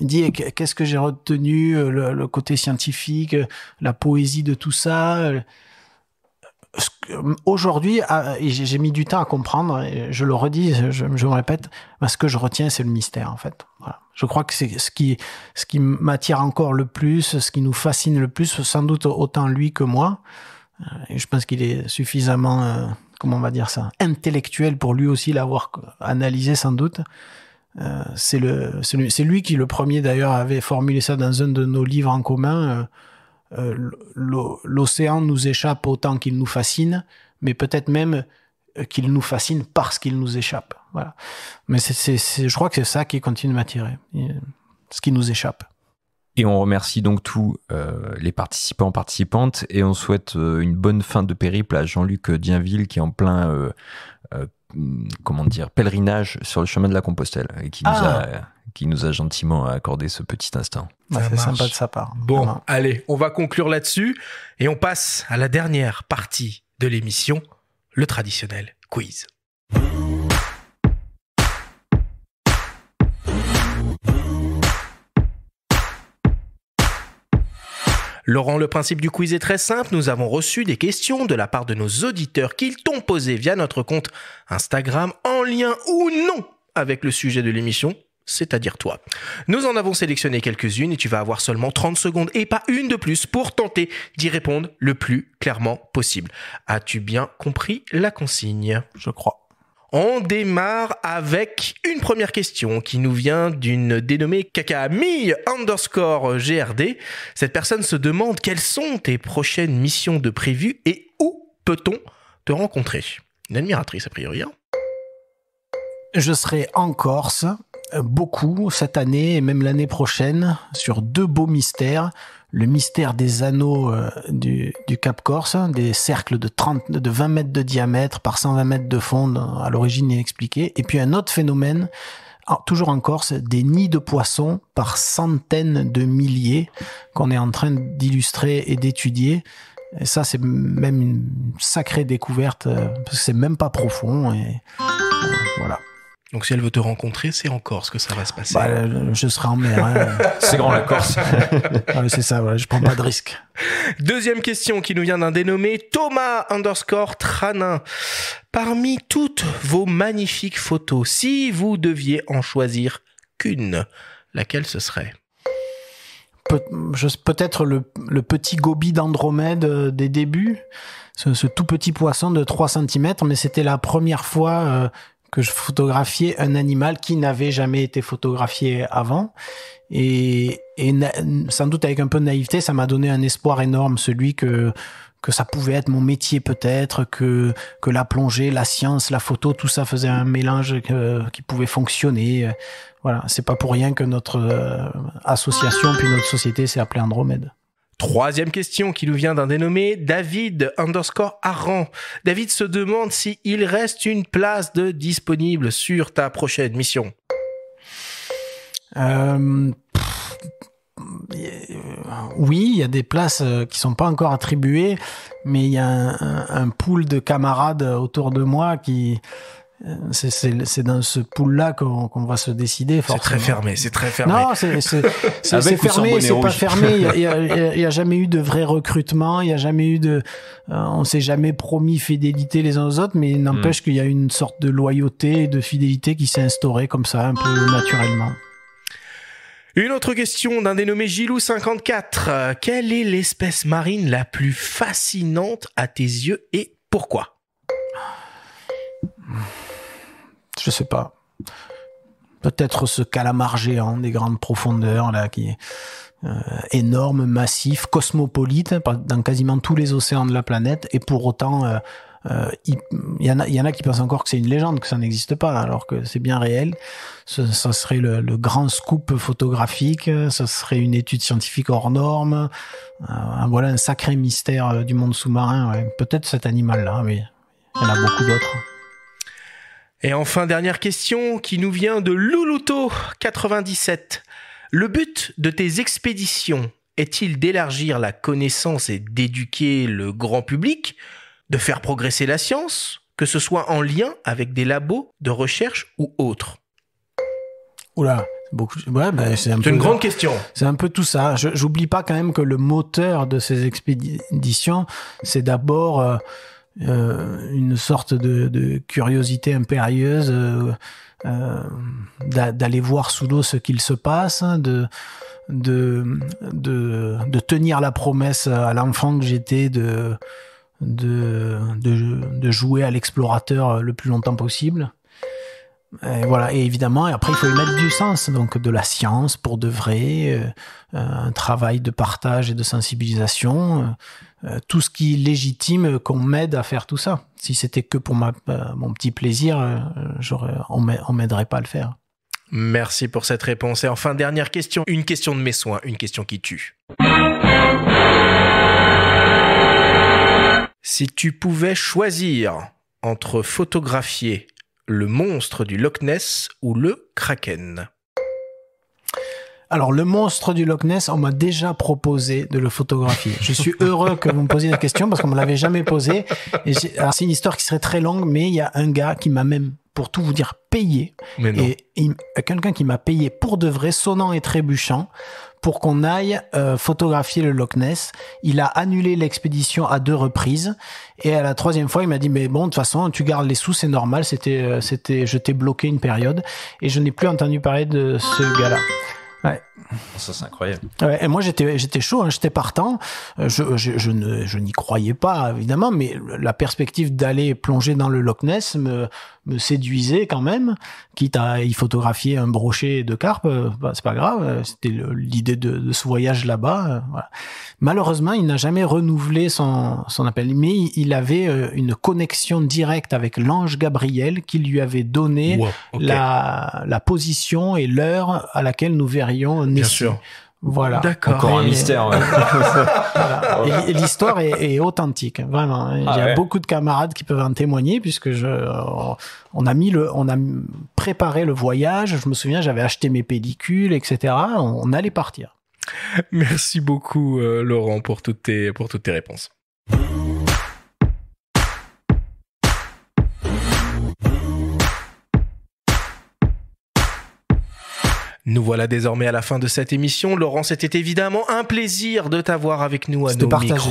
dit qu'est-ce que j'ai retenu, le, côté scientifique, la poésie de tout ça. Aujourd'hui, ah, j'ai mis du temps à comprendre, et je le redis, je, me répète, bah, ce que je retiens, c'est le mystère, en fait. Je crois que c'est ce qui, ce qui m'attire encore le plus, ce qui nous fascine le plus, sans doute autant lui que moi je pense qu'il est suffisamment, euh, comment on va dire ça, intellectuel pour lui aussi l'avoir analysé sans doute. Euh, c'est lui, qui le premier d'ailleurs avait formulé ça dans un de nos livres en commun. Euh, l'océan nous échappe autant qu'il nous fascine, mais peut-être même qu'il nous fascine parce qu'il nous échappe. Voilà. Mais c'est, je crois que c'est ça qui continue de m'attirer, ce qui nous échappe. Et on remercie donc tous euh, les participants, participantes, et on souhaite euh, une bonne fin de périple à Jean-Luc Dienville qui est en plein euh, comment dire pèlerinage sur le chemin de la Compostelle et qui nous ah. a qui nous a gentiment accordé ce petit instant. c'est sympa de sa part. Hein, bon, allez, on va conclure là-dessus et on passe à la dernière partie de l'émission, le traditionnel quiz. Laurent, le principe du quiz est très simple. Nous avons reçu des questions de la part de nos auditeurs qu'ils t'ont posées via notre compte Instagram en lien ou non avec le sujet de l'émission c'est-à-dire toi. Nous en avons sélectionné quelques-unes et tu vas avoir seulement 30 secondes et pas une de plus pour tenter d'y répondre le plus clairement possible. As-tu bien compris la consigne Je crois. On démarre avec une première question qui nous vient d'une dénommée Kakami underscore GRD. Cette personne se demande quelles sont tes prochaines missions de prévu et où peut-on te rencontrer Une admiratrice a priori. Hein. Je serai en Corse euh, beaucoup cette année et même l'année prochaine sur deux beaux mystères le mystère des anneaux euh, du, Cap Corse, hein, des cercles de, 20 mètres de diamètre par 120 mètres de fond, à l'origine inexpliquée Et puis un autre phénomène, toujours en Corse, des nids de poissons par centaines de milliers qu'on est en train d'illustrer et d'étudier. Et ça, c'est même une sacrée découverte, euh, parce que c'est même pas profond. Et voilà. Donc si elle veut te rencontrer, c'est en Corse que ça va se passer. Bah, euh, je serai en mer. Hein. c'est grand la Corse. c'est ça, je prends pas de risque. Deuxième question qui nous vient d'un dénommé Thomas underscore Tranin. Parmi toutes vos magnifiques photos, si vous deviez en choisir qu'une, laquelle ce serait Peut-être le, petit gobi d'Andromède euh, des débuts, ce, ce, tout petit poisson de 3 cm, mais c'était la première fois euh, que je photographiais un animal qui n'avait jamais été photographié avant. Et, et sans doute avec un peu de naïveté, ça m'a donné un espoir énorme, celui que que ça pouvait être mon métier peut-être, que, que la plongée, la science, la photo, tout ça faisait un mélange qui pouvait fonctionner. Voilà, c'est pas pour rien que notre euh, association puis notre société s'est appelée Andromède. Troisième question qui nous vient d'un dénommé David underscore Aran. David se demande s'il reste une place de disponible sur ta prochaine mission. Euh, euh, oui, il y a des places euh, qui sont pas encore attribuées, mais il y a un pool de camarades autour de moi qui euh, c'est dans ce pool-là qu'on va se décider. C'est très fermé, c'est très fermé. Non, c'est fermé, c'est pas fermé. Il n'y a, jamais eu de vrai recrutement, il n'y a jamais eu de... Euh, on s'est jamais promis fidélité les uns aux autres, mais n'empêche mm. qu'il y a une sorte de loyauté et de fidélité qui s'est instaurée comme ça, un peu naturellement. Une autre question d'un dénommé Gilou54. quelle est l'espèce marine la plus fascinante à tes yeux et pourquoi je sais pas. Peut-être ce calamar géant des grandes profondeurs, là, qui est euh, énorme, massif, cosmopolite, dans quasiment tous les océans de la planète, et pour autant, euh, euh, il y, en a, qui pensent encore que c'est une légende, que ça n'existe pas, alors que c'est bien réel. ça serait le, grand scoop photographique, ça serait une étude scientifique hors norme. voilà un sacré mystère du monde sous-marin. Peut-être cet animal-là, mais il y en a beaucoup d'autres. Et enfin, dernière question qui nous vient de Louluto97. Le but de tes expéditions est-il d'élargir la connaissance et d'éduquer le grand public, de faire progresser la science, que ce soit en lien avec des labos de recherche ou autres Oula, Beaucoup... Ben, c'est une grande question. C'est un peu tout ça. J'oublie pas quand même que le moteur de ces expéditions, c'est d'abord euh, euh, une sorte de, curiosité impérieuse euh, euh, d'aller voir sous l'eau ce qu'il se passe, hein, de de, tenir la promesse à l'enfant que j'étais de, de, jouer à l'explorateur le plus longtemps possible. Et voilà, et évidemment, après, il faut y mettre du sens, donc de la science pour de vrai, euh, euh, un travail de partage et de sensibilisation, euh, tout ce qui est légitime qu'on m'aide à faire tout ça. Si c'était que pour ma, mon petit plaisir, on m'aiderait pas à le faire. Merci pour cette réponse. Et enfin, dernière question, une question de mes soins, une question qui tue. Si tu pouvais choisir entre photographier le monstre du Loch Ness ou le Kraken alors, le monstre du Loch Ness, on m'a déjà proposé de le photographier. Je suis heureux que vous me posiez la question parce qu'on me l'avait jamais posée. c'est une histoire qui serait très longue, mais il y a un gars qui m'a même, pour tout vous dire, payé. Et, quelqu'un qui m'a payé pour de vrai, sonnant et trébuchant, pour qu'on aille euh, photographier le Loch Ness. Il a annulé l'expédition à deux reprises et à la troisième fois, il m'a dit mais bon de toute façon tu gardes les sous, c'est normal. C'était euh, c'était je t'ai bloqué une période et je n'ai plus entendu parler de ce gars-là. Oh, ça, c'est incroyable. et moi, j'étais, j'étais chaud, hein, j'étais partant. Euh, je, je, je, ne, je n'y croyais pas, évidemment, mais la perspective d'aller plonger dans le Loch Ness me, me séduisait quand même, quitte à y photographier un brochet de carpe, euh, bah, c'est pas grave, euh, c'était l'idée de, ce voyage là-bas. Euh, Malheureusement, il n'a jamais renouvelé son, appel, mais il avait une connexion directe avec l'ange Gabriel qui lui avait donné la, position et l'heure à laquelle nous verrions Nessie. Voilà. Encore un mystère. l'histoire est, authentique, hein, vraiment. Hein. Ah Il y a beaucoup de camarades qui peuvent en témoigner puisque je, euh, on a mis le, on a préparé le voyage. Je me souviens, j'avais acheté mes pellicules, etc. On, allait partir. Merci beaucoup, euh, Laurent, pour toutes tes, pour toutes tes réponses. Nous voilà désormais à la fin de cette émission. Laurent, c'était évidemment un plaisir de t'avoir avec nous à nos partagé,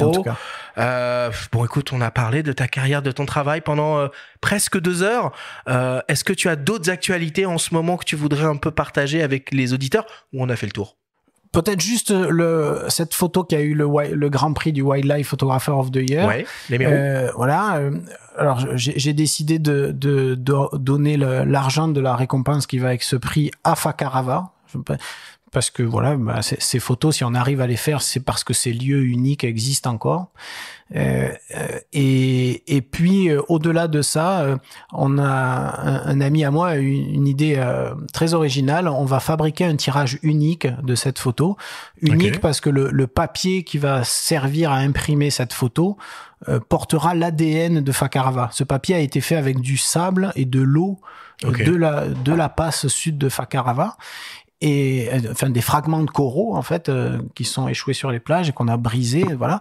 Euh, bon, écoute, on a parlé de ta carrière, de ton travail pendant euh, presque deux heures. Euh, est-ce que tu as d'autres actualités en ce moment que tu voudrais un peu partager avec les auditeurs ou on a fait le tour peut-être juste euh, le, cette photo qui a eu le, le Grand Prix du Wildlife Photographer of the Year. les euh, voilà. Euh, alors j'ai décidé de, de donner l'argent de la récompense qui va avec ce prix à Fakarava parce que voilà, bah, ces photos, si on arrive à les faire, c'est parce que ces lieux uniques existent encore. Euh, euh et, et, puis, euh, au-delà de ça, euh, on a un, ami à moi a eu une idée très originale. On va fabriquer un tirage unique de cette photo, unique parce que le, le, papier qui va servir à imprimer cette photo portera l'ADN de Fakarava. Ce papier a été fait avec du sable et de l'eau de la de la passe sud de Fakarava et enfin des fragments de coraux en fait euh, qui sont échoués sur les plages et qu'on a brisés, voilà.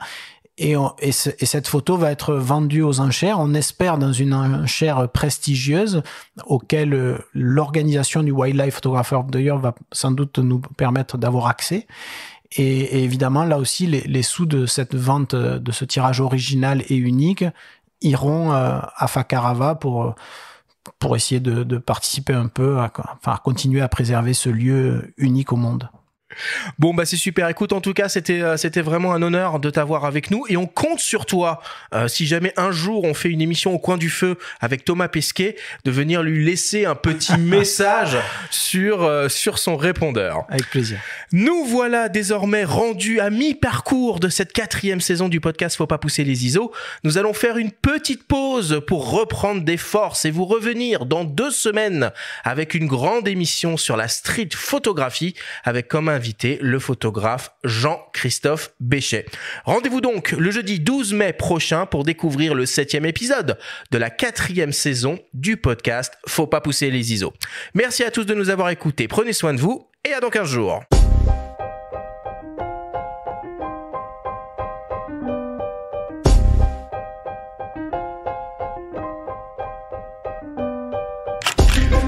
Et, on, et, et, cette photo va être vendue aux enchères, on espère dans une enchère prestigieuse auquel euh, l'organisation du Wildlife Photographer of the Year va sans doute nous permettre d'avoir accès. Et, évidemment, là aussi, les, les, sous de cette vente, euh, de ce tirage original et unique, iront à Fakarava pour pour essayer de, participer un peu, à, enfin, continuer à préserver ce lieu unique au monde. Bon bah c'est super. Écoute, en tout cas, c'était euh, c'était vraiment un honneur de t'avoir avec nous et on compte sur toi. Euh, si jamais un jour on fait une émission au coin du feu avec Thomas Pesquet, de venir lui laisser un petit message sur euh, sur son répondeur. Avec plaisir. Nous voilà désormais rendus à mi-parcours de cette quatrième saison du podcast Faut pas pousser les ISO. Nous allons faire une petite pause pour reprendre des forces et vous revenir dans deux semaines avec une grande émission sur la street photographie avec comme un invité le photographe Jean-Christophe Béchet. Rendez-vous donc le jeudi 12 mai prochain pour découvrir le septième épisode de la quatrième saison du podcast Faut pas pousser les ISO. Merci à tous de nous avoir écoutés, prenez soin de vous et à dans 15 jours.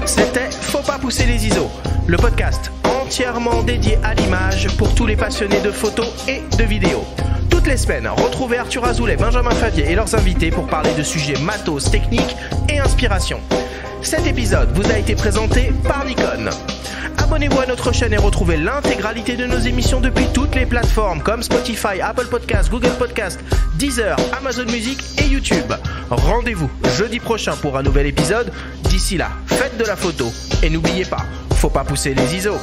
C'était Faut pas pousser les ISO, le podcast entièrement dédié à l'image pour tous les passionnés de photos et de vidéos. Toutes les semaines, retrouvez Arthur Azoulay, Benjamin Favier et leurs invités pour parler de sujets matos, techniques et inspiration. Cet épisode vous a été présenté par Nikon. Abonnez-vous à notre chaîne et retrouvez l'intégralité de nos émissions depuis toutes les plateformes comme Spotify, Apple Podcasts, Google Podcasts, Deezer, Amazon Music et YouTube. Rendez-vous jeudi prochain pour un nouvel épisode. D'ici là, faites de la photo et n'oubliez pas, faut pas pousser les ISO.